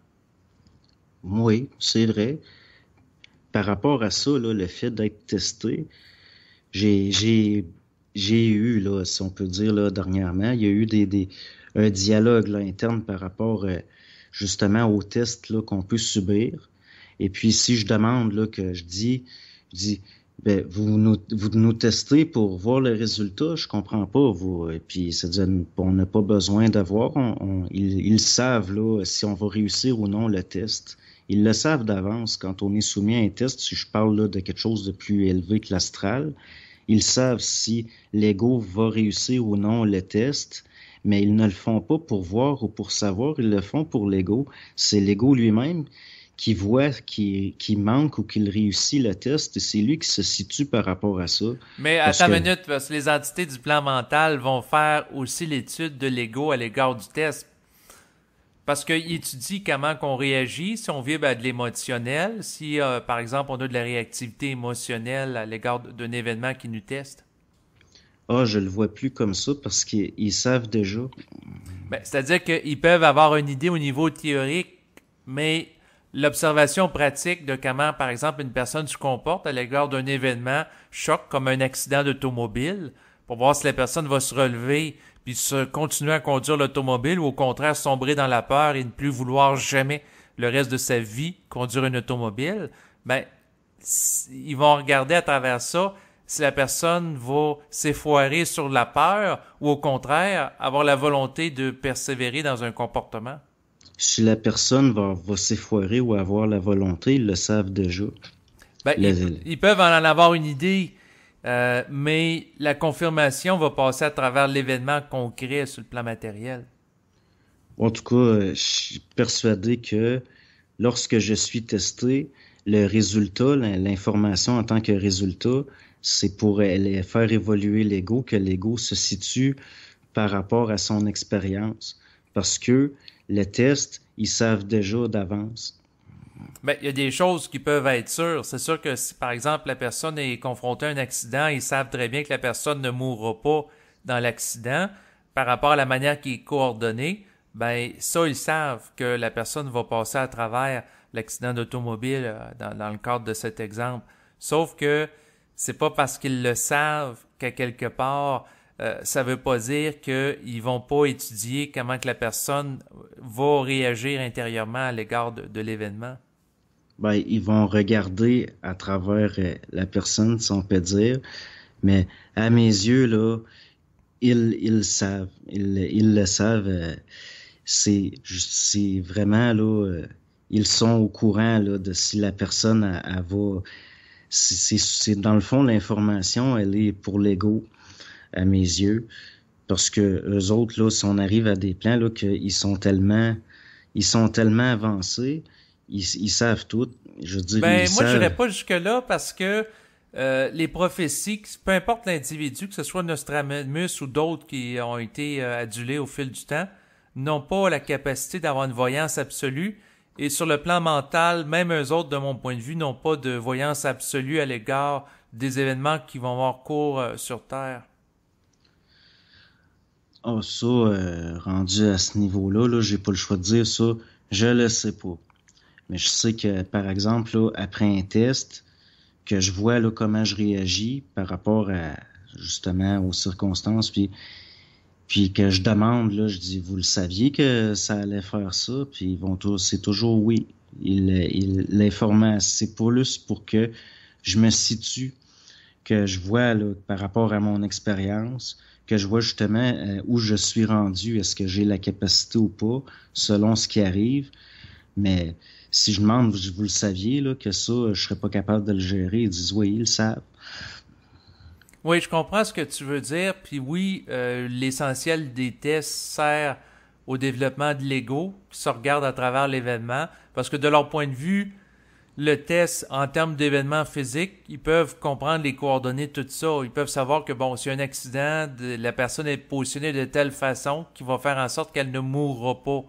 Oui, c'est vrai par rapport à ça, là, le fait d'être testé, j'ai eu, là, si on peut dire, là, dernièrement, il y a eu des, des un dialogue interne par rapport euh, justement aux tests qu'on peut subir. Et puis, si je demande, là, que je dis, je dis, ben, vous nous, vous testez pour voir le résultat, je comprends pas, vous. Et puis, cest on n'a pas besoin d'avoir, ils, ils, savent, là, si on va réussir ou non le test. Ils le savent d'avance quand on est soumis à un test, si je parle là de quelque chose de plus élevé que l'astral, ils savent si l'ego va réussir ou non le test, mais ils ne le font pas pour voir ou pour savoir, ils le font pour l'ego. C'est l'ego lui-même qui voit qu'il qui manque ou qu'il réussit le test, et c'est lui qui se situe par rapport à ça. Mais à ta minute, parce que les entités du plan mental vont faire aussi l'étude de l'ego à l'égard du test parce qu'il étudie comment qu'on réagit, si on vibre à de l'émotionnel, si, euh, par exemple, on a de la réactivité émotionnelle à l'égard d'un événement qui nous teste. Ah, oh, je le vois plus comme ça parce qu'ils savent déjà. Ben, c'est-à-dire qu'ils peuvent avoir une idée au niveau théorique, mais l'observation pratique de comment, par exemple, une personne se comporte à l'égard d'un événement choc comme un accident d'automobile, pour voir si la personne va se relever, puis se continuer à conduire l'automobile ou au contraire sombrer dans la peur et ne plus vouloir jamais le reste de sa vie conduire une automobile, ben ils vont regarder à travers ça si la personne va s'effoirer sur la peur ou au contraire avoir la volonté de persévérer dans un comportement. Si la personne va, s'effoirer ou avoir la volonté, ils le savent déjà. Ben, ils, peuvent en avoir une idée euh, mais la confirmation va passer à travers l'événement concret sur le plan matériel. En tout cas, euh, je suis persuadé que lorsque je suis testé, le résultat, l'information en tant que résultat, c'est pour faire évoluer l'ego que l'ego se situe par rapport à son expérience. Parce que le test, ils savent déjà d'avance ben il y a des choses qui peuvent être sûres. C'est sûr que si, par exemple, la personne est confrontée à un accident, ils savent très bien que la personne ne mourra pas dans l'accident par rapport à la manière qui est coordonnée. Ben, ça, ils savent que la personne va passer à travers l'accident d'automobile euh, dans, le cadre de cet exemple. Sauf que c'est pas parce qu'ils le savent qu'à quelque part, euh, ça veut pas dire qu'ils vont pas étudier comment que la personne va réagir intérieurement à l'égard de l'événement ben, ils vont regarder à travers euh, la personne, si on peut dire. Mais à mes yeux, là, ils, ils savent. Ils, ils le savent. Euh, c'est, c'est vraiment, là, euh, ils sont au courant là, de si la personne elle, elle va. C'est, dans le fond, l'information, elle est pour l'ego, à mes yeux. Parce que eux autres, là, si on arrive à des plans, là, qu'ils sont tellement. Ils sont tellement avancés, ils, savent tout. Ben, moi, je pas jusque-là parce que euh, les prophéties, peu importe l'individu, que ce soit Nostradamus ou d'autres qui ont été euh, adulés au fil du temps, n'ont pas la capacité d'avoir une voyance absolue. Et sur le plan mental, même eux autres, de mon point de vue, n'ont pas de voyance absolue à l'égard des événements qui vont avoir cours euh, sur Terre. Oh, ça, rendu à ce niveau-là, là, j'ai pas le choix de dire ça, je le sais pas. Mais je sais que, par exemple, après un test, que je vois là, comment je réagis par rapport à justement aux circonstances, puis, puis que je demande, là, je dis, vous le saviez que ça allait faire ça, puis ils vont tous, c'est toujours oui. L'information, c'est plus pour que je me situe, que je vois là, par rapport à mon expérience, que je vois justement euh, où je suis rendu, est-ce que j'ai la capacité ou pas, selon ce qui arrive. Mais si je demande, vous, le saviez, que ça, je ne serais pas capable de le gérer, ils disent oui, ils le savent. Oui, je comprends ce que tu veux dire. Puis oui, euh, l'essentiel des tests sert au développement de l'ego qui se regarde à travers l'événement. Parce que de leur point de vue, le test en termes d'événements physiques, ils peuvent comprendre les coordonnées, de tout ça. Ils peuvent savoir que, bon, a un accident, la personne est positionnée de telle façon qu'il va faire en sorte qu'elle ne mourra pas.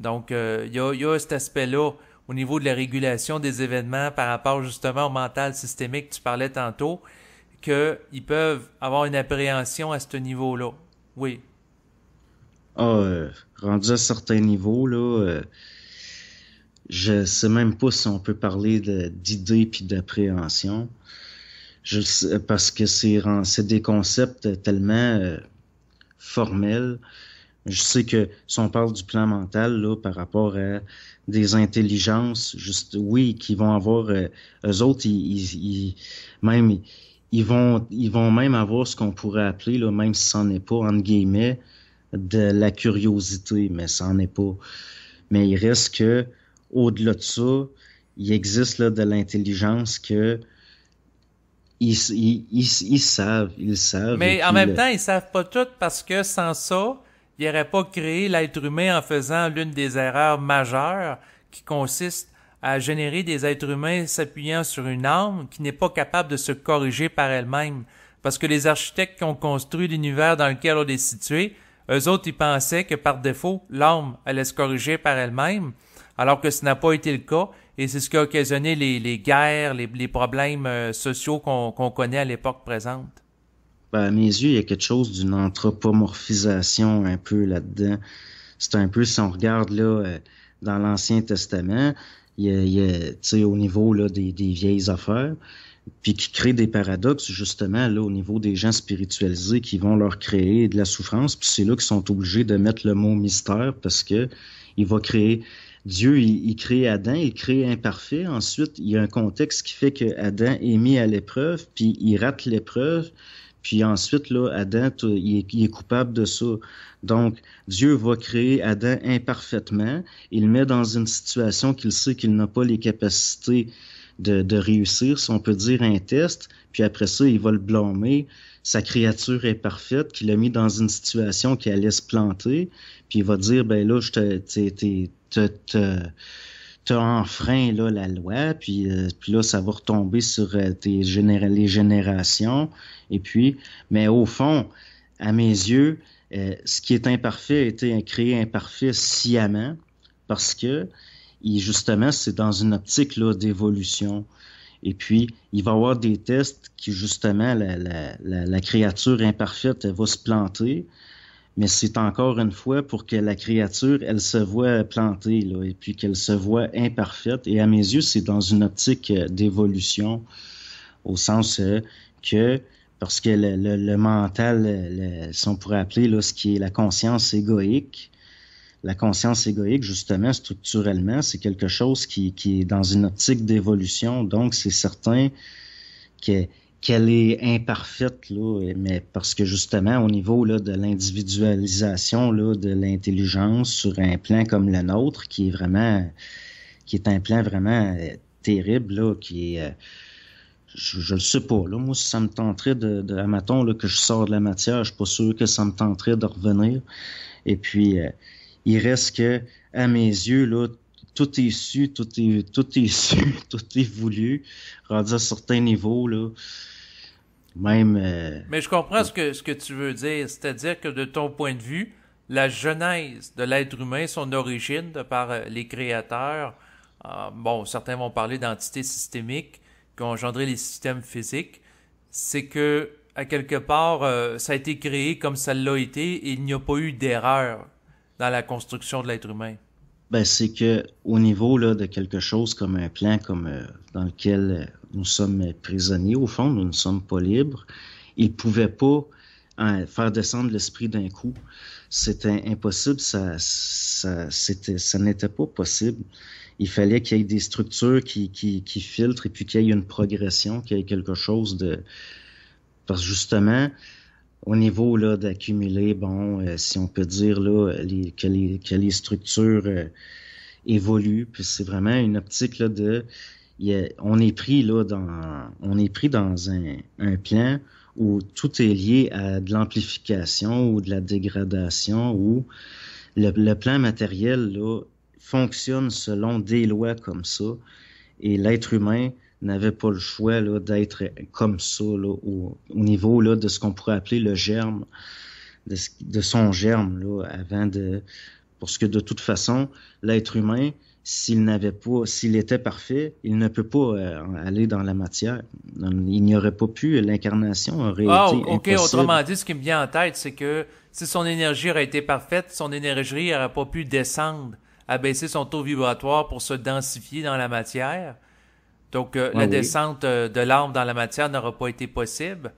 Donc, euh, il y a, cet aspect-là au niveau de la régulation des événements par rapport justement au mental systémique que tu parlais tantôt, qu'ils peuvent avoir une appréhension à ce niveau-là. Oui. Ah, euh, rendu à certains niveaux, là, euh, je sais même pas si on peut parler d'idées puis d'appréhension. Je parce que c'est des concepts tellement formels je sais que si on parle du plan mental là, par rapport à des intelligences, juste oui, qui vont avoir euh, eux autres, ils, même ils vont ils vont même avoir ce qu'on pourrait appeler là, même si ça est pas entre guillemets de la curiosité, mais n'en est pas. Mais il reste que au-delà de ça, il existe là, de l'intelligence que ils, ils, ils, savent, ils savent. Mais en même temps, ils savent pas tout parce que sans ça, il aurait pas créé l'être humain en faisant l'une des erreurs majeures qui consiste à générer des êtres humains s'appuyant sur une âme qui n'est pas capable de se corriger par elle-même. Parce que les architectes qui ont construit l'univers dans lequel on est situé, eux autres, ils pensaient que par défaut, l'âme allait se corriger par elle-même, alors que ce n'a pas été le cas, et c'est ce qui a occasionné les, guerres, les, problèmes euh, sociaux qu'on connaît à l'époque présente. Ben, à mes yeux, il y a quelque chose d'une anthropomorphisation un peu là-dedans. C'est un peu, si on regarde là, euh, dans l'Ancien Testament, il y a, au niveau là, des, vieilles affaires, puis qui crée des paradoxes, justement, là, au niveau des gens spiritualisés qui vont leur créer de la souffrance, puis c'est là qu'ils sont obligés de mettre le mot mystère parce que il va créer. Dieu, il, crée Adam, il crée imparfait. Ensuite, il y a un contexte qui fait que Adam est mis à l'épreuve, puis il rate l'épreuve, puis ensuite, là, Adam, il est, coupable de ça. Donc, Dieu va créer Adam imparfaitement. Il le met dans une situation qu'il sait qu'il n'a pas les capacités de, de, réussir, si on peut dire, un test. Puis après ça, il va le blâmer. Sa créature est parfaite, qu'il a mis dans une situation qui allait se planter. Puis il va dire, ben là, je te tu as enfreint là, la loi, puis, euh, puis là, ça va retomber sur euh, tes les générations. Et puis, mais au fond, à mes yeux, euh, ce qui est imparfait a été créé imparfait sciemment parce que justement, c'est dans une optique d'évolution. Et puis, il va y avoir des tests qui, justement, la, créature imparfaite va se planter, mais c'est encore une fois pour que la créature, elle se voit plantée, là, et puis qu'elle se voit imparfaite. Et à mes yeux, c'est dans une optique euh, d'évolution, au sens euh, que, parce que le, mental, si on pourrait appeler là, ce qui est la conscience égoïque, la conscience égoïque, justement, structurellement, c'est quelque chose qui, qui est dans une optique d'évolution. Donc, c'est certain que qu'elle est imparfaite, là, mais parce que justement, au niveau là, de l'individualisation là, de l'intelligence sur un plan comme le nôtre, qui est vraiment qui est un plan vraiment euh, terrible, là, qui est. Euh, je, je le sais pas. Là, moi, ça me tenterait de, de maton là, que je sors de la matière, je suis pas sûr que ça me tenterait de revenir. Et puis, euh, il reste que, à mes yeux, là, tout est su, tout est, tout est su, tout est voulu, rendu à certains niveaux, là. Même. Euh, Mais je comprends ce que, ce que tu veux dire. C'est-à-dire que de ton point de vue, la genèse de l'être humain, son origine de par euh, les créateurs, euh, bon, certains vont parler d'entités systémiques qui ont engendré les systèmes physiques, c'est que, à quelque part, ça a été créé comme ça l'a été et il n'y a pas eu d'erreur dans la construction de l'être humain ben, c'est que au niveau là, de quelque chose comme un plan comme euh, dans lequel euh, nous sommes prisonniers, au fond, nous ne sommes pas libres, il ne pouvait pas hein, faire descendre l'esprit d'un coup. C'était impossible, ça, ça, c'était, ça n'était pas possible. Il fallait qu'il y ait des structures qui, qui, qui filtrent et puis qu'il y ait une progression, qu'il y ait quelque chose de... Parce que justement, au niveau là d'accumuler, bon, euh, si on peut dire là, que, les, structures euh, évoluent, puis c'est vraiment une optique là de, on est pris là dans, on est pris dans un, plan où tout est lié à de l'amplification ou de la dégradation où le, le plan matériel là fonctionne selon des lois comme ça et l'être humain n'avait pas le choix d'être comme ça au, niveau là, de ce qu'on pourrait appeler le germe, de, son germe, là, avant de... Parce que de toute façon, l'être humain, s'il n'avait pas, s'il était parfait, il ne peut pas euh, aller dans la matière. Il n'y aurait pas pu, l'incarnation aurait été ah, ok, autrement dit, ce qui me vient en tête, c'est que si son énergie aurait été parfaite, son énergie n'aurait pas pu descendre, abaisser son taux vibratoire pour se densifier dans la matière. Donc, euh, ben la descente euh, de l'âme dans la matière n'aura pas été possible.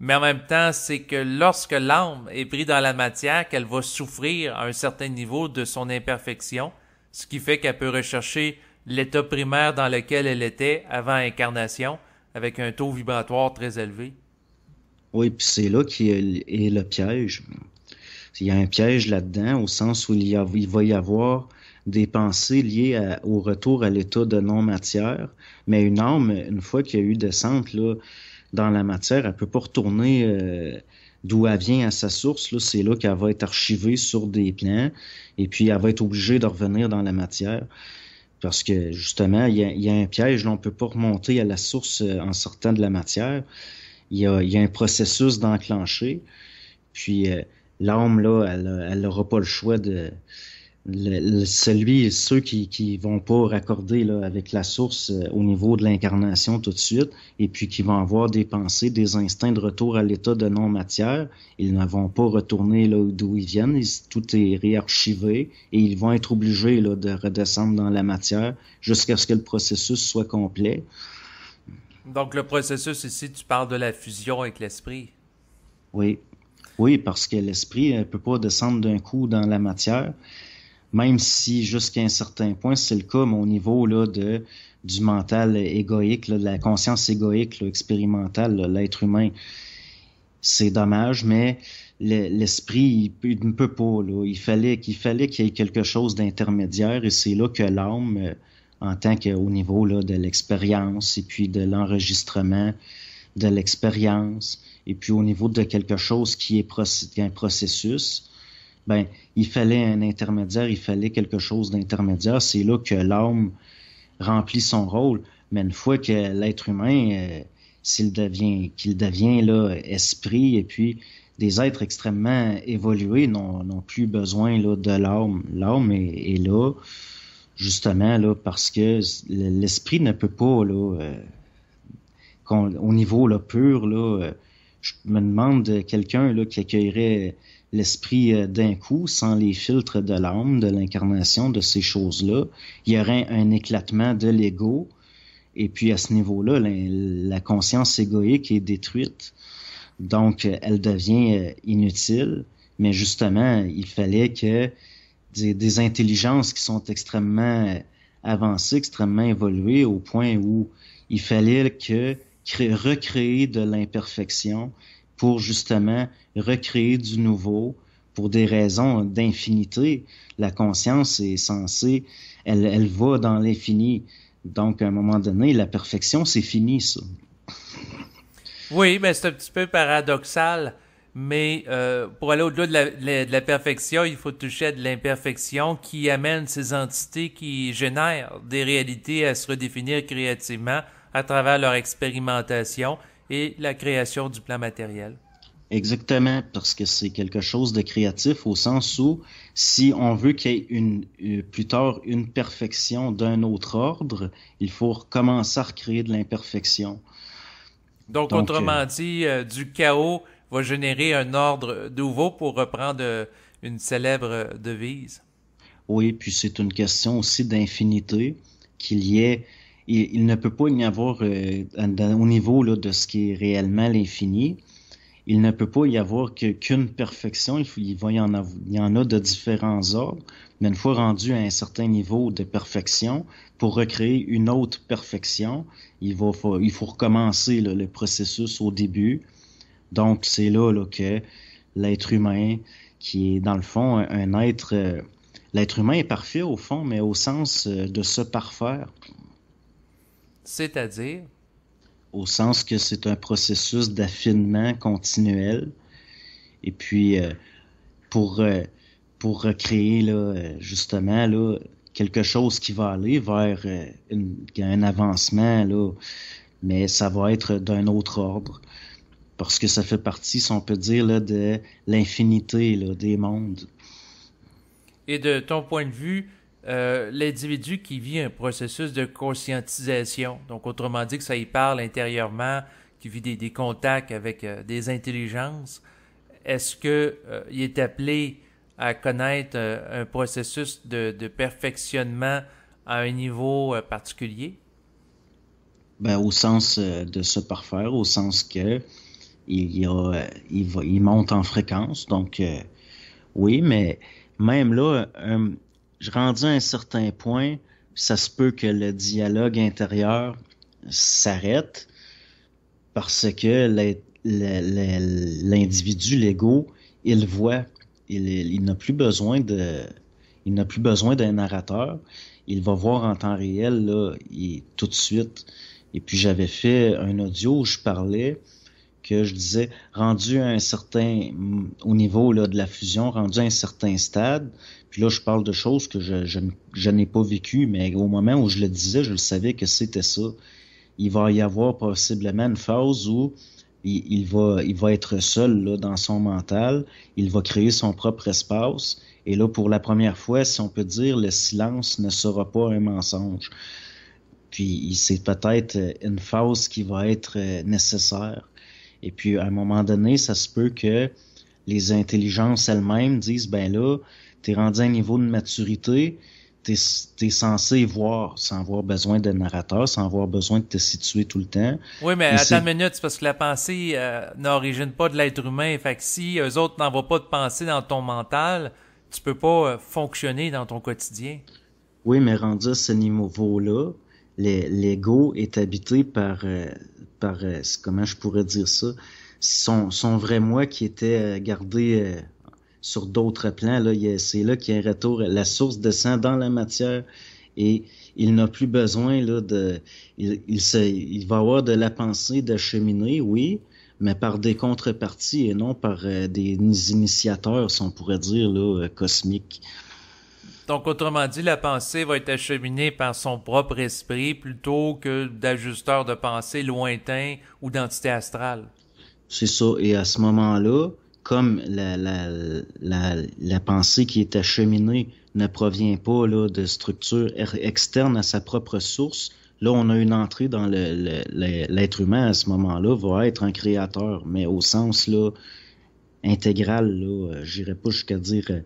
Mais en même temps, c'est que lorsque l'âme est prise dans la matière, qu'elle va souffrir à un certain niveau de son imperfection, ce qui fait qu'elle peut rechercher l'état primaire dans lequel elle était avant incarnation, avec un taux vibratoire très élevé. Oui, puis c'est là qui est le piège. Il y a un piège là-dedans, au sens où il, y a, il va y avoir des pensées liées au retour à l'état de non-matière, mais une âme, une fois qu'il y a eu descente là, dans la matière, elle peut pas retourner euh, d'où elle vient à sa source. Là, c'est là qu'elle va être archivée sur des plans, et puis elle va être obligée de revenir dans la matière. Parce que justement, il y a, un piège, là, on peut pas remonter à la source euh, en sortant de la matière. Il y a, un processus d'enclencher. Puis euh, l'âme, là, elle n'aura pas le choix de, le, le, celui ceux qui qui vont pas raccorder là, avec la source euh, au niveau de l'incarnation tout de suite et puis qui vont avoir des pensées des instincts de retour à l'état de non matière ils ne vont pas retourner là d'où ils viennent tout est réarchivé et ils vont être obligés là, de redescendre dans la matière jusqu'à ce que le processus soit complet donc le processus ici tu parles de la fusion avec l'esprit oui oui parce que l'esprit ne euh, peut pas descendre d'un coup dans la matière même si jusqu'à un certain point, c'est le cas, mais au niveau là, de, du mental égoïque, de la conscience égoïque, expérimentale, l'être humain, c'est dommage, mais l'esprit, il, ne peut pas. Il fallait qu'il fallait qu'il y ait quelque chose d'intermédiaire et c'est là que l'âme, euh, en tant qu'au niveau là, de l'expérience et puis de l'enregistrement de l'expérience et puis au niveau de quelque chose qui est un processus, ben, il fallait un intermédiaire, il fallait quelque chose d'intermédiaire. C'est là que l'homme remplit son rôle. Mais une fois que l'être humain, euh, s'il devient, qu'il devient là, esprit, et puis des êtres extrêmement évolués n'ont plus besoin là, de l'âme. L'âme est, là, justement, là, parce que l'esprit ne peut pas, là, euh, au niveau là, pur, là, euh, je me demande quelqu'un là, qui accueillerait l'esprit euh, d'un coup, sans les filtres de l'âme, de l'incarnation, de ces choses-là. Il y aurait un éclatement de l'ego. Et puis à ce niveau-là, la, conscience égoïque est détruite. Donc, elle devient euh, inutile. Mais justement, il fallait que des, des intelligences qui sont extrêmement euh, avancées, extrêmement évoluées, au point où il fallait que recréer de l'imperfection, pour justement recréer du nouveau pour des raisons d'infinité. La conscience est censée, elle, elle va dans l'infini. Donc, à un moment donné, la perfection, c'est fini, ça. Oui, mais c'est un petit peu paradoxal. Mais euh, pour aller au-delà de, de la, perfection, il faut toucher à de l'imperfection qui amène ces entités qui génèrent des réalités à se redéfinir créativement à travers leur expérimentation et la création du plan matériel. Exactement, parce que c'est quelque chose de créatif au sens où si on veut qu'il y ait une, euh, plus tard une perfection d'un autre ordre, il faut commencer à recréer de l'imperfection. Donc, autrement euh, dit, euh, du chaos va générer un ordre nouveau pour reprendre une célèbre devise. Oui, puis c'est une question aussi d'infinité, qu'il y ait il, ne peut pas y avoir, euh, au niveau là, de ce qui est réellement l'infini, il ne peut pas y avoir qu'une perfection. Il, y en en a de différents ordres, mais une fois rendu à un certain niveau de perfection, pour recréer une autre perfection, il, faut, il recommencer le processus au début. Donc, c'est là, que l'être humain, qui est dans le fond un, être... Euh, l'être humain est parfait au fond, mais au sens euh, de se parfaire. C'est-à-dire? Au sens que c'est un processus d'affinement continuel. Et puis, euh, pour, euh, pour créer, là, euh, justement, là, quelque chose qui va aller vers un avancement, là, mais ça va être d'un autre ordre. Parce que ça fait partie, si on peut dire, de l'infinité des mondes. Et de ton point de vue, euh, l'individu qui vit un processus de conscientisation, donc autrement dit que ça y parle intérieurement, qui vit des, contacts avec euh, des intelligences, est-ce que euh, il est appelé à connaître un processus de, perfectionnement à un niveau particulier? Ben, au sens de se parfaire, au sens que il, monte en fréquence, donc oui, mais même là, je rendu à un certain point, ça se peut que le dialogue intérieur s'arrête parce que l'individu, l'ego, il voit, il, n'a plus besoin de, il n'a plus besoin d'un narrateur. Il va voir en temps réel tout de suite. Et puis j'avais fait un audio où je parlais que je disais rendu à un certain au niveau de la fusion, rendu à un certain stade, puis là, je parle de choses que je, n'ai pas vécues, mais au moment où je le disais, je le savais que c'était ça. Il va y avoir possiblement une phase où il, va, il va être seul là, dans son mental, il va créer son propre espace. Et là, pour la première fois, si on peut dire, le silence ne sera pas un mensonge. Puis c'est peut-être une phase qui va être euh, nécessaire. Et puis à un moment donné, ça se peut que les intelligences elles-mêmes disent, ben là, T'es rendu à un niveau de maturité, tu es, censé voir sans avoir besoin de narrateur, sans avoir besoin de te situer tout le temps. Oui, mais attends une minute, c'est parce que la pensée euh, n'origine pas de l'être humain. Fait que si eux autres n'envoient pas de pensée dans ton mental, tu peux pas euh, fonctionner dans ton quotidien. Oui, mais rendu à ce niveau-là, l'ego est habité par, euh, par comment je pourrais dire ça, son, son vrai moi qui était gardé sur d'autres plans. c'est là qu'il y a un retour. La source descend dans la matière et il n'a plus besoin là, de. Il, il, il, va avoir de la pensée d'acheminer, oui, mais par des contreparties et non par euh, des initiateurs, si on pourrait dire, là, euh, cosmiques. Donc, autrement dit, la pensée va être acheminée par son propre esprit plutôt que d'ajusteurs de pensée lointains ou d'entités astrales. C'est ça. Et à ce moment-là, comme la, la, la, pensée qui est acheminée ne provient pas là, de structures er-, externes à sa propre source, là, on a une entrée dans l'être humain à ce moment-là, va être un créateur, mais au sens là, intégral, là, euh, j'irai pas jusqu'à dire. Euh,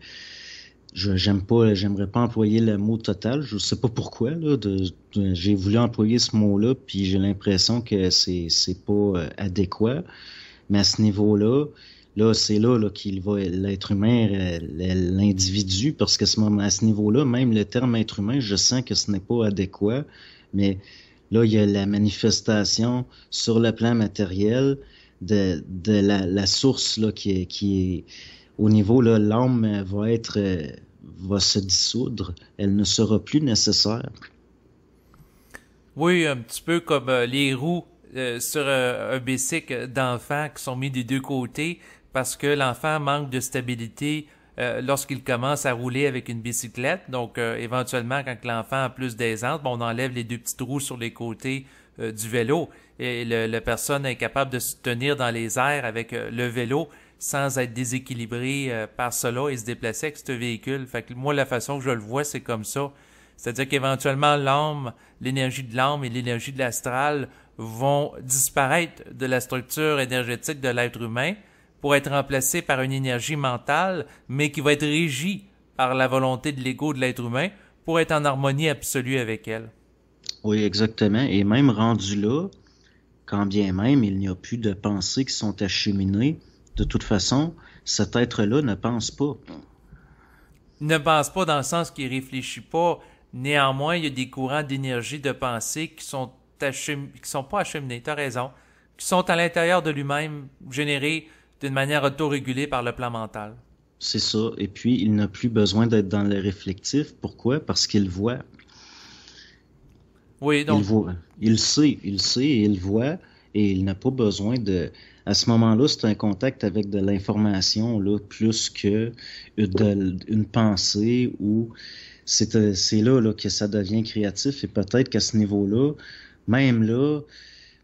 je j'aime pas, j'aimerais pas employer le mot total. Je sais pas pourquoi là. j'ai voulu employer ce mot-là, puis j'ai l'impression que c'est c'est pas euh, adéquat. Mais à ce niveau-là, Là, c'est là, qu'il va l'être humain, euh, l'individu, parce que ce moment, à ce niveau-là, même le terme être humain, je sens que ce n'est pas adéquat. Mais là, il y a la manifestation sur le plan matériel de, la, source qui, est, au niveau, là, l'âme va être euh, va se dissoudre, elle ne sera plus nécessaire. Oui, un petit peu comme euh, les roues sur un, un bicycle d'enfants qui sont mis des deux côtés parce que l'enfant manque de stabilité euh, lorsqu'il commence à rouler avec une bicyclette. Donc, euh, éventuellement, quand l'enfant a plus d'aisance, bon, on enlève les deux petits roues sur les côtés euh, du vélo et le, la personne est capable de se tenir dans les airs avec le vélo sans être déséquilibré par cela et se déplacer avec ce véhicule. Fait que moi, la façon que je le vois, c'est comme ça. C'est-à-dire qu'éventuellement, l'âme, l'énergie de l'âme et l'énergie de l'astral vont disparaître de la structure énergétique de l'être humain pour être remplacé par une énergie mentale, mais qui va être régie par la volonté de l'ego de l'être humain pour être en harmonie absolue avec elle. Oui, exactement. Et même rendu là, quand bien même il n'y a plus de pensées qui sont acheminées, de toute façon, cet être-là ne pense pas. ne pense pas dans le sens qu'il réfléchit pas. Néanmoins, il y a des courants d'énergie de pensée qui sont qui sont pas acheminés, tu as raison, qui sont à l'intérieur de lui-même, générés d'une manière autorégulée par le plan mental. C'est ça. Et puis, il n'a plus besoin d'être dans le réflectif. Pourquoi? Parce qu'il voit. Oui, donc. Il voit. Il sait, il sait et il voit. Et il n'a pas besoin de. À ce moment-là, c'est un contact avec de l'information, là, plus que pensée ou. Euh, c'est là, là que ça devient créatif. Et peut-être qu'à ce niveau-là, même là,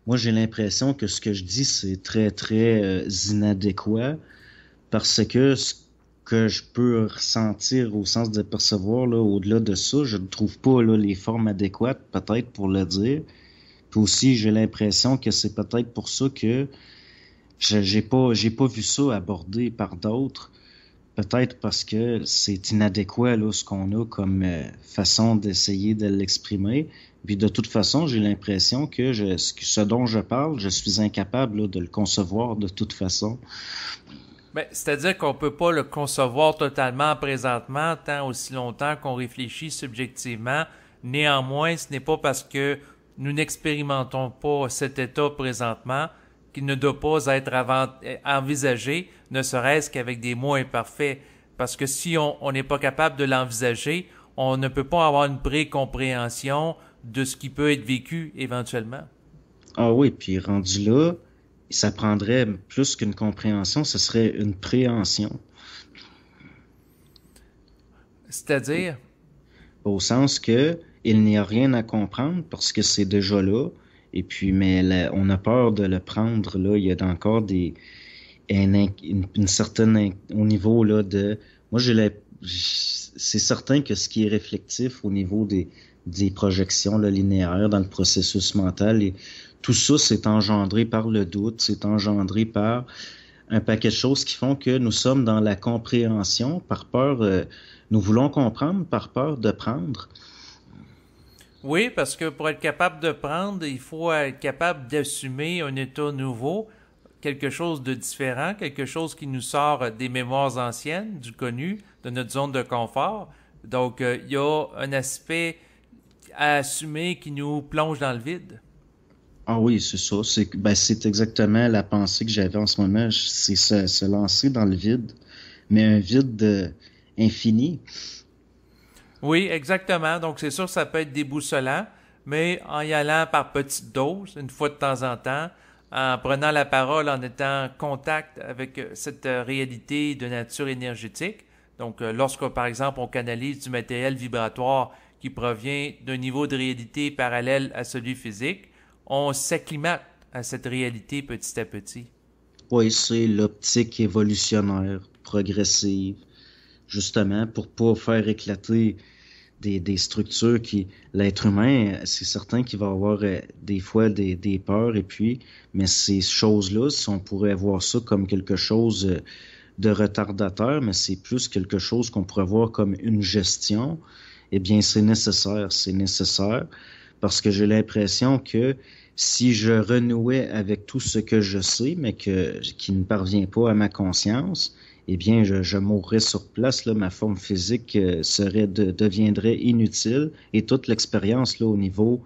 moi j'ai l'impression que ce que je dis, c'est très, très euh, inadéquat parce que ce que je peux ressentir au sens de percevoir, là, au-delà de ça, je ne trouve pas là, les formes adéquates peut-être pour le dire. Puis aussi, j'ai l'impression que c'est peut-être pour ça que j'ai pas, j'ai pas vu ça abordé par d'autres. Peut-être parce que c'est inadéquat là, ce qu'on a comme euh, façon d'essayer de l'exprimer. Puis de toute façon, j'ai l'impression que ce dont je parle, je suis incapable de le concevoir de toute façon. Ben, c'est-à-dire qu'on ne peut pas le concevoir totalement présentement, tant aussi longtemps qu'on réfléchit subjectivement. Néanmoins, ce n'est pas parce que nous n'expérimentons pas cet état présentement qu'il ne doit pas être envisagé, ne serait-ce qu'avec des mots imparfaits. Parce que si on n'est pas capable de l'envisager, on ne peut pas avoir une précompréhension de ce qui peut être vécu éventuellement. Ah oui, puis rendu là, ça prendrait plus qu'une compréhension, ce serait une préhension. C'est-à-dire? Au sens que il n'y a rien à comprendre parce que c'est déjà là. Et puis, mais on a peur de le prendre là. Il y a encore des une, certaine au niveau là de. Moi, c'est certain que ce qui est réflectif au niveau des des projections le linéaires dans le processus mental. Et tout ça, c'est engendré par le doute, c'est engendré par un paquet de choses qui font que nous sommes dans la compréhension par peur. Euh, nous voulons comprendre par peur de prendre. Oui, parce que pour être capable de prendre, il faut être capable d'assumer un état nouveau, quelque chose de différent, quelque chose qui nous sort des mémoires anciennes, du connu, de notre zone de confort. Donc, euh, il y a un aspect à assumer qui nous plonge dans le vide. Ah oui, c'est ça. C'est ben, exactement la pensée que j'avais en ce moment. C'est se, lancer dans le vide, mais un vide euh, infini. Oui, exactement. Donc, c'est sûr, ça peut être déboussolant, mais en y allant par petites doses, une fois de temps en temps, en prenant la parole, en étant en contact avec euh, cette euh, réalité de nature énergétique. Donc, lorsque, par exemple, on canalise du matériel vibratoire qui provient d'un niveau de réalité parallèle à celui physique, on s'acclimate à cette réalité petit à petit. Oui, c'est l'optique évolutionnaire, progressive, justement, pour pas faire éclater des, des structures qui... L'être humain, c'est certain qu'il va avoir euh, des fois des, peurs, et puis, mais ces choses-là, on pourrait voir ça comme quelque chose euh, de retardateur, mais c'est plus quelque chose qu'on pourrait voir comme une gestion eh bien, c'est nécessaire, c'est nécessaire, parce que j'ai l'impression que si je renouais avec tout ce que je sais, mais que, qui ne parvient pas à ma conscience, eh bien, je, je mourrais sur place, là, ma forme physique euh, serait deviendrait inutile et toute l'expérience là au niveau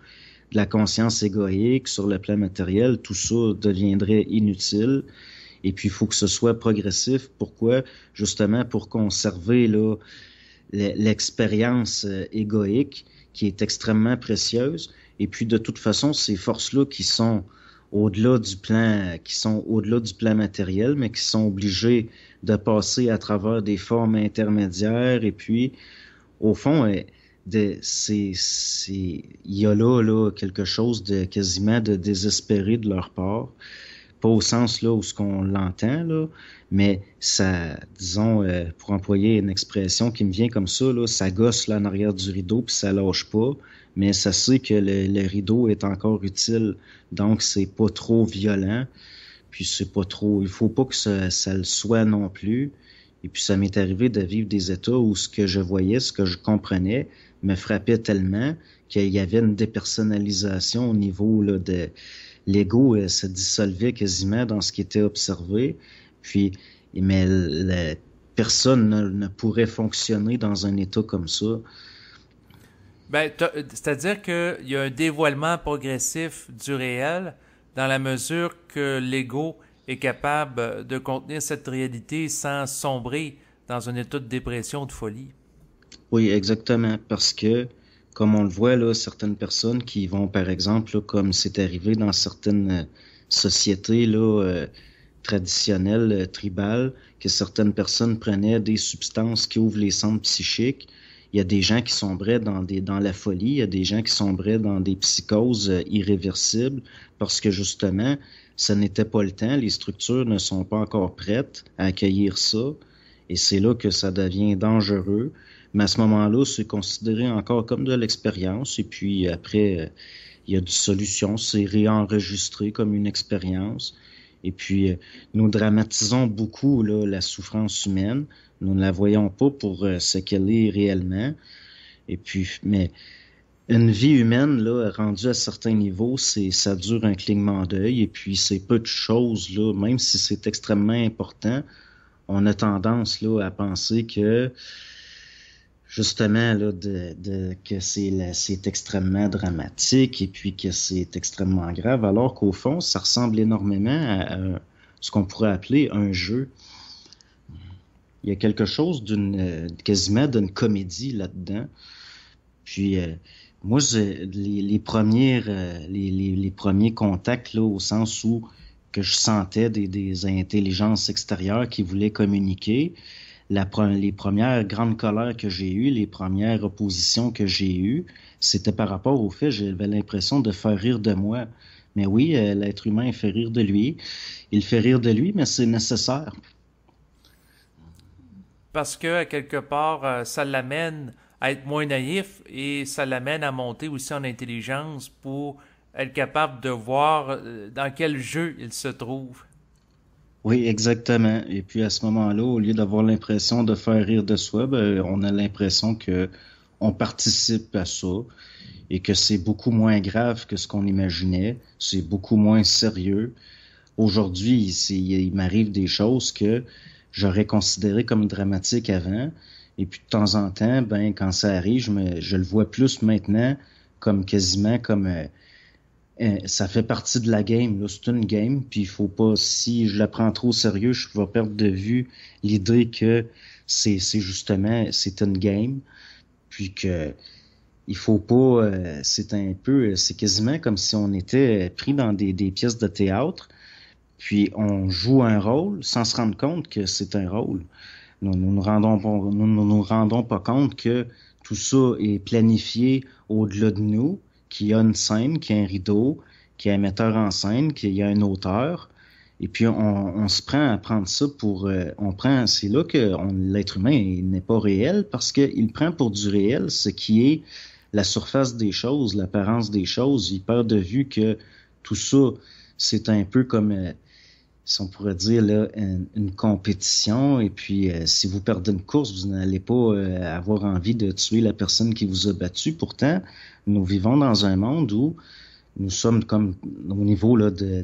de la conscience égoïque sur le plan matériel, tout ça deviendrait inutile. Et puis, il faut que ce soit progressif. Pourquoi? Justement, pour conserver là, l'expérience euh, égoïque qui est extrêmement précieuse. Et puis de toute façon, ces forces-là qui sont au-delà du plan, qui sont au-delà du plan matériel, mais qui sont obligées de passer à travers des formes intermédiaires. Et puis, au fond, euh, il y a là, là quelque chose de quasiment de désespéré de leur part pas au sens là où ce qu'on l'entend là, mais ça, disons, euh, pour employer une expression qui me vient comme ça là, ça gosse là en arrière du rideau puis ça lâche pas, mais ça sait que le, le rideau est encore utile, donc c'est pas trop violent, puis c'est pas trop, il faut pas que ça, le soit non plus. Et puis ça m'est arrivé de vivre des états où ce que je voyais, ce que je comprenais, me frappait tellement qu'il y avait une dépersonnalisation au niveau là, de l'ego euh, se dissolvait quasiment dans ce qui était observé. Puis, mais personne ne, pourrait fonctionner dans un état comme ça. Ben, euh, c'est-à-dire qu'il y a un dévoilement progressif du réel dans la mesure que l'ego est capable euh, de contenir cette réalité sans sombrer dans un état de dépression, ou de folie. Oui, exactement, parce que comme on le voit, là, certaines personnes qui vont, par exemple, comme c'est arrivé dans certaines euh, sociétés là, euh, traditionnelles, euh, tribales, que certaines personnes prenaient des substances qui ouvrent les centres psychiques. Il y a des gens qui sombraient dans, des, dans la folie, il y a des gens qui sombraient dans des psychoses irréversibles parce que justement, ça n'était pas le temps, les structures ne sont pas encore prêtes à accueillir ça. Et c'est là que ça devient dangereux. Mais à ce moment-là, c'est considéré encore comme de l'expérience. Et puis après, il y a des solutions. C'est réenregistré comme une expérience. Et puis, nous dramatisons beaucoup là, la souffrance humaine. Nous ne la voyons pas pour euh, ce qu'elle est réellement. Et puis, mais une vie humaine, là, rendue à certains niveaux, c'est, ça dure un clignement d'œil. Et puis, c'est peu de choses, là, même si c'est extrêmement important. On a tendance là, à penser que justement là, de, de que c'est extrêmement dramatique et puis que c'est extrêmement grave, alors qu'au fond, ça ressemble énormément à, ce qu'on pourrait appeler un jeu. Il y a quelque chose d'une euh, quasiment d'une comédie là-dedans. Puis euh, moi, les, les, premiers, euh, premiers contacts là, au sens où que je sentais des, des intelligences extérieures qui voulaient communiquer, les premières grandes colères que j'ai eues, les premières oppositions que j'ai eues, c'était par rapport au fait, j'avais l'impression de faire rire de moi. Mais oui, euh, l'être humain fait rire de lui. Il fait rire de lui, mais c'est nécessaire. Parce que, quelque part, euh, ça l'amène à être moins naïf et ça l'amène à monter aussi en intelligence pour être capable de voir euh, dans quel jeu il se trouve. Oui, exactement. Et puis à ce moment-là, au lieu d'avoir l'impression de faire rire de soi, ben, on a l'impression que on participe à ça et que c'est beaucoup moins grave que ce qu'on imaginait. C'est beaucoup moins sérieux. Aujourd'hui, il, m'arrive des choses que j'aurais considérées comme dramatiques avant. Et puis de temps en temps, ben quand ça arrive, je, je le vois plus maintenant comme quasiment comme euh, euh, ça fait partie de la game. C'est une game, puis il faut pas, si je la prends trop au sérieux, je vais perdre de vue l'idée que c'est justement, c'est une game, puis que il faut pas, euh, c'est un peu, c'est quasiment comme si on était pris dans des, pièces de théâtre, puis on joue un rôle sans se rendre compte que c'est un rôle. Nous ne rendons nous rendons pas compte que tout ça est planifié au-delà de nous, qui a une scène, qui a un rideau, qui a un metteur en scène, qui a un auteur. Et puis on, se prend à prendre ça pour, euh, on prend, c'est là que l'être humain n'est pas réel parce qu'il prend pour du réel ce qui est la surface des choses, l'apparence des choses. Il perd de vue que tout ça, c'est un peu comme euh, si on pourrait dire, là, une, compétition. Et puis, euh, si vous perdez une course, vous n'allez pas euh, avoir envie de tuer la personne qui vous a battu. Pourtant, nous vivons dans un monde où nous sommes comme au niveau là, de,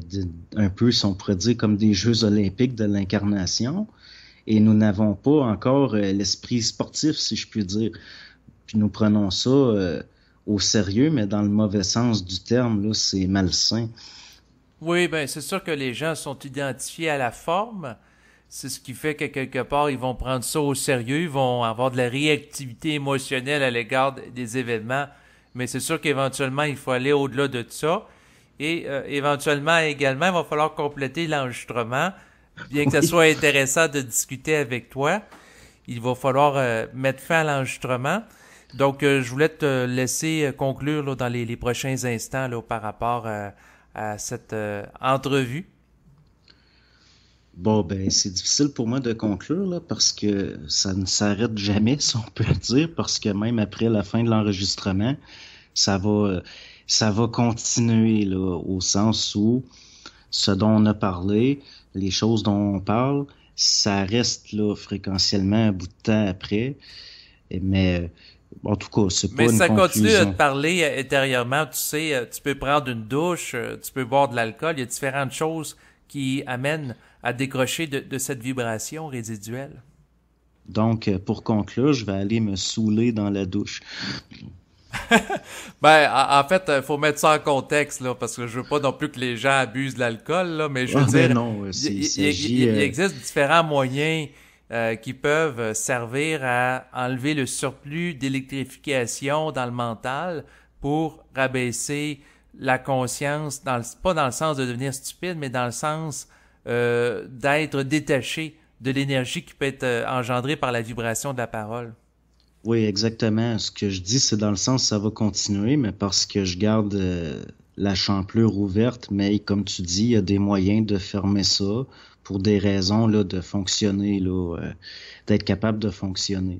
un peu, si on pourrait dire, comme des Jeux olympiques de l'incarnation. Et nous n'avons pas encore euh, l'esprit sportif, si je puis dire. Puis nous prenons ça au sérieux, mais dans le mauvais sens du terme, là, c'est malsain. Oui, ben c'est sûr que les gens sont identifiés à la forme. C'est ce qui fait que quelque part, ils vont prendre ça au sérieux, ils vont avoir de la réactivité émotionnelle à l'égard des événements. Mais c'est sûr qu'éventuellement, il faut aller au-delà de ça. Et euh, éventuellement également, il va falloir compléter l'enregistrement. Bien que ce soit intéressant de discuter avec toi, il va falloir euh, mettre fin à l'enregistrement. Donc, euh, je voulais te laisser conclure dans les, prochains instants là, par rapport à à cette euh, entrevue? Bon, ben, c'est difficile pour moi de conclure, là, parce que ça ne s'arrête jamais, si on peut dire, parce que même après la fin de l'enregistrement, ça va, euh, ça va continuer, là, au sens où ce dont on a parlé, les choses dont on parle, ça reste, là, fréquentiellement un bout de temps après. Mais euh, en tout cas, c'est pas Mais ça continue à te parler euh, intérieurement. Tu sais, euh, tu peux prendre une douche, euh, tu peux boire de l'alcool. Il y a différentes choses qui amènent à décrocher de, cette vibration résiduelle. Donc, pour conclure, je vais aller me saouler dans la douche. ben, en fait, il faut mettre ça en contexte, là, parce que je veux pas non plus que les gens abusent de l'alcool, là, mais je veux dire, il, existe différents moyens euh, qui peuvent servir à enlever le surplus d'électrification dans le mental pour rabaisser la conscience, pas dans le sens de devenir stupide, mais dans le sens euh, d'être détaché de l'énergie qui peut être euh, engendrée par la vibration de la parole. Oui, exactement. Ce que je dis, c'est dans le sens ça va continuer, mais parce que je garde la champlure ouverte, mais comme tu dis, il y a des moyens de fermer ça pour des raisons là, de fonctionner, là, euh, d'être capable de fonctionner.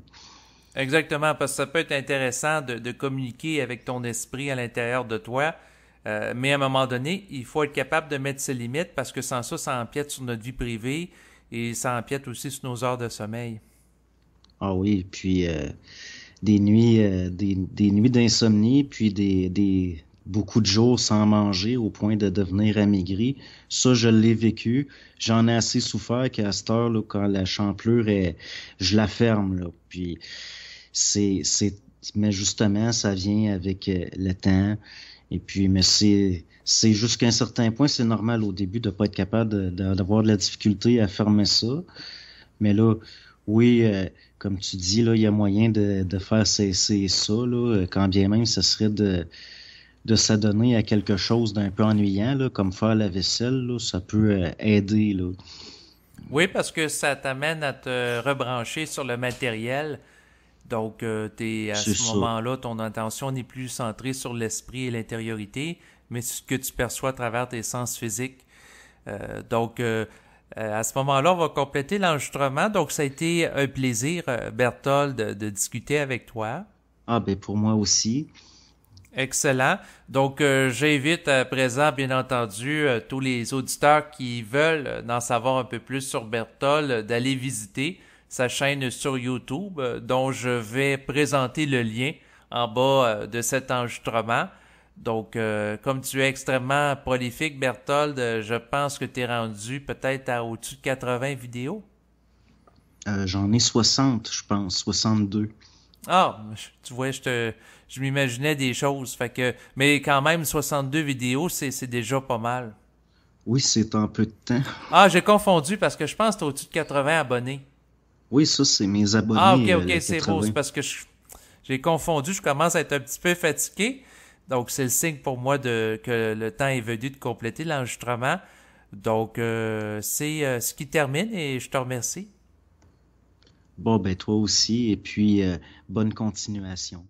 Exactement, parce que ça peut être intéressant de, communiquer avec ton esprit à l'intérieur de toi, euh, mais à un moment donné, il faut être capable de mettre ses limites parce que sans ça, ça empiète sur notre vie privée et ça empiète aussi sur nos heures de sommeil. Ah oui, puis euh, des nuits, des, des, nuits d'insomnie, puis des, des, beaucoup de jours sans manger au point de devenir amaigri. Ça, je l'ai vécu. J'en ai assez souffert qu'à cette heure, là, quand la champlure est, je la ferme, là. Puis, c'est, c'est, mais justement, ça vient avec euh, le temps. Et puis, mais c'est, c'est jusqu'à un certain point, c'est normal au début de pas être capable d'avoir de, la difficulté à fermer ça. Mais là, oui, euh, comme tu dis, là, il y a moyen de, de faire cesser ça, là, quand bien même ce serait de, de s'adonner à quelque chose d'un peu ennuyant, là, comme faire la vaisselle, ça peut euh, aider. Là. Oui, parce que ça t'amène à te rebrancher sur le matériel. Donc, euh, à ce moment-là, ton attention n'est plus centrée sur l'esprit et l'intériorité, mais ce que tu perçois à travers tes sens physiques. Euh, donc, à ce moment-là, on va compléter l'enregistrement. Donc, ça a été un plaisir, Berthold, de, de discuter avec toi. Ah, ben pour moi aussi. Excellent. Donc, euh, j'invite à présent, bien entendu, euh, tous les auditeurs qui veulent euh, en savoir un peu plus sur Berthold, d'aller visiter sa chaîne sur YouTube, dont je vais présenter le lien en bas de cet enregistrement. Donc, comme tu es extrêmement prolifique, Berthold, je pense que tu es rendu peut-être à au-dessus de 80 vidéos. J'en ai 60, je pense, 62. Ah, tu vois, je te, je m'imaginais des choses. Fait que, mais quand même, 62 vidéos, c'est déjà pas mal. Oui, c'est un peu de temps. Ah, j'ai confondu parce que je pense que tu au-dessus de 80 abonnés. Oui, ça, c'est mes abonnés. Ah, ok, ok, euh, c'est beau. C'est parce que j'ai confondu. Je commence à être un petit peu fatigué. Donc, c'est le signe pour moi de, que le temps est venu de compléter l'enregistrement. Donc, euh, c'est euh, ce qui termine et je te remercie. Bon, ben toi aussi, et puis bonne continuation.